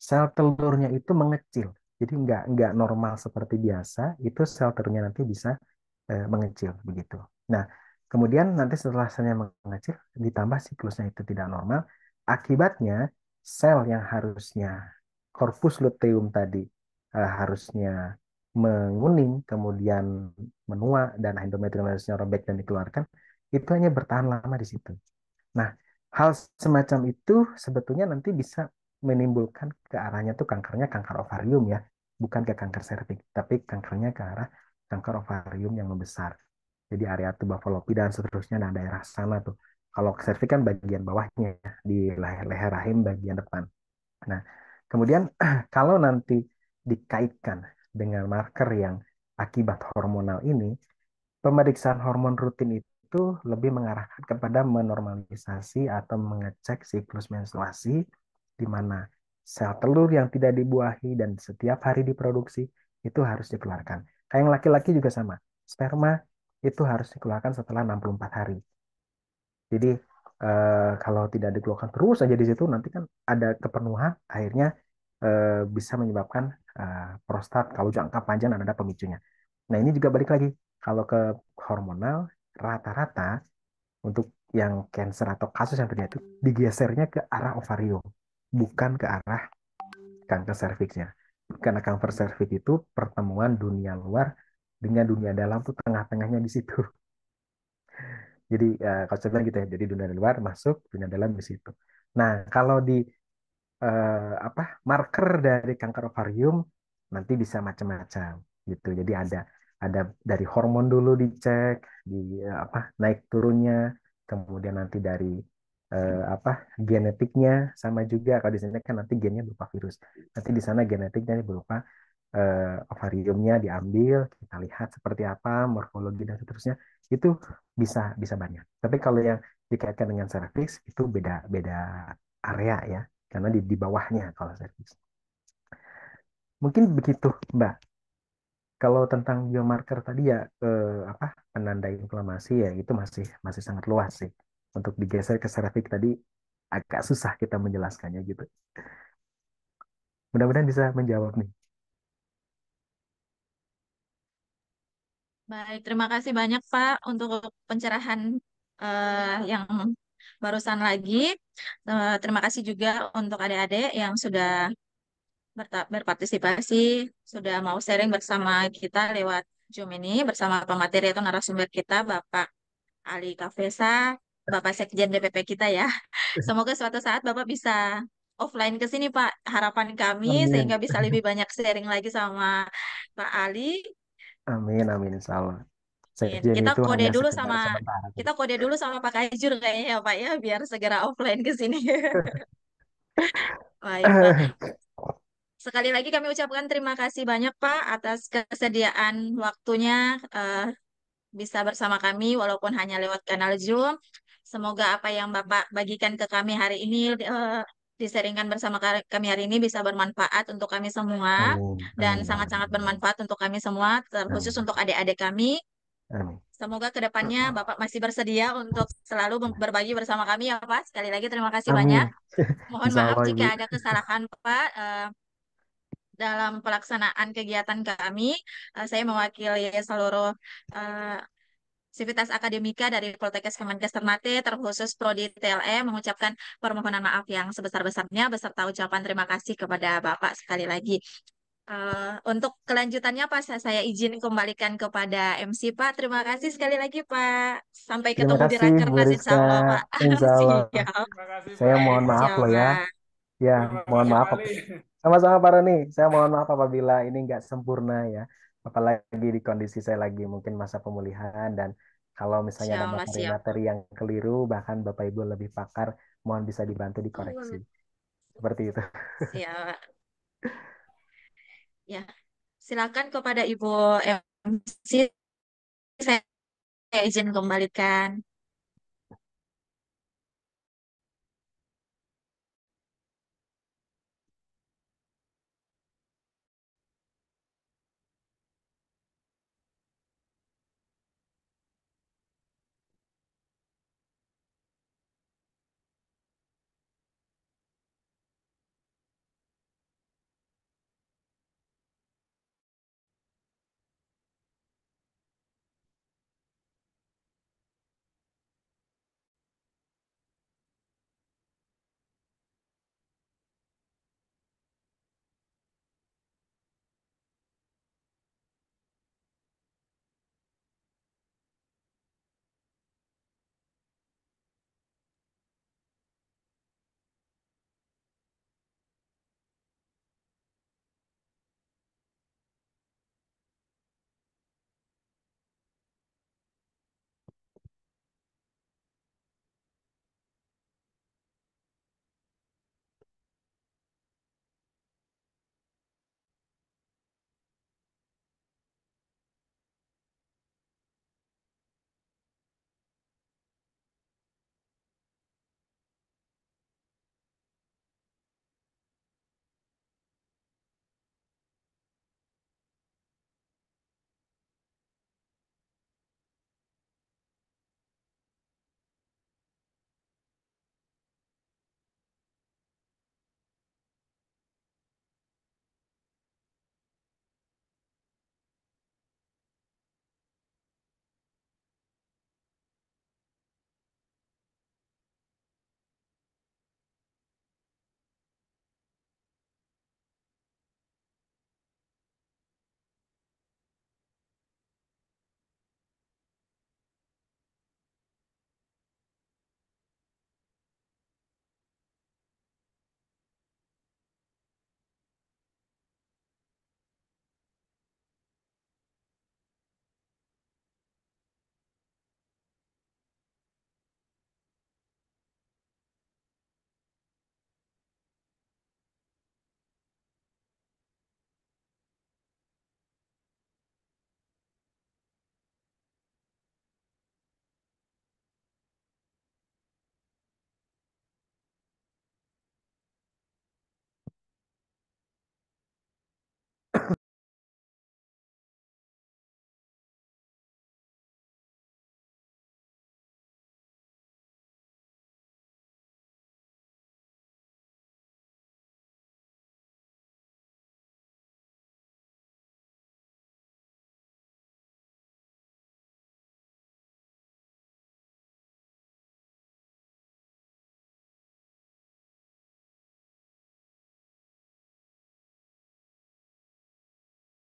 Sel telurnya itu mengecil jadi nggak nggak normal seperti biasa, itu sel telurnya nanti bisa e, mengecil begitu. Nah, kemudian nanti setelah selnya mengecil ditambah siklusnya itu tidak normal, akibatnya sel yang harusnya korpus luteum tadi e, harusnya menguning, kemudian menua dan endometrium harusnya robek dan dikeluarkan, itu hanya bertahan lama di situ. Nah, hal semacam itu sebetulnya nanti bisa menimbulkan ke arahnya tuh kankernya kanker ovarium ya, bukan ke kanker serviks, tapi kankernya ke arah kanker ovarium yang membesar. Jadi area tuba falopi dan seterusnya nah daerah sana tuh. Kalau serviks kan bagian bawahnya ya, di leher-leher rahim bagian depan. Nah, kemudian kalau nanti dikaitkan dengan marker yang akibat hormonal ini, pemeriksaan hormon rutin itu lebih mengarahkan kepada menormalisasi atau mengecek siklus menstruasi di mana sel telur yang tidak dibuahi dan setiap hari diproduksi itu harus dikeluarkan. Kayak yang laki-laki juga sama. Sperma itu harus dikeluarkan setelah 64 hari. Jadi eh, kalau tidak dikeluarkan terus saja di situ nanti kan ada kepenuhan akhirnya eh, bisa menyebabkan eh, prostat kalau jangka panjang ada pemicunya. Nah, ini juga balik lagi kalau ke hormonal rata-rata untuk yang cancer atau kasus yang terjadi itu digesernya ke arah ovarium bukan ke arah kanker serviksnya. Karena kanker serviks itu pertemuan dunia luar dengan dunia dalam tuh tengah-tengahnya di situ. Jadi uh, kalau saya bilang gitu ya, jadi dunia luar masuk, dunia dalam di situ. Nah, kalau di uh, apa marker dari kanker ovarium nanti bisa macam-macam gitu. Jadi ada ada dari hormon dulu dicek, di eh, apa naik turunnya, kemudian nanti dari eh, apa genetiknya sama juga kalau di sini kan nanti gennya berupa virus nanti di sana genetiknya berupa eh, ovariumnya diambil kita lihat seperti apa morfologi dan seterusnya itu bisa bisa banyak tapi kalau yang dikaitkan dengan serviks itu beda beda area ya karena di di bawahnya kalau serviks mungkin begitu mbak kalau tentang biomarker tadi ya eh, apa penanda inflamasi ya itu masih masih sangat luas sih untuk digeser ke serafik tadi agak susah kita menjelaskannya gitu. Mudah-mudahan bisa menjawab nih. Baik, terima kasih banyak Pak untuk pencerahan uh, yang barusan lagi. Uh, terima kasih juga untuk adik-adik yang sudah berpartisipasi, sudah mau sharing bersama kita lewat Zoom ini bersama pemateri atau narasumber kita Bapak Ali Kafesa, Bapak Sekjen DPP kita ya. Semoga suatu saat Bapak bisa offline ke sini Pak. Harapan kami amin. sehingga bisa lebih banyak sharing lagi sama Pak Ali. Amin amin insyaallah. Sekjen kita itu kode dulu sama sementara. kita kode dulu sama Pak Kajur kayaknya ya Pak ya biar segera offline ke sini. Baik Pak. Sekali lagi kami ucapkan terima kasih banyak Pak atas kesediaan waktunya uh, bisa bersama kami walaupun hanya lewat kanal Zoom. Semoga apa yang Bapak bagikan ke kami hari ini uh, diseringkan bersama kami hari ini bisa bermanfaat untuk kami semua Amin. dan sangat-sangat bermanfaat untuk kami semua terkhusus untuk adik-adik kami. Amin. Semoga kedepannya Bapak masih bersedia untuk selalu berbagi bersama kami ya Pak. Sekali lagi terima kasih Amin. banyak. Mohon maaf jika ada kesalahan Pak uh, dalam pelaksanaan kegiatan kami. Eh, saya mewakili seluruh Sivitas Akademika dari Poltekkes Kemenkes Ternate terkhusus Prodi TLM mengucapkan permohonan maaf yang sebesar-besarnya beserta ucapan terima kasih kepada Bapak sekali lagi. Uh, untuk kelanjutannya Pak, saya izin kembalikan kepada MC Pak. Terima kasih sekali lagi Pak. Sampai terima ketemu kasih, di Rakernas Insya Allah Insya Allah. kasih, saya mohon maaf loh ya. Ya, mohon iya, maaf. Sama-sama Pak Reni Saya mohon maaf apabila ini nggak sempurna ya apalagi di kondisi saya lagi mungkin masa pemulihan dan kalau misalnya Siap, ada materi-materi yang keliru bahkan Bapak Ibu lebih pakar mohon bisa dibantu dikoreksi. Oh, Seperti itu. ya ya, silakan kepada Ibu MC saya izin kembalikan.